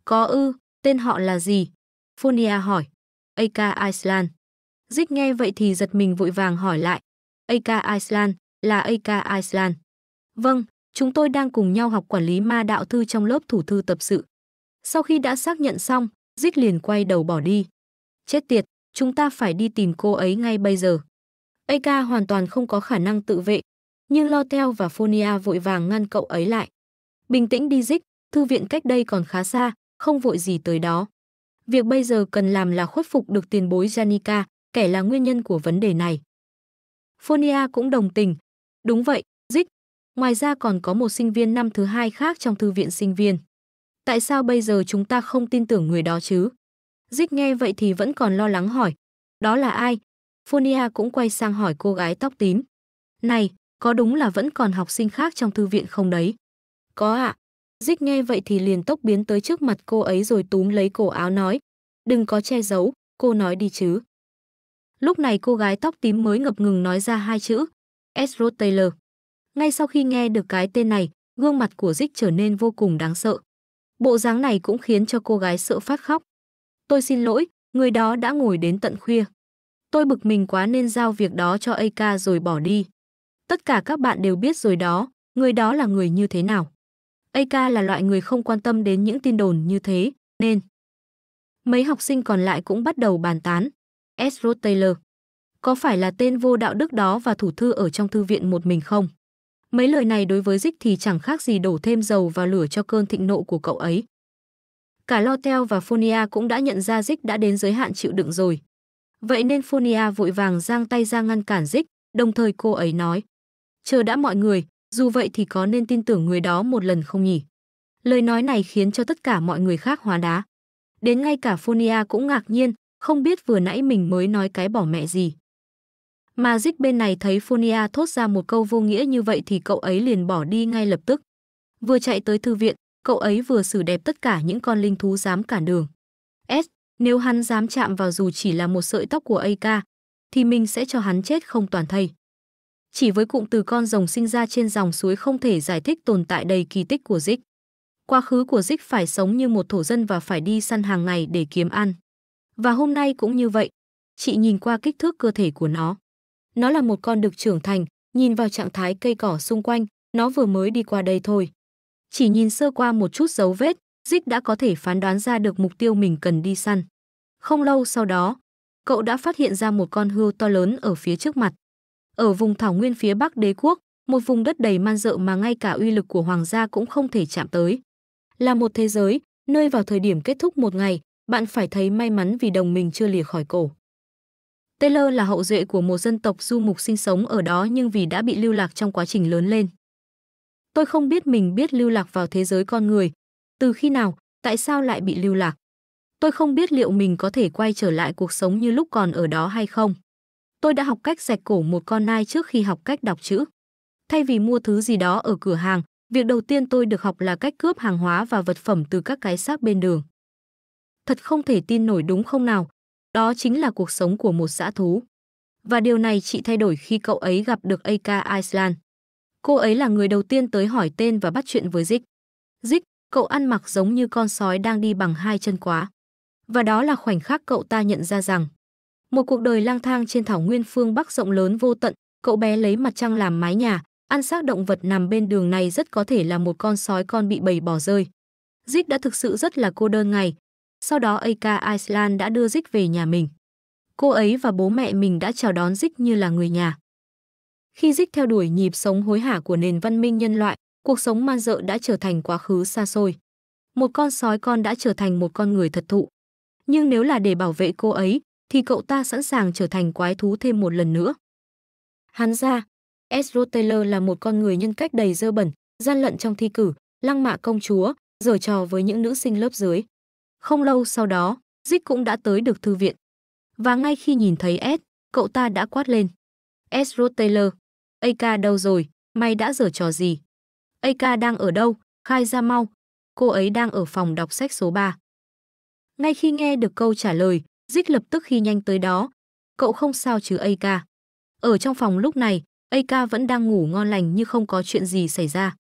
Có ư, tên họ là gì? Fonia hỏi. AK Iceland. Dích nghe vậy thì giật mình vội vàng hỏi lại. AK Iceland, là AK Iceland. Vâng, chúng tôi đang cùng nhau học quản lý ma đạo thư trong lớp thủ thư tập sự. Sau khi đã xác nhận xong, Dích liền quay đầu bỏ đi. Chết tiệt, chúng ta phải đi tìm cô ấy ngay bây giờ. AK hoàn toàn không có khả năng tự vệ, nhưng Lotel và Fonia vội vàng ngăn cậu ấy lại. Bình tĩnh đi Dích, thư viện cách đây còn khá xa, không vội gì tới đó. Việc bây giờ cần làm là khuất phục được tiền bối Janica, kẻ là nguyên nhân của vấn đề này. Fonia cũng đồng tình. Đúng vậy, Dích. Ngoài ra còn có một sinh viên năm thứ hai khác trong thư viện sinh viên tại sao bây giờ chúng ta không tin tưởng người đó chứ? Dích nghe vậy thì vẫn còn lo lắng hỏi, đó là ai? Phonia cũng quay sang hỏi cô gái tóc tím. Này, có đúng là vẫn còn học sinh khác trong thư viện không đấy? Có ạ. À. Dích nghe vậy thì liền tốc biến tới trước mặt cô ấy rồi túm lấy cổ áo nói. Đừng có che giấu, cô nói đi chứ. Lúc này cô gái tóc tím mới ngập ngừng nói ra hai chữ, Ezra Taylor. Ngay sau khi nghe được cái tên này, gương mặt của Dích trở nên vô cùng đáng sợ. Bộ dáng này cũng khiến cho cô gái sợ phát khóc. Tôi xin lỗi, người đó đã ngồi đến tận khuya. Tôi bực mình quá nên giao việc đó cho AK rồi bỏ đi. Tất cả các bạn đều biết rồi đó, người đó là người như thế nào. AK là loại người không quan tâm đến những tin đồn như thế, nên... Mấy học sinh còn lại cũng bắt đầu bàn tán. Ezra Taylor. Có phải là tên vô đạo đức đó và thủ thư ở trong thư viện một mình không? Mấy lời này đối với Dích thì chẳng khác gì đổ thêm dầu vào lửa cho cơn thịnh nộ của cậu ấy. Cả Lotel và Fonia cũng đã nhận ra Dích đã đến giới hạn chịu đựng rồi. Vậy nên Fonia vội vàng giang tay ra ngăn cản Dích, đồng thời cô ấy nói. Chờ đã mọi người, dù vậy thì có nên tin tưởng người đó một lần không nhỉ? Lời nói này khiến cho tất cả mọi người khác hóa đá. Đến ngay cả Fonia cũng ngạc nhiên, không biết vừa nãy mình mới nói cái bỏ mẹ gì. Mà bên này thấy Fonia thốt ra một câu vô nghĩa như vậy thì cậu ấy liền bỏ đi ngay lập tức. Vừa chạy tới thư viện, cậu ấy vừa xử đẹp tất cả những con linh thú dám cản đường. S, nếu hắn dám chạm vào dù chỉ là một sợi tóc của AK, thì mình sẽ cho hắn chết không toàn thây. Chỉ với cụm từ con rồng sinh ra trên dòng suối không thể giải thích tồn tại đầy kỳ tích của Zik. Quá khứ của Zik phải sống như một thổ dân và phải đi săn hàng ngày để kiếm ăn. Và hôm nay cũng như vậy, chị nhìn qua kích thước cơ thể của nó. Nó là một con đực trưởng thành, nhìn vào trạng thái cây cỏ xung quanh, nó vừa mới đi qua đây thôi. Chỉ nhìn sơ qua một chút dấu vết, Dích đã có thể phán đoán ra được mục tiêu mình cần đi săn. Không lâu sau đó, cậu đã phát hiện ra một con hươu to lớn ở phía trước mặt. Ở vùng thảo nguyên phía Bắc đế quốc, một vùng đất đầy man rợ mà ngay cả uy lực của hoàng gia cũng không thể chạm tới. Là một thế giới, nơi vào thời điểm kết thúc một ngày, bạn phải thấy may mắn vì đồng mình chưa lìa khỏi cổ. Taylor là hậu duệ của một dân tộc du mục sinh sống ở đó nhưng vì đã bị lưu lạc trong quá trình lớn lên. Tôi không biết mình biết lưu lạc vào thế giới con người. Từ khi nào, tại sao lại bị lưu lạc? Tôi không biết liệu mình có thể quay trở lại cuộc sống như lúc còn ở đó hay không. Tôi đã học cách rạch cổ một con nai trước khi học cách đọc chữ. Thay vì mua thứ gì đó ở cửa hàng, việc đầu tiên tôi được học là cách cướp hàng hóa và vật phẩm từ các cái xác bên đường. Thật không thể tin nổi đúng không nào, đó chính là cuộc sống của một dã thú. Và điều này chị thay đổi khi cậu ấy gặp được AK Iceland. Cô ấy là người đầu tiên tới hỏi tên và bắt chuyện với Dick. Dick, cậu ăn mặc giống như con sói đang đi bằng hai chân quá. Và đó là khoảnh khắc cậu ta nhận ra rằng một cuộc đời lang thang trên thảo nguyên phương Bắc rộng lớn vô tận, cậu bé lấy mặt trăng làm mái nhà, ăn xác động vật nằm bên đường này rất có thể là một con sói con bị bầy bỏ rơi. Dick đã thực sự rất là cô đơn ngày, sau đó AK Iceland đã đưa Dích về nhà mình. Cô ấy và bố mẹ mình đã chào đón Dích như là người nhà. Khi Dích theo đuổi nhịp sống hối hả của nền văn minh nhân loại, cuộc sống man dợ đã trở thành quá khứ xa xôi. Một con sói con đã trở thành một con người thật thụ. Nhưng nếu là để bảo vệ cô ấy, thì cậu ta sẵn sàng trở thành quái thú thêm một lần nữa. Hắn ra, Ezra Taylor là một con người nhân cách đầy dơ bẩn, gian lận trong thi cử, lăng mạ công chúa, giở trò với những nữ sinh lớp dưới. Không lâu sau đó, Dick cũng đã tới được thư viện. Và ngay khi nhìn thấy S, cậu ta đã quát lên. S. Taylor, AK đâu rồi, mày đã giở trò gì? AK đang ở đâu, khai ra mau, cô ấy đang ở phòng đọc sách số 3. Ngay khi nghe được câu trả lời, Dick lập tức khi nhanh tới đó. Cậu không sao chứ AK. Ở trong phòng lúc này, AK vẫn đang ngủ ngon lành như không có chuyện gì xảy ra.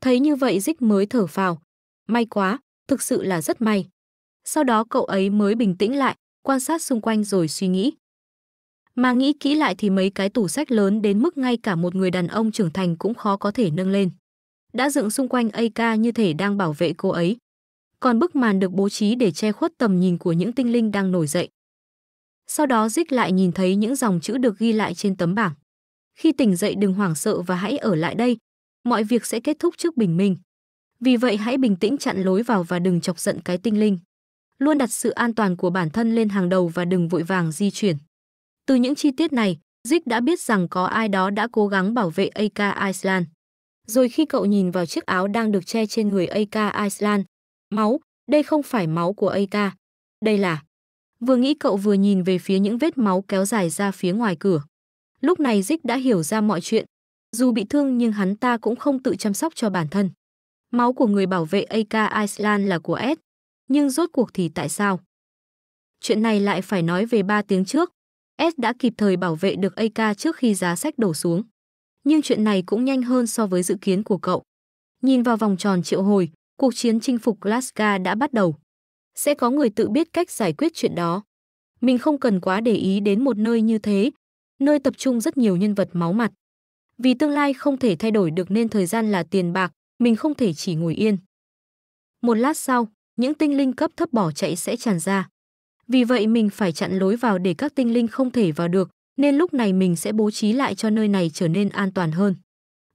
Thấy như vậy Dick mới thở phào. May quá, thực sự là rất may sau đó cậu ấy mới bình tĩnh lại, quan sát xung quanh rồi suy nghĩ. Mà nghĩ kỹ lại thì mấy cái tủ sách lớn đến mức ngay cả một người đàn ông trưởng thành cũng khó có thể nâng lên. Đã dựng xung quanh AK như thể đang bảo vệ cô ấy. Còn bức màn được bố trí để che khuất tầm nhìn của những tinh linh đang nổi dậy. Sau đó dích lại nhìn thấy những dòng chữ được ghi lại trên tấm bảng. Khi tỉnh dậy đừng hoảng sợ và hãy ở lại đây. Mọi việc sẽ kết thúc trước bình minh. Vì vậy hãy bình tĩnh chặn lối vào và đừng chọc giận cái tinh linh luôn đặt sự an toàn của bản thân lên hàng đầu và đừng vội vàng di chuyển. Từ những chi tiết này, Dick đã biết rằng có ai đó đã cố gắng bảo vệ AK Iceland. Rồi khi cậu nhìn vào chiếc áo đang được che trên người AK Iceland, máu, đây không phải máu của AK, đây là. Vừa nghĩ cậu vừa nhìn về phía những vết máu kéo dài ra phía ngoài cửa. Lúc này Dick đã hiểu ra mọi chuyện. Dù bị thương nhưng hắn ta cũng không tự chăm sóc cho bản thân. Máu của người bảo vệ AK Iceland là của Ed, nhưng rốt cuộc thì tại sao? Chuyện này lại phải nói về 3 tiếng trước. S đã kịp thời bảo vệ được AK trước khi giá sách đổ xuống. Nhưng chuyện này cũng nhanh hơn so với dự kiến của cậu. Nhìn vào vòng tròn triệu hồi, cuộc chiến chinh phục Glasgow đã bắt đầu. Sẽ có người tự biết cách giải quyết chuyện đó. Mình không cần quá để ý đến một nơi như thế, nơi tập trung rất nhiều nhân vật máu mặt. Vì tương lai không thể thay đổi được nên thời gian là tiền bạc, mình không thể chỉ ngồi yên. Một lát sau, những tinh linh cấp thấp bỏ chạy sẽ tràn ra. Vì vậy mình phải chặn lối vào để các tinh linh không thể vào được, nên lúc này mình sẽ bố trí lại cho nơi này trở nên an toàn hơn.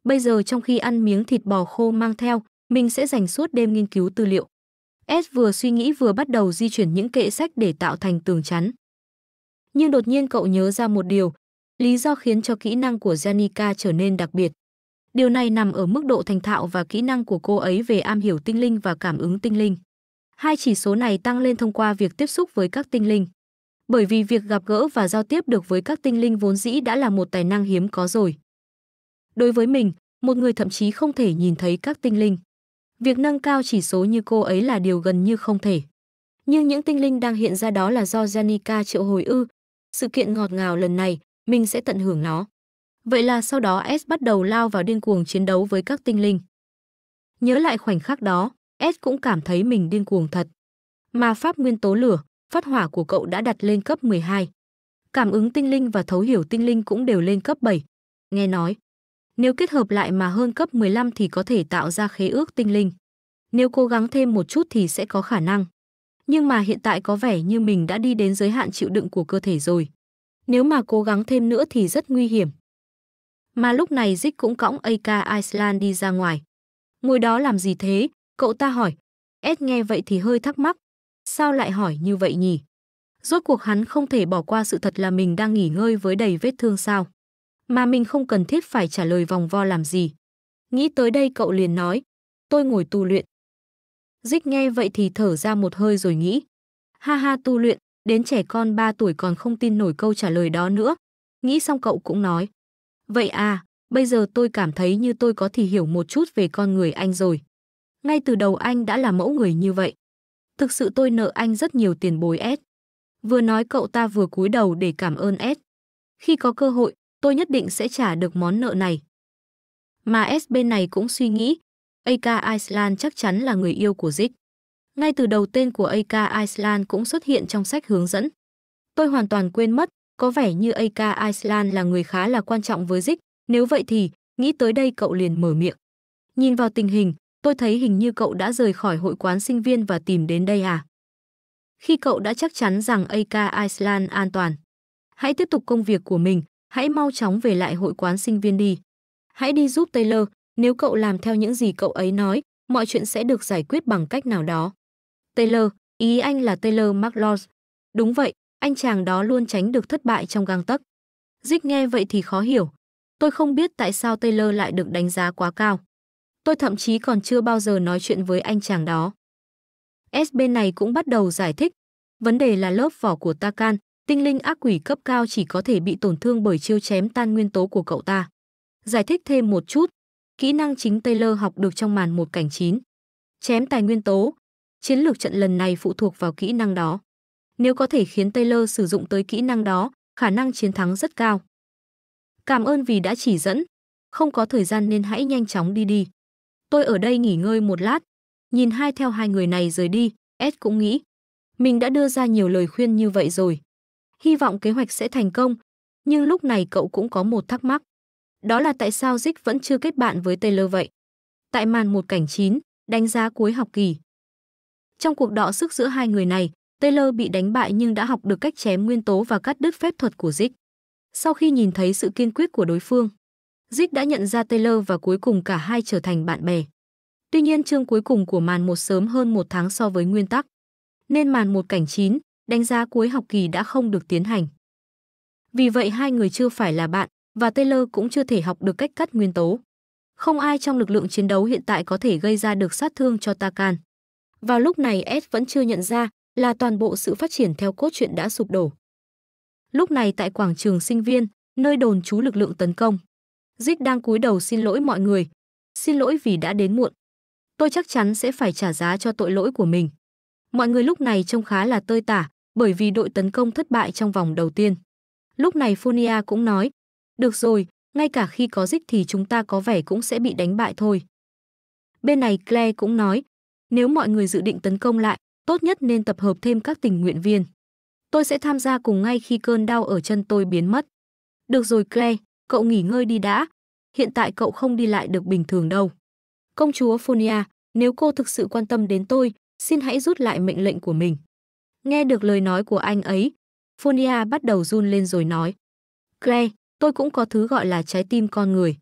Bây giờ trong khi ăn miếng thịt bò khô mang theo, mình sẽ dành suốt đêm nghiên cứu tư liệu. S vừa suy nghĩ vừa bắt đầu di chuyển những kệ sách để tạo thành tường chắn. Nhưng đột nhiên cậu nhớ ra một điều, lý do khiến cho kỹ năng của Janika trở nên đặc biệt. Điều này nằm ở mức độ thành thạo và kỹ năng của cô ấy về am hiểu tinh linh và cảm ứng tinh linh. Hai chỉ số này tăng lên thông qua việc tiếp xúc với các tinh linh. Bởi vì việc gặp gỡ và giao tiếp được với các tinh linh vốn dĩ đã là một tài năng hiếm có rồi. Đối với mình, một người thậm chí không thể nhìn thấy các tinh linh. Việc nâng cao chỉ số như cô ấy là điều gần như không thể. Nhưng những tinh linh đang hiện ra đó là do Janika triệu hồi ư. Sự kiện ngọt ngào lần này, mình sẽ tận hưởng nó. Vậy là sau đó S bắt đầu lao vào điên cuồng chiến đấu với các tinh linh. Nhớ lại khoảnh khắc đó, S cũng cảm thấy mình điên cuồng thật. Mà pháp nguyên tố lửa, phát hỏa của cậu đã đặt lên cấp 12. Cảm ứng tinh linh và thấu hiểu tinh linh cũng đều lên cấp 7. Nghe nói, nếu kết hợp lại mà hơn cấp 15 thì có thể tạo ra khế ước tinh linh. Nếu cố gắng thêm một chút thì sẽ có khả năng. Nhưng mà hiện tại có vẻ như mình đã đi đến giới hạn chịu đựng của cơ thể rồi. Nếu mà cố gắng thêm nữa thì rất nguy hiểm. Mà lúc này Dích cũng cõng AK Iceland đi ra ngoài. Ngồi đó làm gì thế, Cậu ta hỏi. Ed nghe vậy thì hơi thắc mắc. Sao lại hỏi như vậy nhỉ? Rốt cuộc hắn không thể bỏ qua sự thật là mình đang nghỉ ngơi với đầy vết thương sao. Mà mình không cần thiết phải trả lời vòng vo làm gì. Nghĩ tới đây cậu liền nói. Tôi ngồi tu luyện. Dích nghe vậy thì thở ra một hơi rồi nghĩ. Ha ha tu luyện, đến trẻ con 3 tuổi còn không tin nổi câu trả lời đó nữa. Nghĩ xong cậu cũng nói. Vậy à, bây giờ tôi cảm thấy như tôi có thể hiểu một chút về con người anh rồi. Ngay từ đầu anh đã là mẫu người như vậy. Thực sự tôi nợ anh rất nhiều tiền bối S. Vừa nói cậu ta vừa cúi đầu để cảm ơn S. Khi có cơ hội, tôi nhất định sẽ trả được món nợ này. Mà S bên này cũng suy nghĩ, AK Iceland chắc chắn là người yêu của Zik. Ngay từ đầu tên của AK Iceland cũng xuất hiện trong sách hướng dẫn. Tôi hoàn toàn quên mất, có vẻ như AK Iceland là người khá là quan trọng với Zik, nếu vậy thì, nghĩ tới đây cậu liền mở miệng. Nhìn vào tình hình, tôi thấy hình như cậu đã rời khỏi hội quán sinh viên và tìm đến đây à? Khi cậu đã chắc chắn rằng AK Iceland an toàn, hãy tiếp tục công việc của mình, hãy mau chóng về lại hội quán sinh viên đi. Hãy đi giúp Taylor, nếu cậu làm theo những gì cậu ấy nói, mọi chuyện sẽ được giải quyết bằng cách nào đó. Taylor, ý anh là Taylor McLaws. Đúng vậy, anh chàng đó luôn tránh được thất bại trong gang tấc. Dích nghe vậy thì khó hiểu. Tôi không biết tại sao Taylor lại được đánh giá quá cao. Tôi thậm chí còn chưa bao giờ nói chuyện với anh chàng đó. SB này cũng bắt đầu giải thích. Vấn đề là lớp vỏ của ta can tinh linh ác quỷ cấp cao chỉ có thể bị tổn thương bởi chiêu chém tan nguyên tố của cậu ta. Giải thích thêm một chút, kỹ năng chính Taylor học được trong màn một cảnh 9. Chém tài nguyên tố, chiến lược trận lần này phụ thuộc vào kỹ năng đó. Nếu có thể khiến Taylor sử dụng tới kỹ năng đó, khả năng chiến thắng rất cao. Cảm ơn vì đã chỉ dẫn, không có thời gian nên hãy nhanh chóng đi đi tôi ở đây nghỉ ngơi một lát. Nhìn hai theo hai người này rời đi, Ed cũng nghĩ, mình đã đưa ra nhiều lời khuyên như vậy rồi. Hy vọng kế hoạch sẽ thành công, nhưng lúc này cậu cũng có một thắc mắc. Đó là tại sao Dick vẫn chưa kết bạn với Taylor vậy? Tại màn một cảnh 9, đánh giá cuối học kỳ. Trong cuộc đọ sức giữa hai người này, Taylor bị đánh bại nhưng đã học được cách chém nguyên tố và cắt đứt phép thuật của Dick. Sau khi nhìn thấy sự kiên quyết của đối phương, Zig đã nhận ra Taylor và cuối cùng cả hai trở thành bạn bè. Tuy nhiên chương cuối cùng của màn một sớm hơn một tháng so với nguyên tắc. Nên màn một cảnh 9, đánh giá cuối học kỳ đã không được tiến hành. Vì vậy hai người chưa phải là bạn và Taylor cũng chưa thể học được cách cắt nguyên tố. Không ai trong lực lượng chiến đấu hiện tại có thể gây ra được sát thương cho Takan. Vào lúc này Ed vẫn chưa nhận ra là toàn bộ sự phát triển theo cốt truyện đã sụp đổ. Lúc này tại quảng trường sinh viên, nơi đồn trú lực lượng tấn công, Dít đang cúi đầu xin lỗi mọi người. Xin lỗi vì đã đến muộn. Tôi chắc chắn sẽ phải trả giá cho tội lỗi của mình. Mọi người lúc này trông khá là tơi tả, bởi vì đội tấn công thất bại trong vòng đầu tiên. Lúc này Fonia cũng nói, được rồi, ngay cả khi có dích thì chúng ta có vẻ cũng sẽ bị đánh bại thôi. Bên này Claire cũng nói, nếu mọi người dự định tấn công lại, tốt nhất nên tập hợp thêm các tình nguyện viên. Tôi sẽ tham gia cùng ngay khi cơn đau ở chân tôi biến mất. Được rồi Claire, cậu nghỉ ngơi đi đã. Hiện tại cậu không đi lại được bình thường đâu. Công chúa Phonia, nếu cô thực sự quan tâm đến tôi, xin hãy rút lại mệnh lệnh của mình. Nghe được lời nói của anh ấy, Phonia bắt đầu run lên rồi nói. Claire, tôi cũng có thứ gọi là trái tim con người.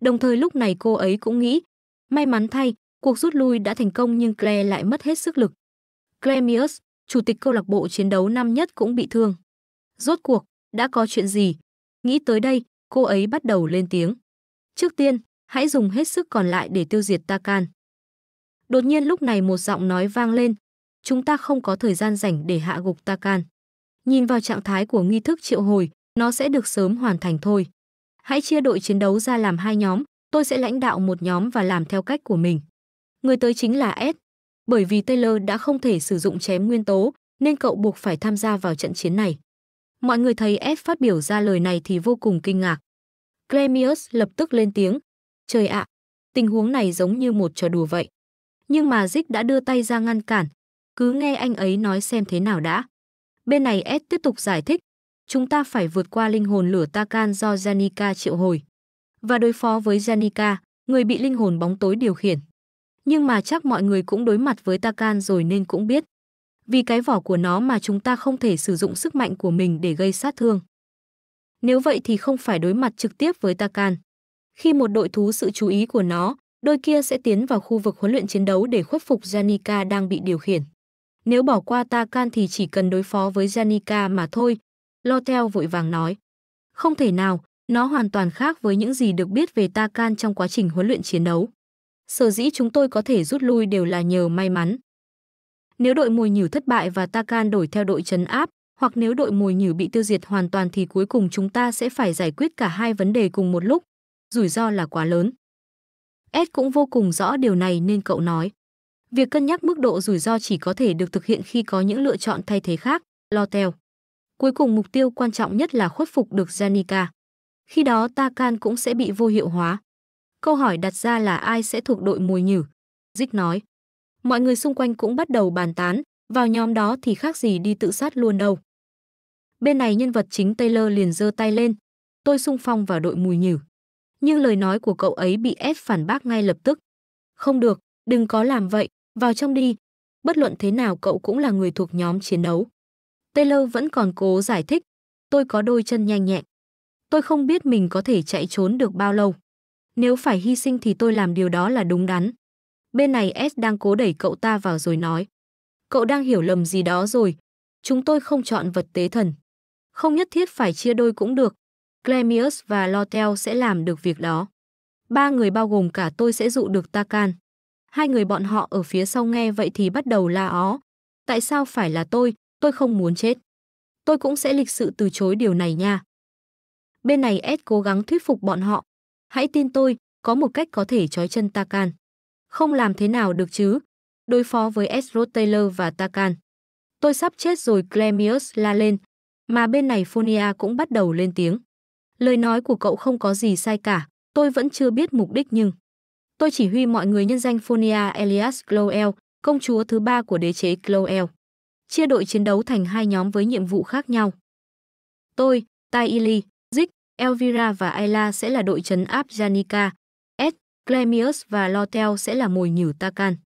Đồng thời lúc này cô ấy cũng nghĩ, may mắn thay, cuộc rút lui đã thành công nhưng Claire lại mất hết sức lực. Clemius, chủ tịch câu lạc bộ chiến đấu năm nhất cũng bị thương. Rốt cuộc, đã có chuyện gì, Nghĩ tới đây, cô ấy bắt đầu lên tiếng. Trước tiên, hãy dùng hết sức còn lại để tiêu diệt Takan. Đột nhiên lúc này một giọng nói vang lên, chúng ta không có thời gian rảnh để hạ gục Takan. Nhìn vào trạng thái của nghi thức triệu hồi, nó sẽ được sớm hoàn thành thôi. Hãy chia đội chiến đấu ra làm hai nhóm, tôi sẽ lãnh đạo một nhóm và làm theo cách của mình. Người tới chính là Ed. Bởi vì Taylor đã không thể sử dụng chém nguyên tố, nên cậu buộc phải tham gia vào trận chiến này. Mọi người thấy Ed phát biểu ra lời này thì vô cùng kinh ngạc. Clemius lập tức lên tiếng. Trời ạ, tình huống này giống như một trò đùa vậy. Nhưng mà Dick đã đưa tay ra ngăn cản. Cứ nghe anh ấy nói xem thế nào đã. Bên này Ed tiếp tục giải thích. Chúng ta phải vượt qua linh hồn lửa Takan do Janika triệu hồi. Và đối phó với Janika, người bị linh hồn bóng tối điều khiển. Nhưng mà chắc mọi người cũng đối mặt với Takan rồi nên cũng biết vì cái vỏ của nó mà chúng ta không thể sử dụng sức mạnh của mình để gây sát thương. Nếu vậy thì không phải đối mặt trực tiếp với Takan. Khi một đội thú sự chú ý của nó, đôi kia sẽ tiến vào khu vực huấn luyện chiến đấu để khuất phục Janika đang bị điều khiển. Nếu bỏ qua Takan thì chỉ cần đối phó với Janika mà thôi, Lotel vội vàng nói. Không thể nào, nó hoàn toàn khác với những gì được biết về Takan trong quá trình huấn luyện chiến đấu. Sở dĩ chúng tôi có thể rút lui đều là nhờ may mắn. Nếu đội mùi nhử thất bại và ta can đổi theo đội chấn áp, hoặc nếu đội mùi nhử bị tiêu diệt hoàn toàn thì cuối cùng chúng ta sẽ phải giải quyết cả hai vấn đề cùng một lúc. Rủi ro là quá lớn. Ed cũng vô cùng rõ điều này nên cậu nói. Việc cân nhắc mức độ rủi ro chỉ có thể được thực hiện khi có những lựa chọn thay thế khác, lo teo. Cuối cùng mục tiêu quan trọng nhất là khuất phục được Janica. Khi đó ta can cũng sẽ bị vô hiệu hóa. Câu hỏi đặt ra là ai sẽ thuộc đội mùi nhử? Dích nói mọi người xung quanh cũng bắt đầu bàn tán, vào nhóm đó thì khác gì đi tự sát luôn đâu. Bên này nhân vật chính Taylor liền giơ tay lên, tôi xung phong vào đội mùi nhử. Nhưng lời nói của cậu ấy bị ép phản bác ngay lập tức. Không được, đừng có làm vậy, vào trong đi. Bất luận thế nào cậu cũng là người thuộc nhóm chiến đấu. Taylor vẫn còn cố giải thích, tôi có đôi chân nhanh nhẹn. Tôi không biết mình có thể chạy trốn được bao lâu. Nếu phải hy sinh thì tôi làm điều đó là đúng đắn. Bên này S đang cố đẩy cậu ta vào rồi nói. Cậu đang hiểu lầm gì đó rồi. Chúng tôi không chọn vật tế thần. Không nhất thiết phải chia đôi cũng được. Glemius và lothel sẽ làm được việc đó. Ba người bao gồm cả tôi sẽ dụ được Takan. Hai người bọn họ ở phía sau nghe vậy thì bắt đầu la ó. Tại sao phải là tôi? Tôi không muốn chết. Tôi cũng sẽ lịch sự từ chối điều này nha. Bên này s cố gắng thuyết phục bọn họ. Hãy tin tôi, có một cách có thể trói chân Takan. Không làm thế nào được chứ? Đối phó với Ezro Taylor và Takan. Tôi sắp chết rồi Clemius la lên. Mà bên này Fonia cũng bắt đầu lên tiếng. Lời nói của cậu không có gì sai cả, tôi vẫn chưa biết mục đích nhưng... Tôi chỉ huy mọi người nhân danh Fonia Elias Cloel, công chúa thứ ba của đế chế Cloel. Chia đội chiến đấu thành hai nhóm với nhiệm vụ khác nhau. Tôi, Tai Ili, Zik, Elvira và Ayla sẽ là đội trấn áp Janica, Clemius và Lotel sẽ là mồi nhử Ta Can.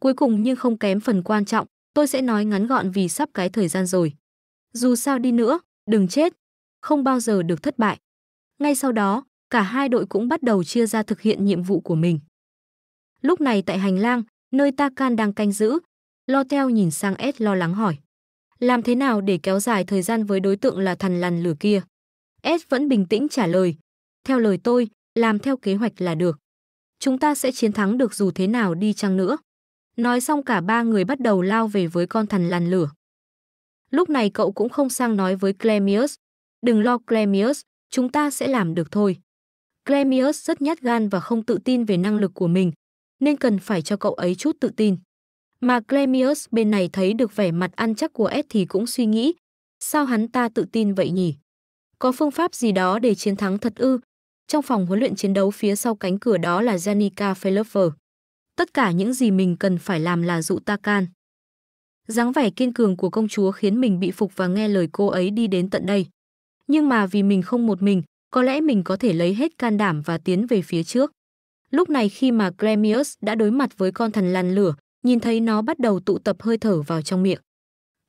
Cuối cùng nhưng không kém phần quan trọng, tôi sẽ nói ngắn gọn vì sắp cái thời gian rồi. Dù sao đi nữa, đừng chết, không bao giờ được thất bại. Ngay sau đó, cả hai đội cũng bắt đầu chia ra thực hiện nhiệm vụ của mình. Lúc này tại hành lang, nơi Ta Can đang canh giữ, Lotel nhìn sang Ed lo lắng hỏi. Làm thế nào để kéo dài thời gian với đối tượng là thằn lằn lửa kia? Ed vẫn bình tĩnh trả lời. Theo lời tôi, làm theo kế hoạch là được. Chúng ta sẽ chiến thắng được dù thế nào đi chăng nữa. Nói xong cả ba người bắt đầu lao về với con thần làn lửa. Lúc này cậu cũng không sang nói với Clemius. Đừng lo Clemius, chúng ta sẽ làm được thôi. Clemius rất nhát gan và không tự tin về năng lực của mình, nên cần phải cho cậu ấy chút tự tin. Mà Clemius bên này thấy được vẻ mặt ăn chắc của Ed thì cũng suy nghĩ, sao hắn ta tự tin vậy nhỉ? Có phương pháp gì đó để chiến thắng thật ư, trong phòng huấn luyện chiến đấu phía sau cánh cửa đó là Janica Felefer. Tất cả những gì mình cần phải làm là dụ ta can dáng vẻ kiên cường của công chúa khiến mình bị phục và nghe lời cô ấy đi đến tận đây. Nhưng mà vì mình không một mình, có lẽ mình có thể lấy hết can đảm và tiến về phía trước. Lúc này khi mà Clemius đã đối mặt với con thần làn lửa, nhìn thấy nó bắt đầu tụ tập hơi thở vào trong miệng.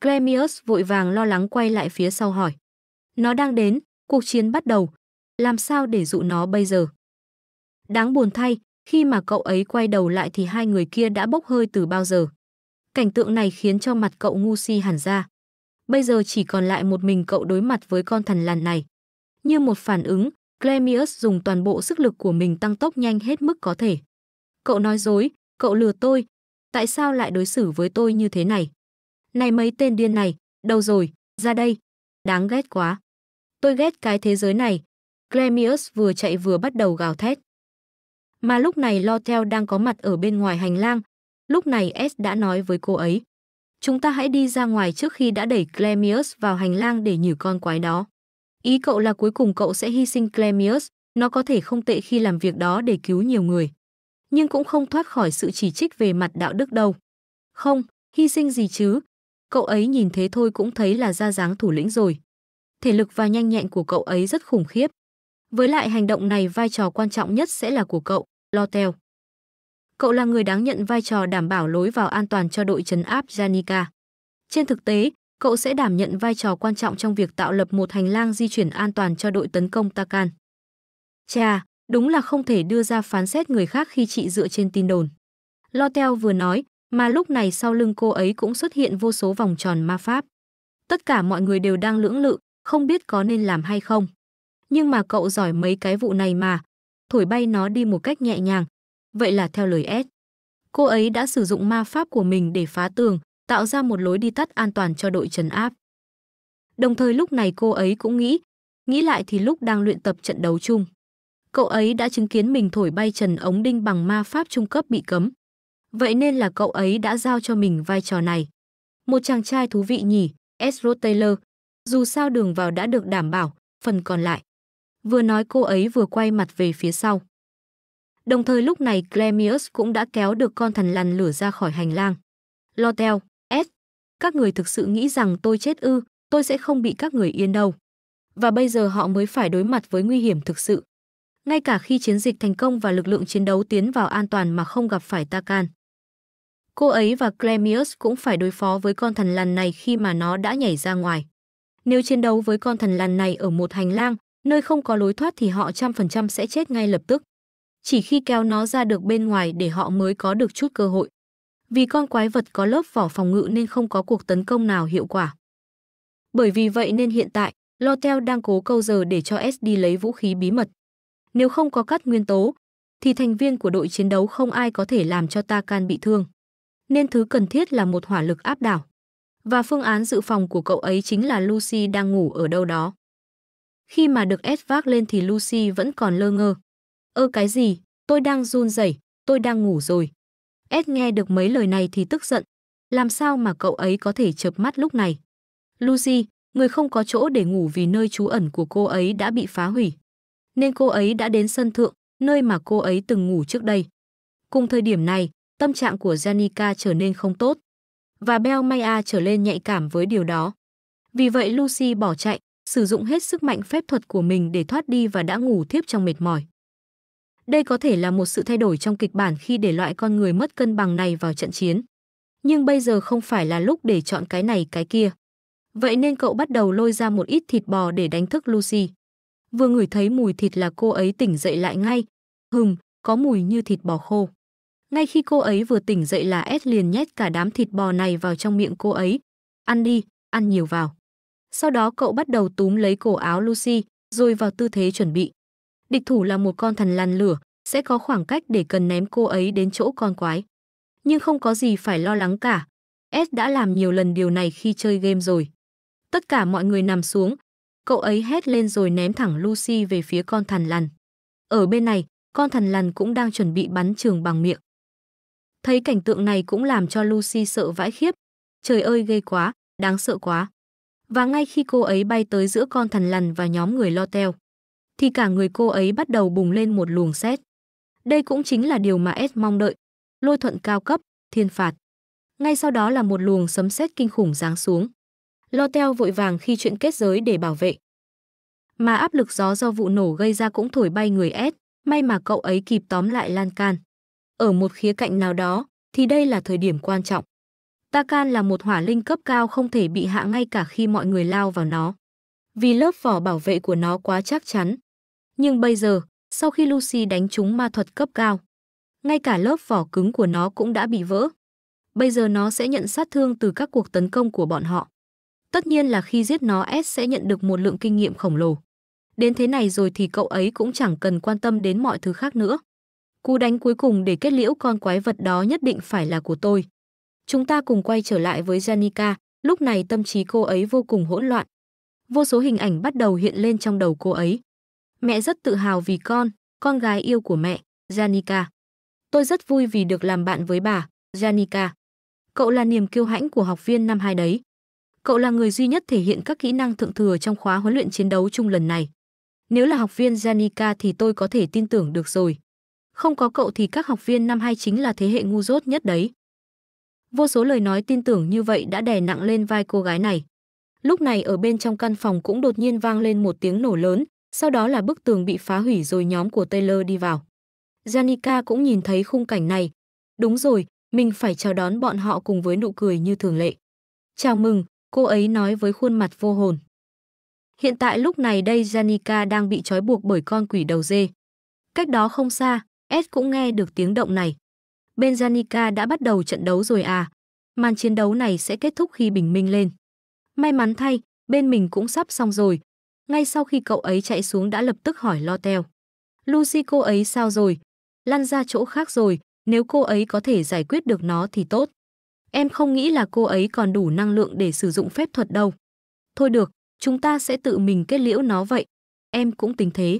Clemius vội vàng lo lắng quay lại phía sau hỏi. Nó đang đến, cuộc chiến bắt đầu, làm sao để dụ nó bây giờ? Đáng buồn thay, khi mà cậu ấy quay đầu lại thì hai người kia đã bốc hơi từ bao giờ. Cảnh tượng này khiến cho mặt cậu ngu si hẳn ra. Bây giờ chỉ còn lại một mình cậu đối mặt với con thần lằn này. Như một phản ứng, Clemius dùng toàn bộ sức lực của mình tăng tốc nhanh hết mức có thể. Cậu nói dối, cậu lừa tôi. Tại sao lại đối xử với tôi như thế này? Này mấy tên điên này, đâu rồi, ra đây. Đáng ghét quá. Tôi ghét cái thế giới này, Clemius vừa chạy vừa bắt đầu gào thét. Mà lúc này Lothel đang có mặt ở bên ngoài hành lang. Lúc này S đã nói với cô ấy. Chúng ta hãy đi ra ngoài trước khi đã đẩy Clemius vào hành lang để nhử con quái đó. Ý cậu là cuối cùng cậu sẽ hy sinh Clemius, nó có thể không tệ khi làm việc đó để cứu nhiều người. Nhưng cũng không thoát khỏi sự chỉ trích về mặt đạo đức đâu. Không, hy sinh gì chứ. Cậu ấy nhìn thế thôi cũng thấy là ra dáng thủ lĩnh rồi. Thể lực và nhanh nhẹn của cậu ấy rất khủng khiếp. Với lại hành động này vai trò quan trọng nhất sẽ là của cậu, Lotel. Cậu là người đáng nhận vai trò đảm bảo lối vào an toàn cho đội trấn áp Janica. Trên thực tế, cậu sẽ đảm nhận vai trò quan trọng trong việc tạo lập một hành lang di chuyển an toàn cho đội tấn công Takan. Chà, đúng là không thể đưa ra phán xét người khác khi chị dựa trên tin đồn. Lotel vừa nói, mà lúc này sau lưng cô ấy cũng xuất hiện vô số vòng tròn ma pháp. Tất cả mọi người đều đang lưỡng lự, không biết có nên làm hay không nhưng mà cậu giỏi mấy cái vụ này mà. Thổi bay nó đi một cách nhẹ nhàng. Vậy là theo lời Ed, Cô ấy đã sử dụng ma pháp của mình để phá tường, tạo ra một lối đi tắt an toàn cho đội trấn áp. Đồng thời lúc này cô ấy cũng nghĩ, nghĩ lại thì lúc đang luyện tập trận đấu chung. Cậu ấy đã chứng kiến mình thổi bay trần ống đinh bằng ma pháp trung cấp bị cấm. Vậy nên là cậu ấy đã giao cho mình vai trò này. Một chàng trai thú vị nhỉ, Ezra Taylor. Dù sao đường vào đã được đảm bảo, phần còn lại. Vừa nói cô ấy vừa quay mặt về phía sau. Đồng thời lúc này Clemius cũng đã kéo được con thần lằn lửa ra khỏi hành lang. Lotel, S. Các người thực sự nghĩ rằng tôi chết ư, tôi sẽ không bị các người yên đâu. Và bây giờ họ mới phải đối mặt với nguy hiểm thực sự. Ngay cả khi chiến dịch thành công và lực lượng chiến đấu tiến vào an toàn mà không gặp phải Takan. Cô ấy và Clemius cũng phải đối phó với con thần lằn này khi mà nó đã nhảy ra ngoài. Nếu chiến đấu với con thần lằn này ở một hành lang, nơi không có lối thoát thì họ trăm phần trăm sẽ chết ngay lập tức. Chỉ khi kéo nó ra được bên ngoài để họ mới có được chút cơ hội. Vì con quái vật có lớp vỏ phòng ngự nên không có cuộc tấn công nào hiệu quả. Bởi vì vậy nên hiện tại, Lotel đang cố câu giờ để cho SD lấy vũ khí bí mật. Nếu không có cắt nguyên tố, thì thành viên của đội chiến đấu không ai có thể làm cho Takan bị thương. Nên thứ cần thiết là một hỏa lực áp đảo. Và phương án dự phòng của cậu ấy chính là Lucy đang ngủ ở đâu đó. Khi mà được ép vác lên thì Lucy vẫn còn lơ ngơ. Ơ cái gì, tôi đang run rẩy, tôi đang ngủ rồi. Ed nghe được mấy lời này thì tức giận. Làm sao mà cậu ấy có thể chợp mắt lúc này? Lucy, người không có chỗ để ngủ vì nơi trú ẩn của cô ấy đã bị phá hủy. Nên cô ấy đã đến sân thượng, nơi mà cô ấy từng ngủ trước đây. Cùng thời điểm này, tâm trạng của Janica trở nên không tốt. Và Bell Maya trở lên nhạy cảm với điều đó. Vì vậy Lucy bỏ chạy, sử dụng hết sức mạnh phép thuật của mình để thoát đi và đã ngủ thiếp trong mệt mỏi. Đây có thể là một sự thay đổi trong kịch bản khi để loại con người mất cân bằng này vào trận chiến. Nhưng bây giờ không phải là lúc để chọn cái này cái kia. Vậy nên cậu bắt đầu lôi ra một ít thịt bò để đánh thức Lucy. Vừa ngửi thấy mùi thịt là cô ấy tỉnh dậy lại ngay. Hừm, có mùi như thịt bò khô. Ngay khi cô ấy vừa tỉnh dậy là Ed liền nhét cả đám thịt bò này vào trong miệng cô ấy. Ăn đi, ăn nhiều vào. Sau đó cậu bắt đầu túm lấy cổ áo Lucy, rồi vào tư thế chuẩn bị. Địch thủ là một con thần lăn lửa, sẽ có khoảng cách để cần ném cô ấy đến chỗ con quái. Nhưng không có gì phải lo lắng cả. Ed đã làm nhiều lần điều này khi chơi game rồi. Tất cả mọi người nằm xuống. Cậu ấy hét lên rồi ném thẳng Lucy về phía con thần lằn. Ở bên này, con thần lằn cũng đang chuẩn bị bắn trường bằng miệng. Thấy cảnh tượng này cũng làm cho Lucy sợ vãi khiếp. Trời ơi ghê quá, đáng sợ quá. Và ngay khi cô ấy bay tới giữa con thần lằn và nhóm người lo teo, thì cả người cô ấy bắt đầu bùng lên một luồng sét. Đây cũng chính là điều mà S mong đợi, lôi thuận cao cấp, thiên phạt. Ngay sau đó là một luồng sấm sét kinh khủng giáng xuống. Lo teo vội vàng khi chuyện kết giới để bảo vệ. Mà áp lực gió do vụ nổ gây ra cũng thổi bay người S, may mà cậu ấy kịp tóm lại lan can. Ở một khía cạnh nào đó, thì đây là thời điểm quan trọng. Takan là một hỏa linh cấp cao không thể bị hạ ngay cả khi mọi người lao vào nó. Vì lớp vỏ bảo vệ của nó quá chắc chắn. Nhưng bây giờ, sau khi Lucy đánh trúng ma thuật cấp cao, ngay cả lớp vỏ cứng của nó cũng đã bị vỡ. Bây giờ nó sẽ nhận sát thương từ các cuộc tấn công của bọn họ. Tất nhiên là khi giết nó S sẽ nhận được một lượng kinh nghiệm khổng lồ. Đến thế này rồi thì cậu ấy cũng chẳng cần quan tâm đến mọi thứ khác nữa. Cú đánh cuối cùng để kết liễu con quái vật đó nhất định phải là của tôi. Chúng ta cùng quay trở lại với Janika. lúc này tâm trí cô ấy vô cùng hỗn loạn. Vô số hình ảnh bắt đầu hiện lên trong đầu cô ấy. Mẹ rất tự hào vì con, con gái yêu của mẹ, Janika. Tôi rất vui vì được làm bạn với bà, Janika. Cậu là niềm kiêu hãnh của học viên năm hai đấy. Cậu là người duy nhất thể hiện các kỹ năng thượng thừa trong khóa huấn luyện chiến đấu chung lần này. Nếu là học viên Janika thì tôi có thể tin tưởng được rồi. Không có cậu thì các học viên năm hai chính là thế hệ ngu dốt nhất đấy. Vô số lời nói tin tưởng như vậy đã đè nặng lên vai cô gái này. Lúc này ở bên trong căn phòng cũng đột nhiên vang lên một tiếng nổ lớn, sau đó là bức tường bị phá hủy rồi nhóm của Taylor đi vào. Janica cũng nhìn thấy khung cảnh này. Đúng rồi, mình phải chào đón bọn họ cùng với nụ cười như thường lệ. Chào mừng, cô ấy nói với khuôn mặt vô hồn. Hiện tại lúc này đây Janica đang bị trói buộc bởi con quỷ đầu dê. Cách đó không xa, Ed cũng nghe được tiếng động này. Benjanica đã bắt đầu trận đấu rồi à. Màn chiến đấu này sẽ kết thúc khi bình minh lên. May mắn thay, bên mình cũng sắp xong rồi. Ngay sau khi cậu ấy chạy xuống đã lập tức hỏi lo teo. Lucy cô ấy sao rồi? Lăn ra chỗ khác rồi, nếu cô ấy có thể giải quyết được nó thì tốt. Em không nghĩ là cô ấy còn đủ năng lượng để sử dụng phép thuật đâu. Thôi được, chúng ta sẽ tự mình kết liễu nó vậy. Em cũng tính thế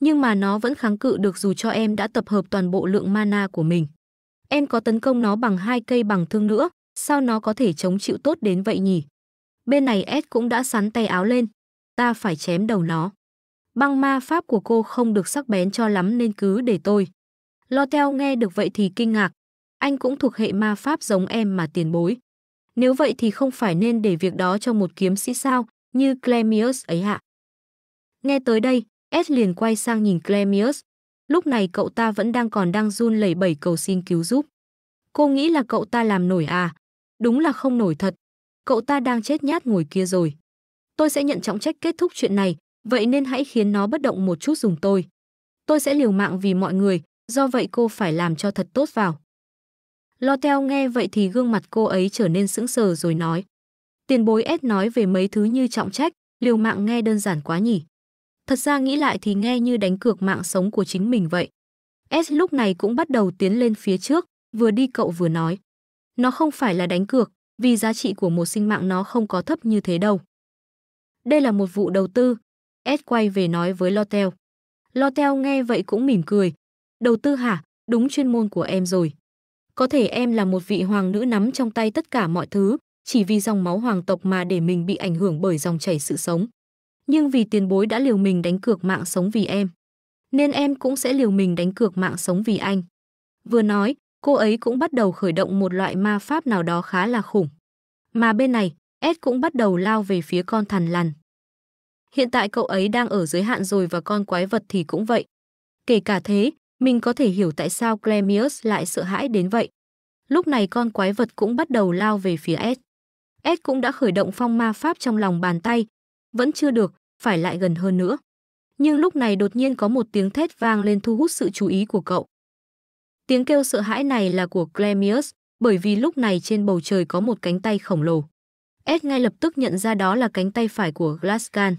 nhưng mà nó vẫn kháng cự được dù cho em đã tập hợp toàn bộ lượng mana của mình. Em có tấn công nó bằng hai cây bằng thương nữa, sao nó có thể chống chịu tốt đến vậy nhỉ? Bên này S cũng đã sắn tay áo lên, ta phải chém đầu nó. Băng ma pháp của cô không được sắc bén cho lắm nên cứ để tôi. lo Lotel nghe được vậy thì kinh ngạc, anh cũng thuộc hệ ma pháp giống em mà tiền bối. Nếu vậy thì không phải nên để việc đó cho một kiếm sĩ sao, như Clemius ấy hạ Nghe tới đây, S liền quay sang nhìn Clemius. Lúc này cậu ta vẫn đang còn đang run lẩy bẩy cầu xin cứu giúp. Cô nghĩ là cậu ta làm nổi à? Đúng là không nổi thật. Cậu ta đang chết nhát ngồi kia rồi. Tôi sẽ nhận trọng trách kết thúc chuyện này, vậy nên hãy khiến nó bất động một chút dùng tôi. Tôi sẽ liều mạng vì mọi người, do vậy cô phải làm cho thật tốt vào. Lo theo nghe vậy thì gương mặt cô ấy trở nên sững sờ rồi nói. Tiền bối S nói về mấy thứ như trọng trách, liều mạng nghe đơn giản quá nhỉ. Thật ra nghĩ lại thì nghe như đánh cược mạng sống của chính mình vậy. S lúc này cũng bắt đầu tiến lên phía trước, vừa đi cậu vừa nói. Nó không phải là đánh cược, vì giá trị của một sinh mạng nó không có thấp như thế đâu. Đây là một vụ đầu tư. S quay về nói với Lotel. Lotel nghe vậy cũng mỉm cười. Đầu tư hả? Đúng chuyên môn của em rồi. Có thể em là một vị hoàng nữ nắm trong tay tất cả mọi thứ, chỉ vì dòng máu hoàng tộc mà để mình bị ảnh hưởng bởi dòng chảy sự sống nhưng vì tiền bối đã liều mình đánh cược mạng sống vì em, nên em cũng sẽ liều mình đánh cược mạng sống vì anh. Vừa nói, cô ấy cũng bắt đầu khởi động một loại ma pháp nào đó khá là khủng. Mà bên này, Ed cũng bắt đầu lao về phía con thằn lằn. Hiện tại cậu ấy đang ở giới hạn rồi và con quái vật thì cũng vậy. Kể cả thế, mình có thể hiểu tại sao Clemius lại sợ hãi đến vậy. Lúc này con quái vật cũng bắt đầu lao về phía Ed. Ed cũng đã khởi động phong ma pháp trong lòng bàn tay, vẫn chưa được, phải lại gần hơn nữa. Nhưng lúc này đột nhiên có một tiếng thét vang lên thu hút sự chú ý của cậu. Tiếng kêu sợ hãi này là của Clemius, bởi vì lúc này trên bầu trời có một cánh tay khổng lồ. Ed ngay lập tức nhận ra đó là cánh tay phải của Glaskan.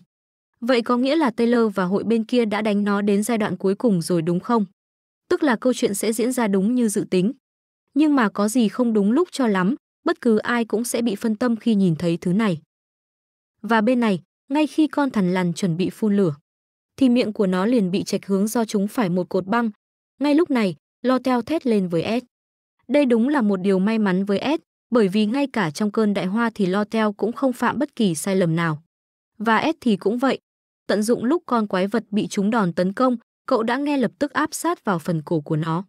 Vậy có nghĩa là Taylor và hội bên kia đã đánh nó đến giai đoạn cuối cùng rồi đúng không? Tức là câu chuyện sẽ diễn ra đúng như dự tính. Nhưng mà có gì không đúng lúc cho lắm, bất cứ ai cũng sẽ bị phân tâm khi nhìn thấy thứ này. Và bên này, ngay khi con thằn lằn chuẩn bị phun lửa thì miệng của nó liền bị trạch hướng do chúng phải một cột băng ngay lúc này lo teo thét lên với ed đây đúng là một điều may mắn với ed bởi vì ngay cả trong cơn đại hoa thì lo teo cũng không phạm bất kỳ sai lầm nào và ed thì cũng vậy tận dụng lúc con quái vật bị chúng đòn tấn công cậu đã nghe lập tức áp sát vào phần cổ của nó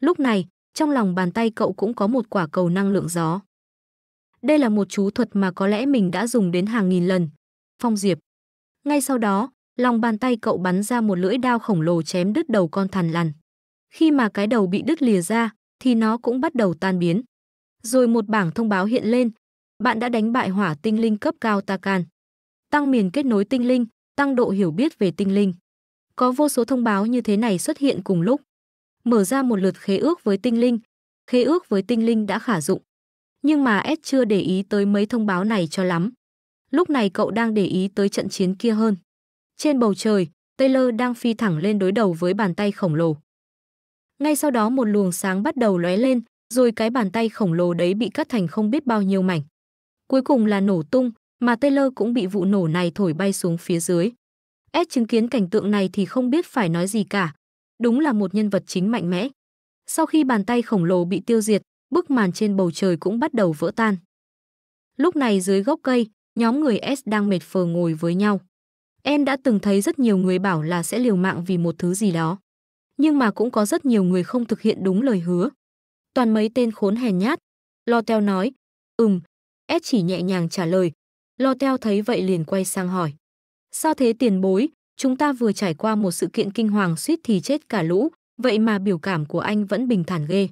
lúc này trong lòng bàn tay cậu cũng có một quả cầu năng lượng gió đây là một chú thuật mà có lẽ mình đã dùng đến hàng nghìn lần Phong Diệp. Ngay sau đó, lòng bàn tay cậu bắn ra một lưỡi đao khổng lồ chém đứt đầu con thằn lằn. Khi mà cái đầu bị đứt lìa ra, thì nó cũng bắt đầu tan biến. Rồi một bảng thông báo hiện lên, bạn đã đánh bại hỏa tinh linh cấp cao Takan. Tăng miền kết nối tinh linh, tăng độ hiểu biết về tinh linh. Có vô số thông báo như thế này xuất hiện cùng lúc. Mở ra một lượt khế ước với tinh linh, khế ước với tinh linh đã khả dụng. Nhưng mà S chưa để ý tới mấy thông báo này cho lắm. Lúc này cậu đang để ý tới trận chiến kia hơn. Trên bầu trời, Taylor đang phi thẳng lên đối đầu với bàn tay khổng lồ. Ngay sau đó một luồng sáng bắt đầu lóe lên, rồi cái bàn tay khổng lồ đấy bị cắt thành không biết bao nhiêu mảnh. Cuối cùng là nổ tung, mà Taylor cũng bị vụ nổ này thổi bay xuống phía dưới. Ed chứng kiến cảnh tượng này thì không biết phải nói gì cả. Đúng là một nhân vật chính mạnh mẽ. Sau khi bàn tay khổng lồ bị tiêu diệt, bức màn trên bầu trời cũng bắt đầu vỡ tan. Lúc này dưới gốc cây, nhóm người S đang mệt phờ ngồi với nhau. Em đã từng thấy rất nhiều người bảo là sẽ liều mạng vì một thứ gì đó. Nhưng mà cũng có rất nhiều người không thực hiện đúng lời hứa. Toàn mấy tên khốn hèn nhát. lo Lotel nói, ừm, S chỉ nhẹ nhàng trả lời. lo Lotel thấy vậy liền quay sang hỏi. Sao thế tiền bối, chúng ta vừa trải qua một sự kiện kinh hoàng suýt thì chết cả lũ, vậy mà biểu cảm của anh vẫn bình thản ghê.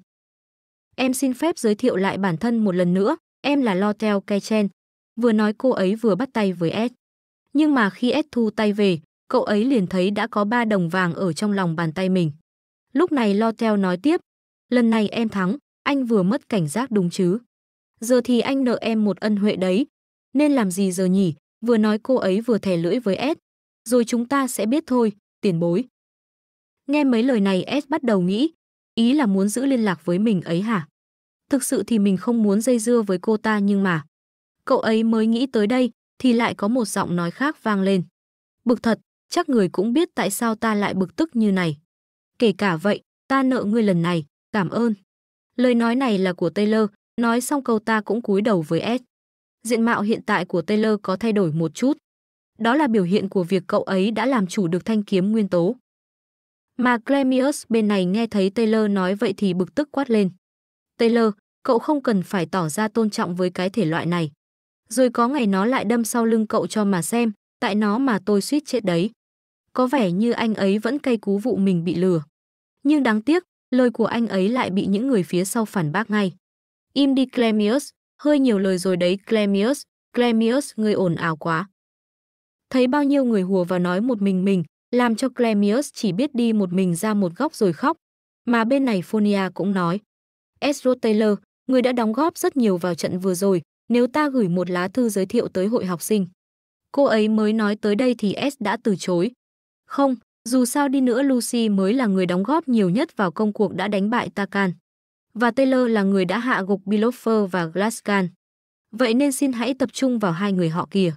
Em xin phép giới thiệu lại bản thân một lần nữa, em là lo Lotel Kechen, Vừa nói cô ấy vừa bắt tay với S. Nhưng mà khi S thu tay về, cậu ấy liền thấy đã có ba đồng vàng ở trong lòng bàn tay mình. Lúc này lo theo nói tiếp, lần này em thắng, anh vừa mất cảnh giác đúng chứ. Giờ thì anh nợ em một ân huệ đấy, nên làm gì giờ nhỉ, vừa nói cô ấy vừa thẻ lưỡi với S. Rồi chúng ta sẽ biết thôi, tiền bối. Nghe mấy lời này S bắt đầu nghĩ, ý là muốn giữ liên lạc với mình ấy hả? Thực sự thì mình không muốn dây dưa với cô ta nhưng mà Cậu ấy mới nghĩ tới đây, thì lại có một giọng nói khác vang lên. Bực thật, chắc người cũng biết tại sao ta lại bực tức như này. Kể cả vậy, ta nợ ngươi lần này, cảm ơn. Lời nói này là của Taylor, nói xong câu ta cũng cúi đầu với Ed Diện mạo hiện tại của Taylor có thay đổi một chút. Đó là biểu hiện của việc cậu ấy đã làm chủ được thanh kiếm nguyên tố. Mà Clemius bên này nghe thấy Taylor nói vậy thì bực tức quát lên. Taylor, cậu không cần phải tỏ ra tôn trọng với cái thể loại này rồi có ngày nó lại đâm sau lưng cậu cho mà xem, tại nó mà tôi suýt chết đấy. Có vẻ như anh ấy vẫn cay cú vụ mình bị lừa. Nhưng đáng tiếc, lời của anh ấy lại bị những người phía sau phản bác ngay. Im đi Clemius, hơi nhiều lời rồi đấy Clemius, Clemius người ồn ào quá. Thấy bao nhiêu người hùa và nói một mình mình, làm cho Clemius chỉ biết đi một mình ra một góc rồi khóc. Mà bên này Phonia cũng nói. Ezra Taylor, người đã đóng góp rất nhiều vào trận vừa rồi, nếu ta gửi một lá thư giới thiệu tới hội học sinh. Cô ấy mới nói tới đây thì S đã từ chối. Không, dù sao đi nữa Lucy mới là người đóng góp nhiều nhất vào công cuộc đã đánh bại Takan. Và Taylor là người đã hạ gục Bilofer và Glaskan. Vậy nên xin hãy tập trung vào hai người họ kìa.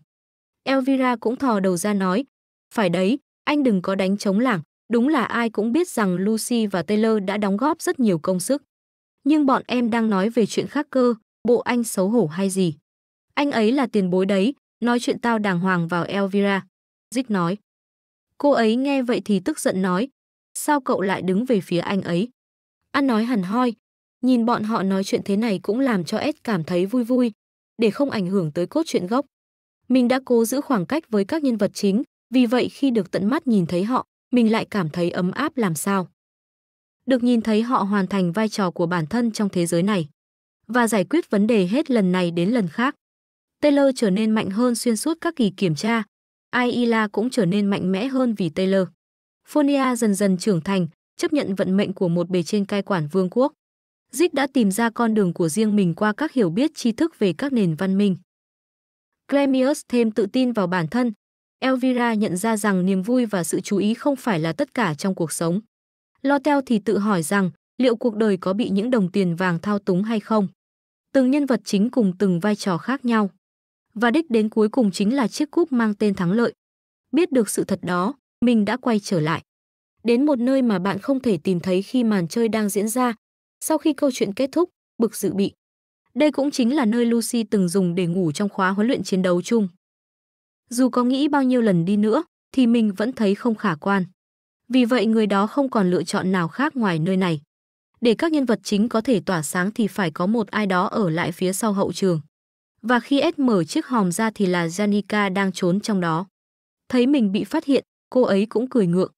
Elvira cũng thò đầu ra nói. Phải đấy, anh đừng có đánh chống lảng. Đúng là ai cũng biết rằng Lucy và Taylor đã đóng góp rất nhiều công sức. Nhưng bọn em đang nói về chuyện khác cơ, bộ anh xấu hổ hay gì? Anh ấy là tiền bối đấy, nói chuyện tao đàng hoàng vào Elvira. Dích nói. Cô ấy nghe vậy thì tức giận nói. Sao cậu lại đứng về phía anh ấy? Anh nói hẳn hoi. Nhìn bọn họ nói chuyện thế này cũng làm cho Ed cảm thấy vui vui, để không ảnh hưởng tới cốt truyện gốc. Mình đã cố giữ khoảng cách với các nhân vật chính, vì vậy khi được tận mắt nhìn thấy họ, mình lại cảm thấy ấm áp làm sao. Được nhìn thấy họ hoàn thành vai trò của bản thân trong thế giới này và giải quyết vấn đề hết lần này đến lần khác. Taylor trở nên mạnh hơn xuyên suốt các kỳ kiểm tra. Aila cũng trở nên mạnh mẽ hơn vì Taylor. Fonia dần dần trưởng thành, chấp nhận vận mệnh của một bề trên cai quản vương quốc. Zig đã tìm ra con đường của riêng mình qua các hiểu biết tri thức về các nền văn minh. Clemius thêm tự tin vào bản thân. Elvira nhận ra rằng niềm vui và sự chú ý không phải là tất cả trong cuộc sống. Lotel thì tự hỏi rằng liệu cuộc đời có bị những đồng tiền vàng thao túng hay không từng nhân vật chính cùng từng vai trò khác nhau. Và đích đến cuối cùng chính là chiếc cúp mang tên thắng lợi. Biết được sự thật đó, mình đã quay trở lại. Đến một nơi mà bạn không thể tìm thấy khi màn chơi đang diễn ra, sau khi câu chuyện kết thúc, bực dự bị. Đây cũng chính là nơi Lucy từng dùng để ngủ trong khóa huấn luyện chiến đấu chung. Dù có nghĩ bao nhiêu lần đi nữa, thì mình vẫn thấy không khả quan. Vì vậy người đó không còn lựa chọn nào khác ngoài nơi này để các nhân vật chính có thể tỏa sáng thì phải có một ai đó ở lại phía sau hậu trường. Và khi Ed mở chiếc hòm ra thì là Janika đang trốn trong đó. Thấy mình bị phát hiện, cô ấy cũng cười ngượng.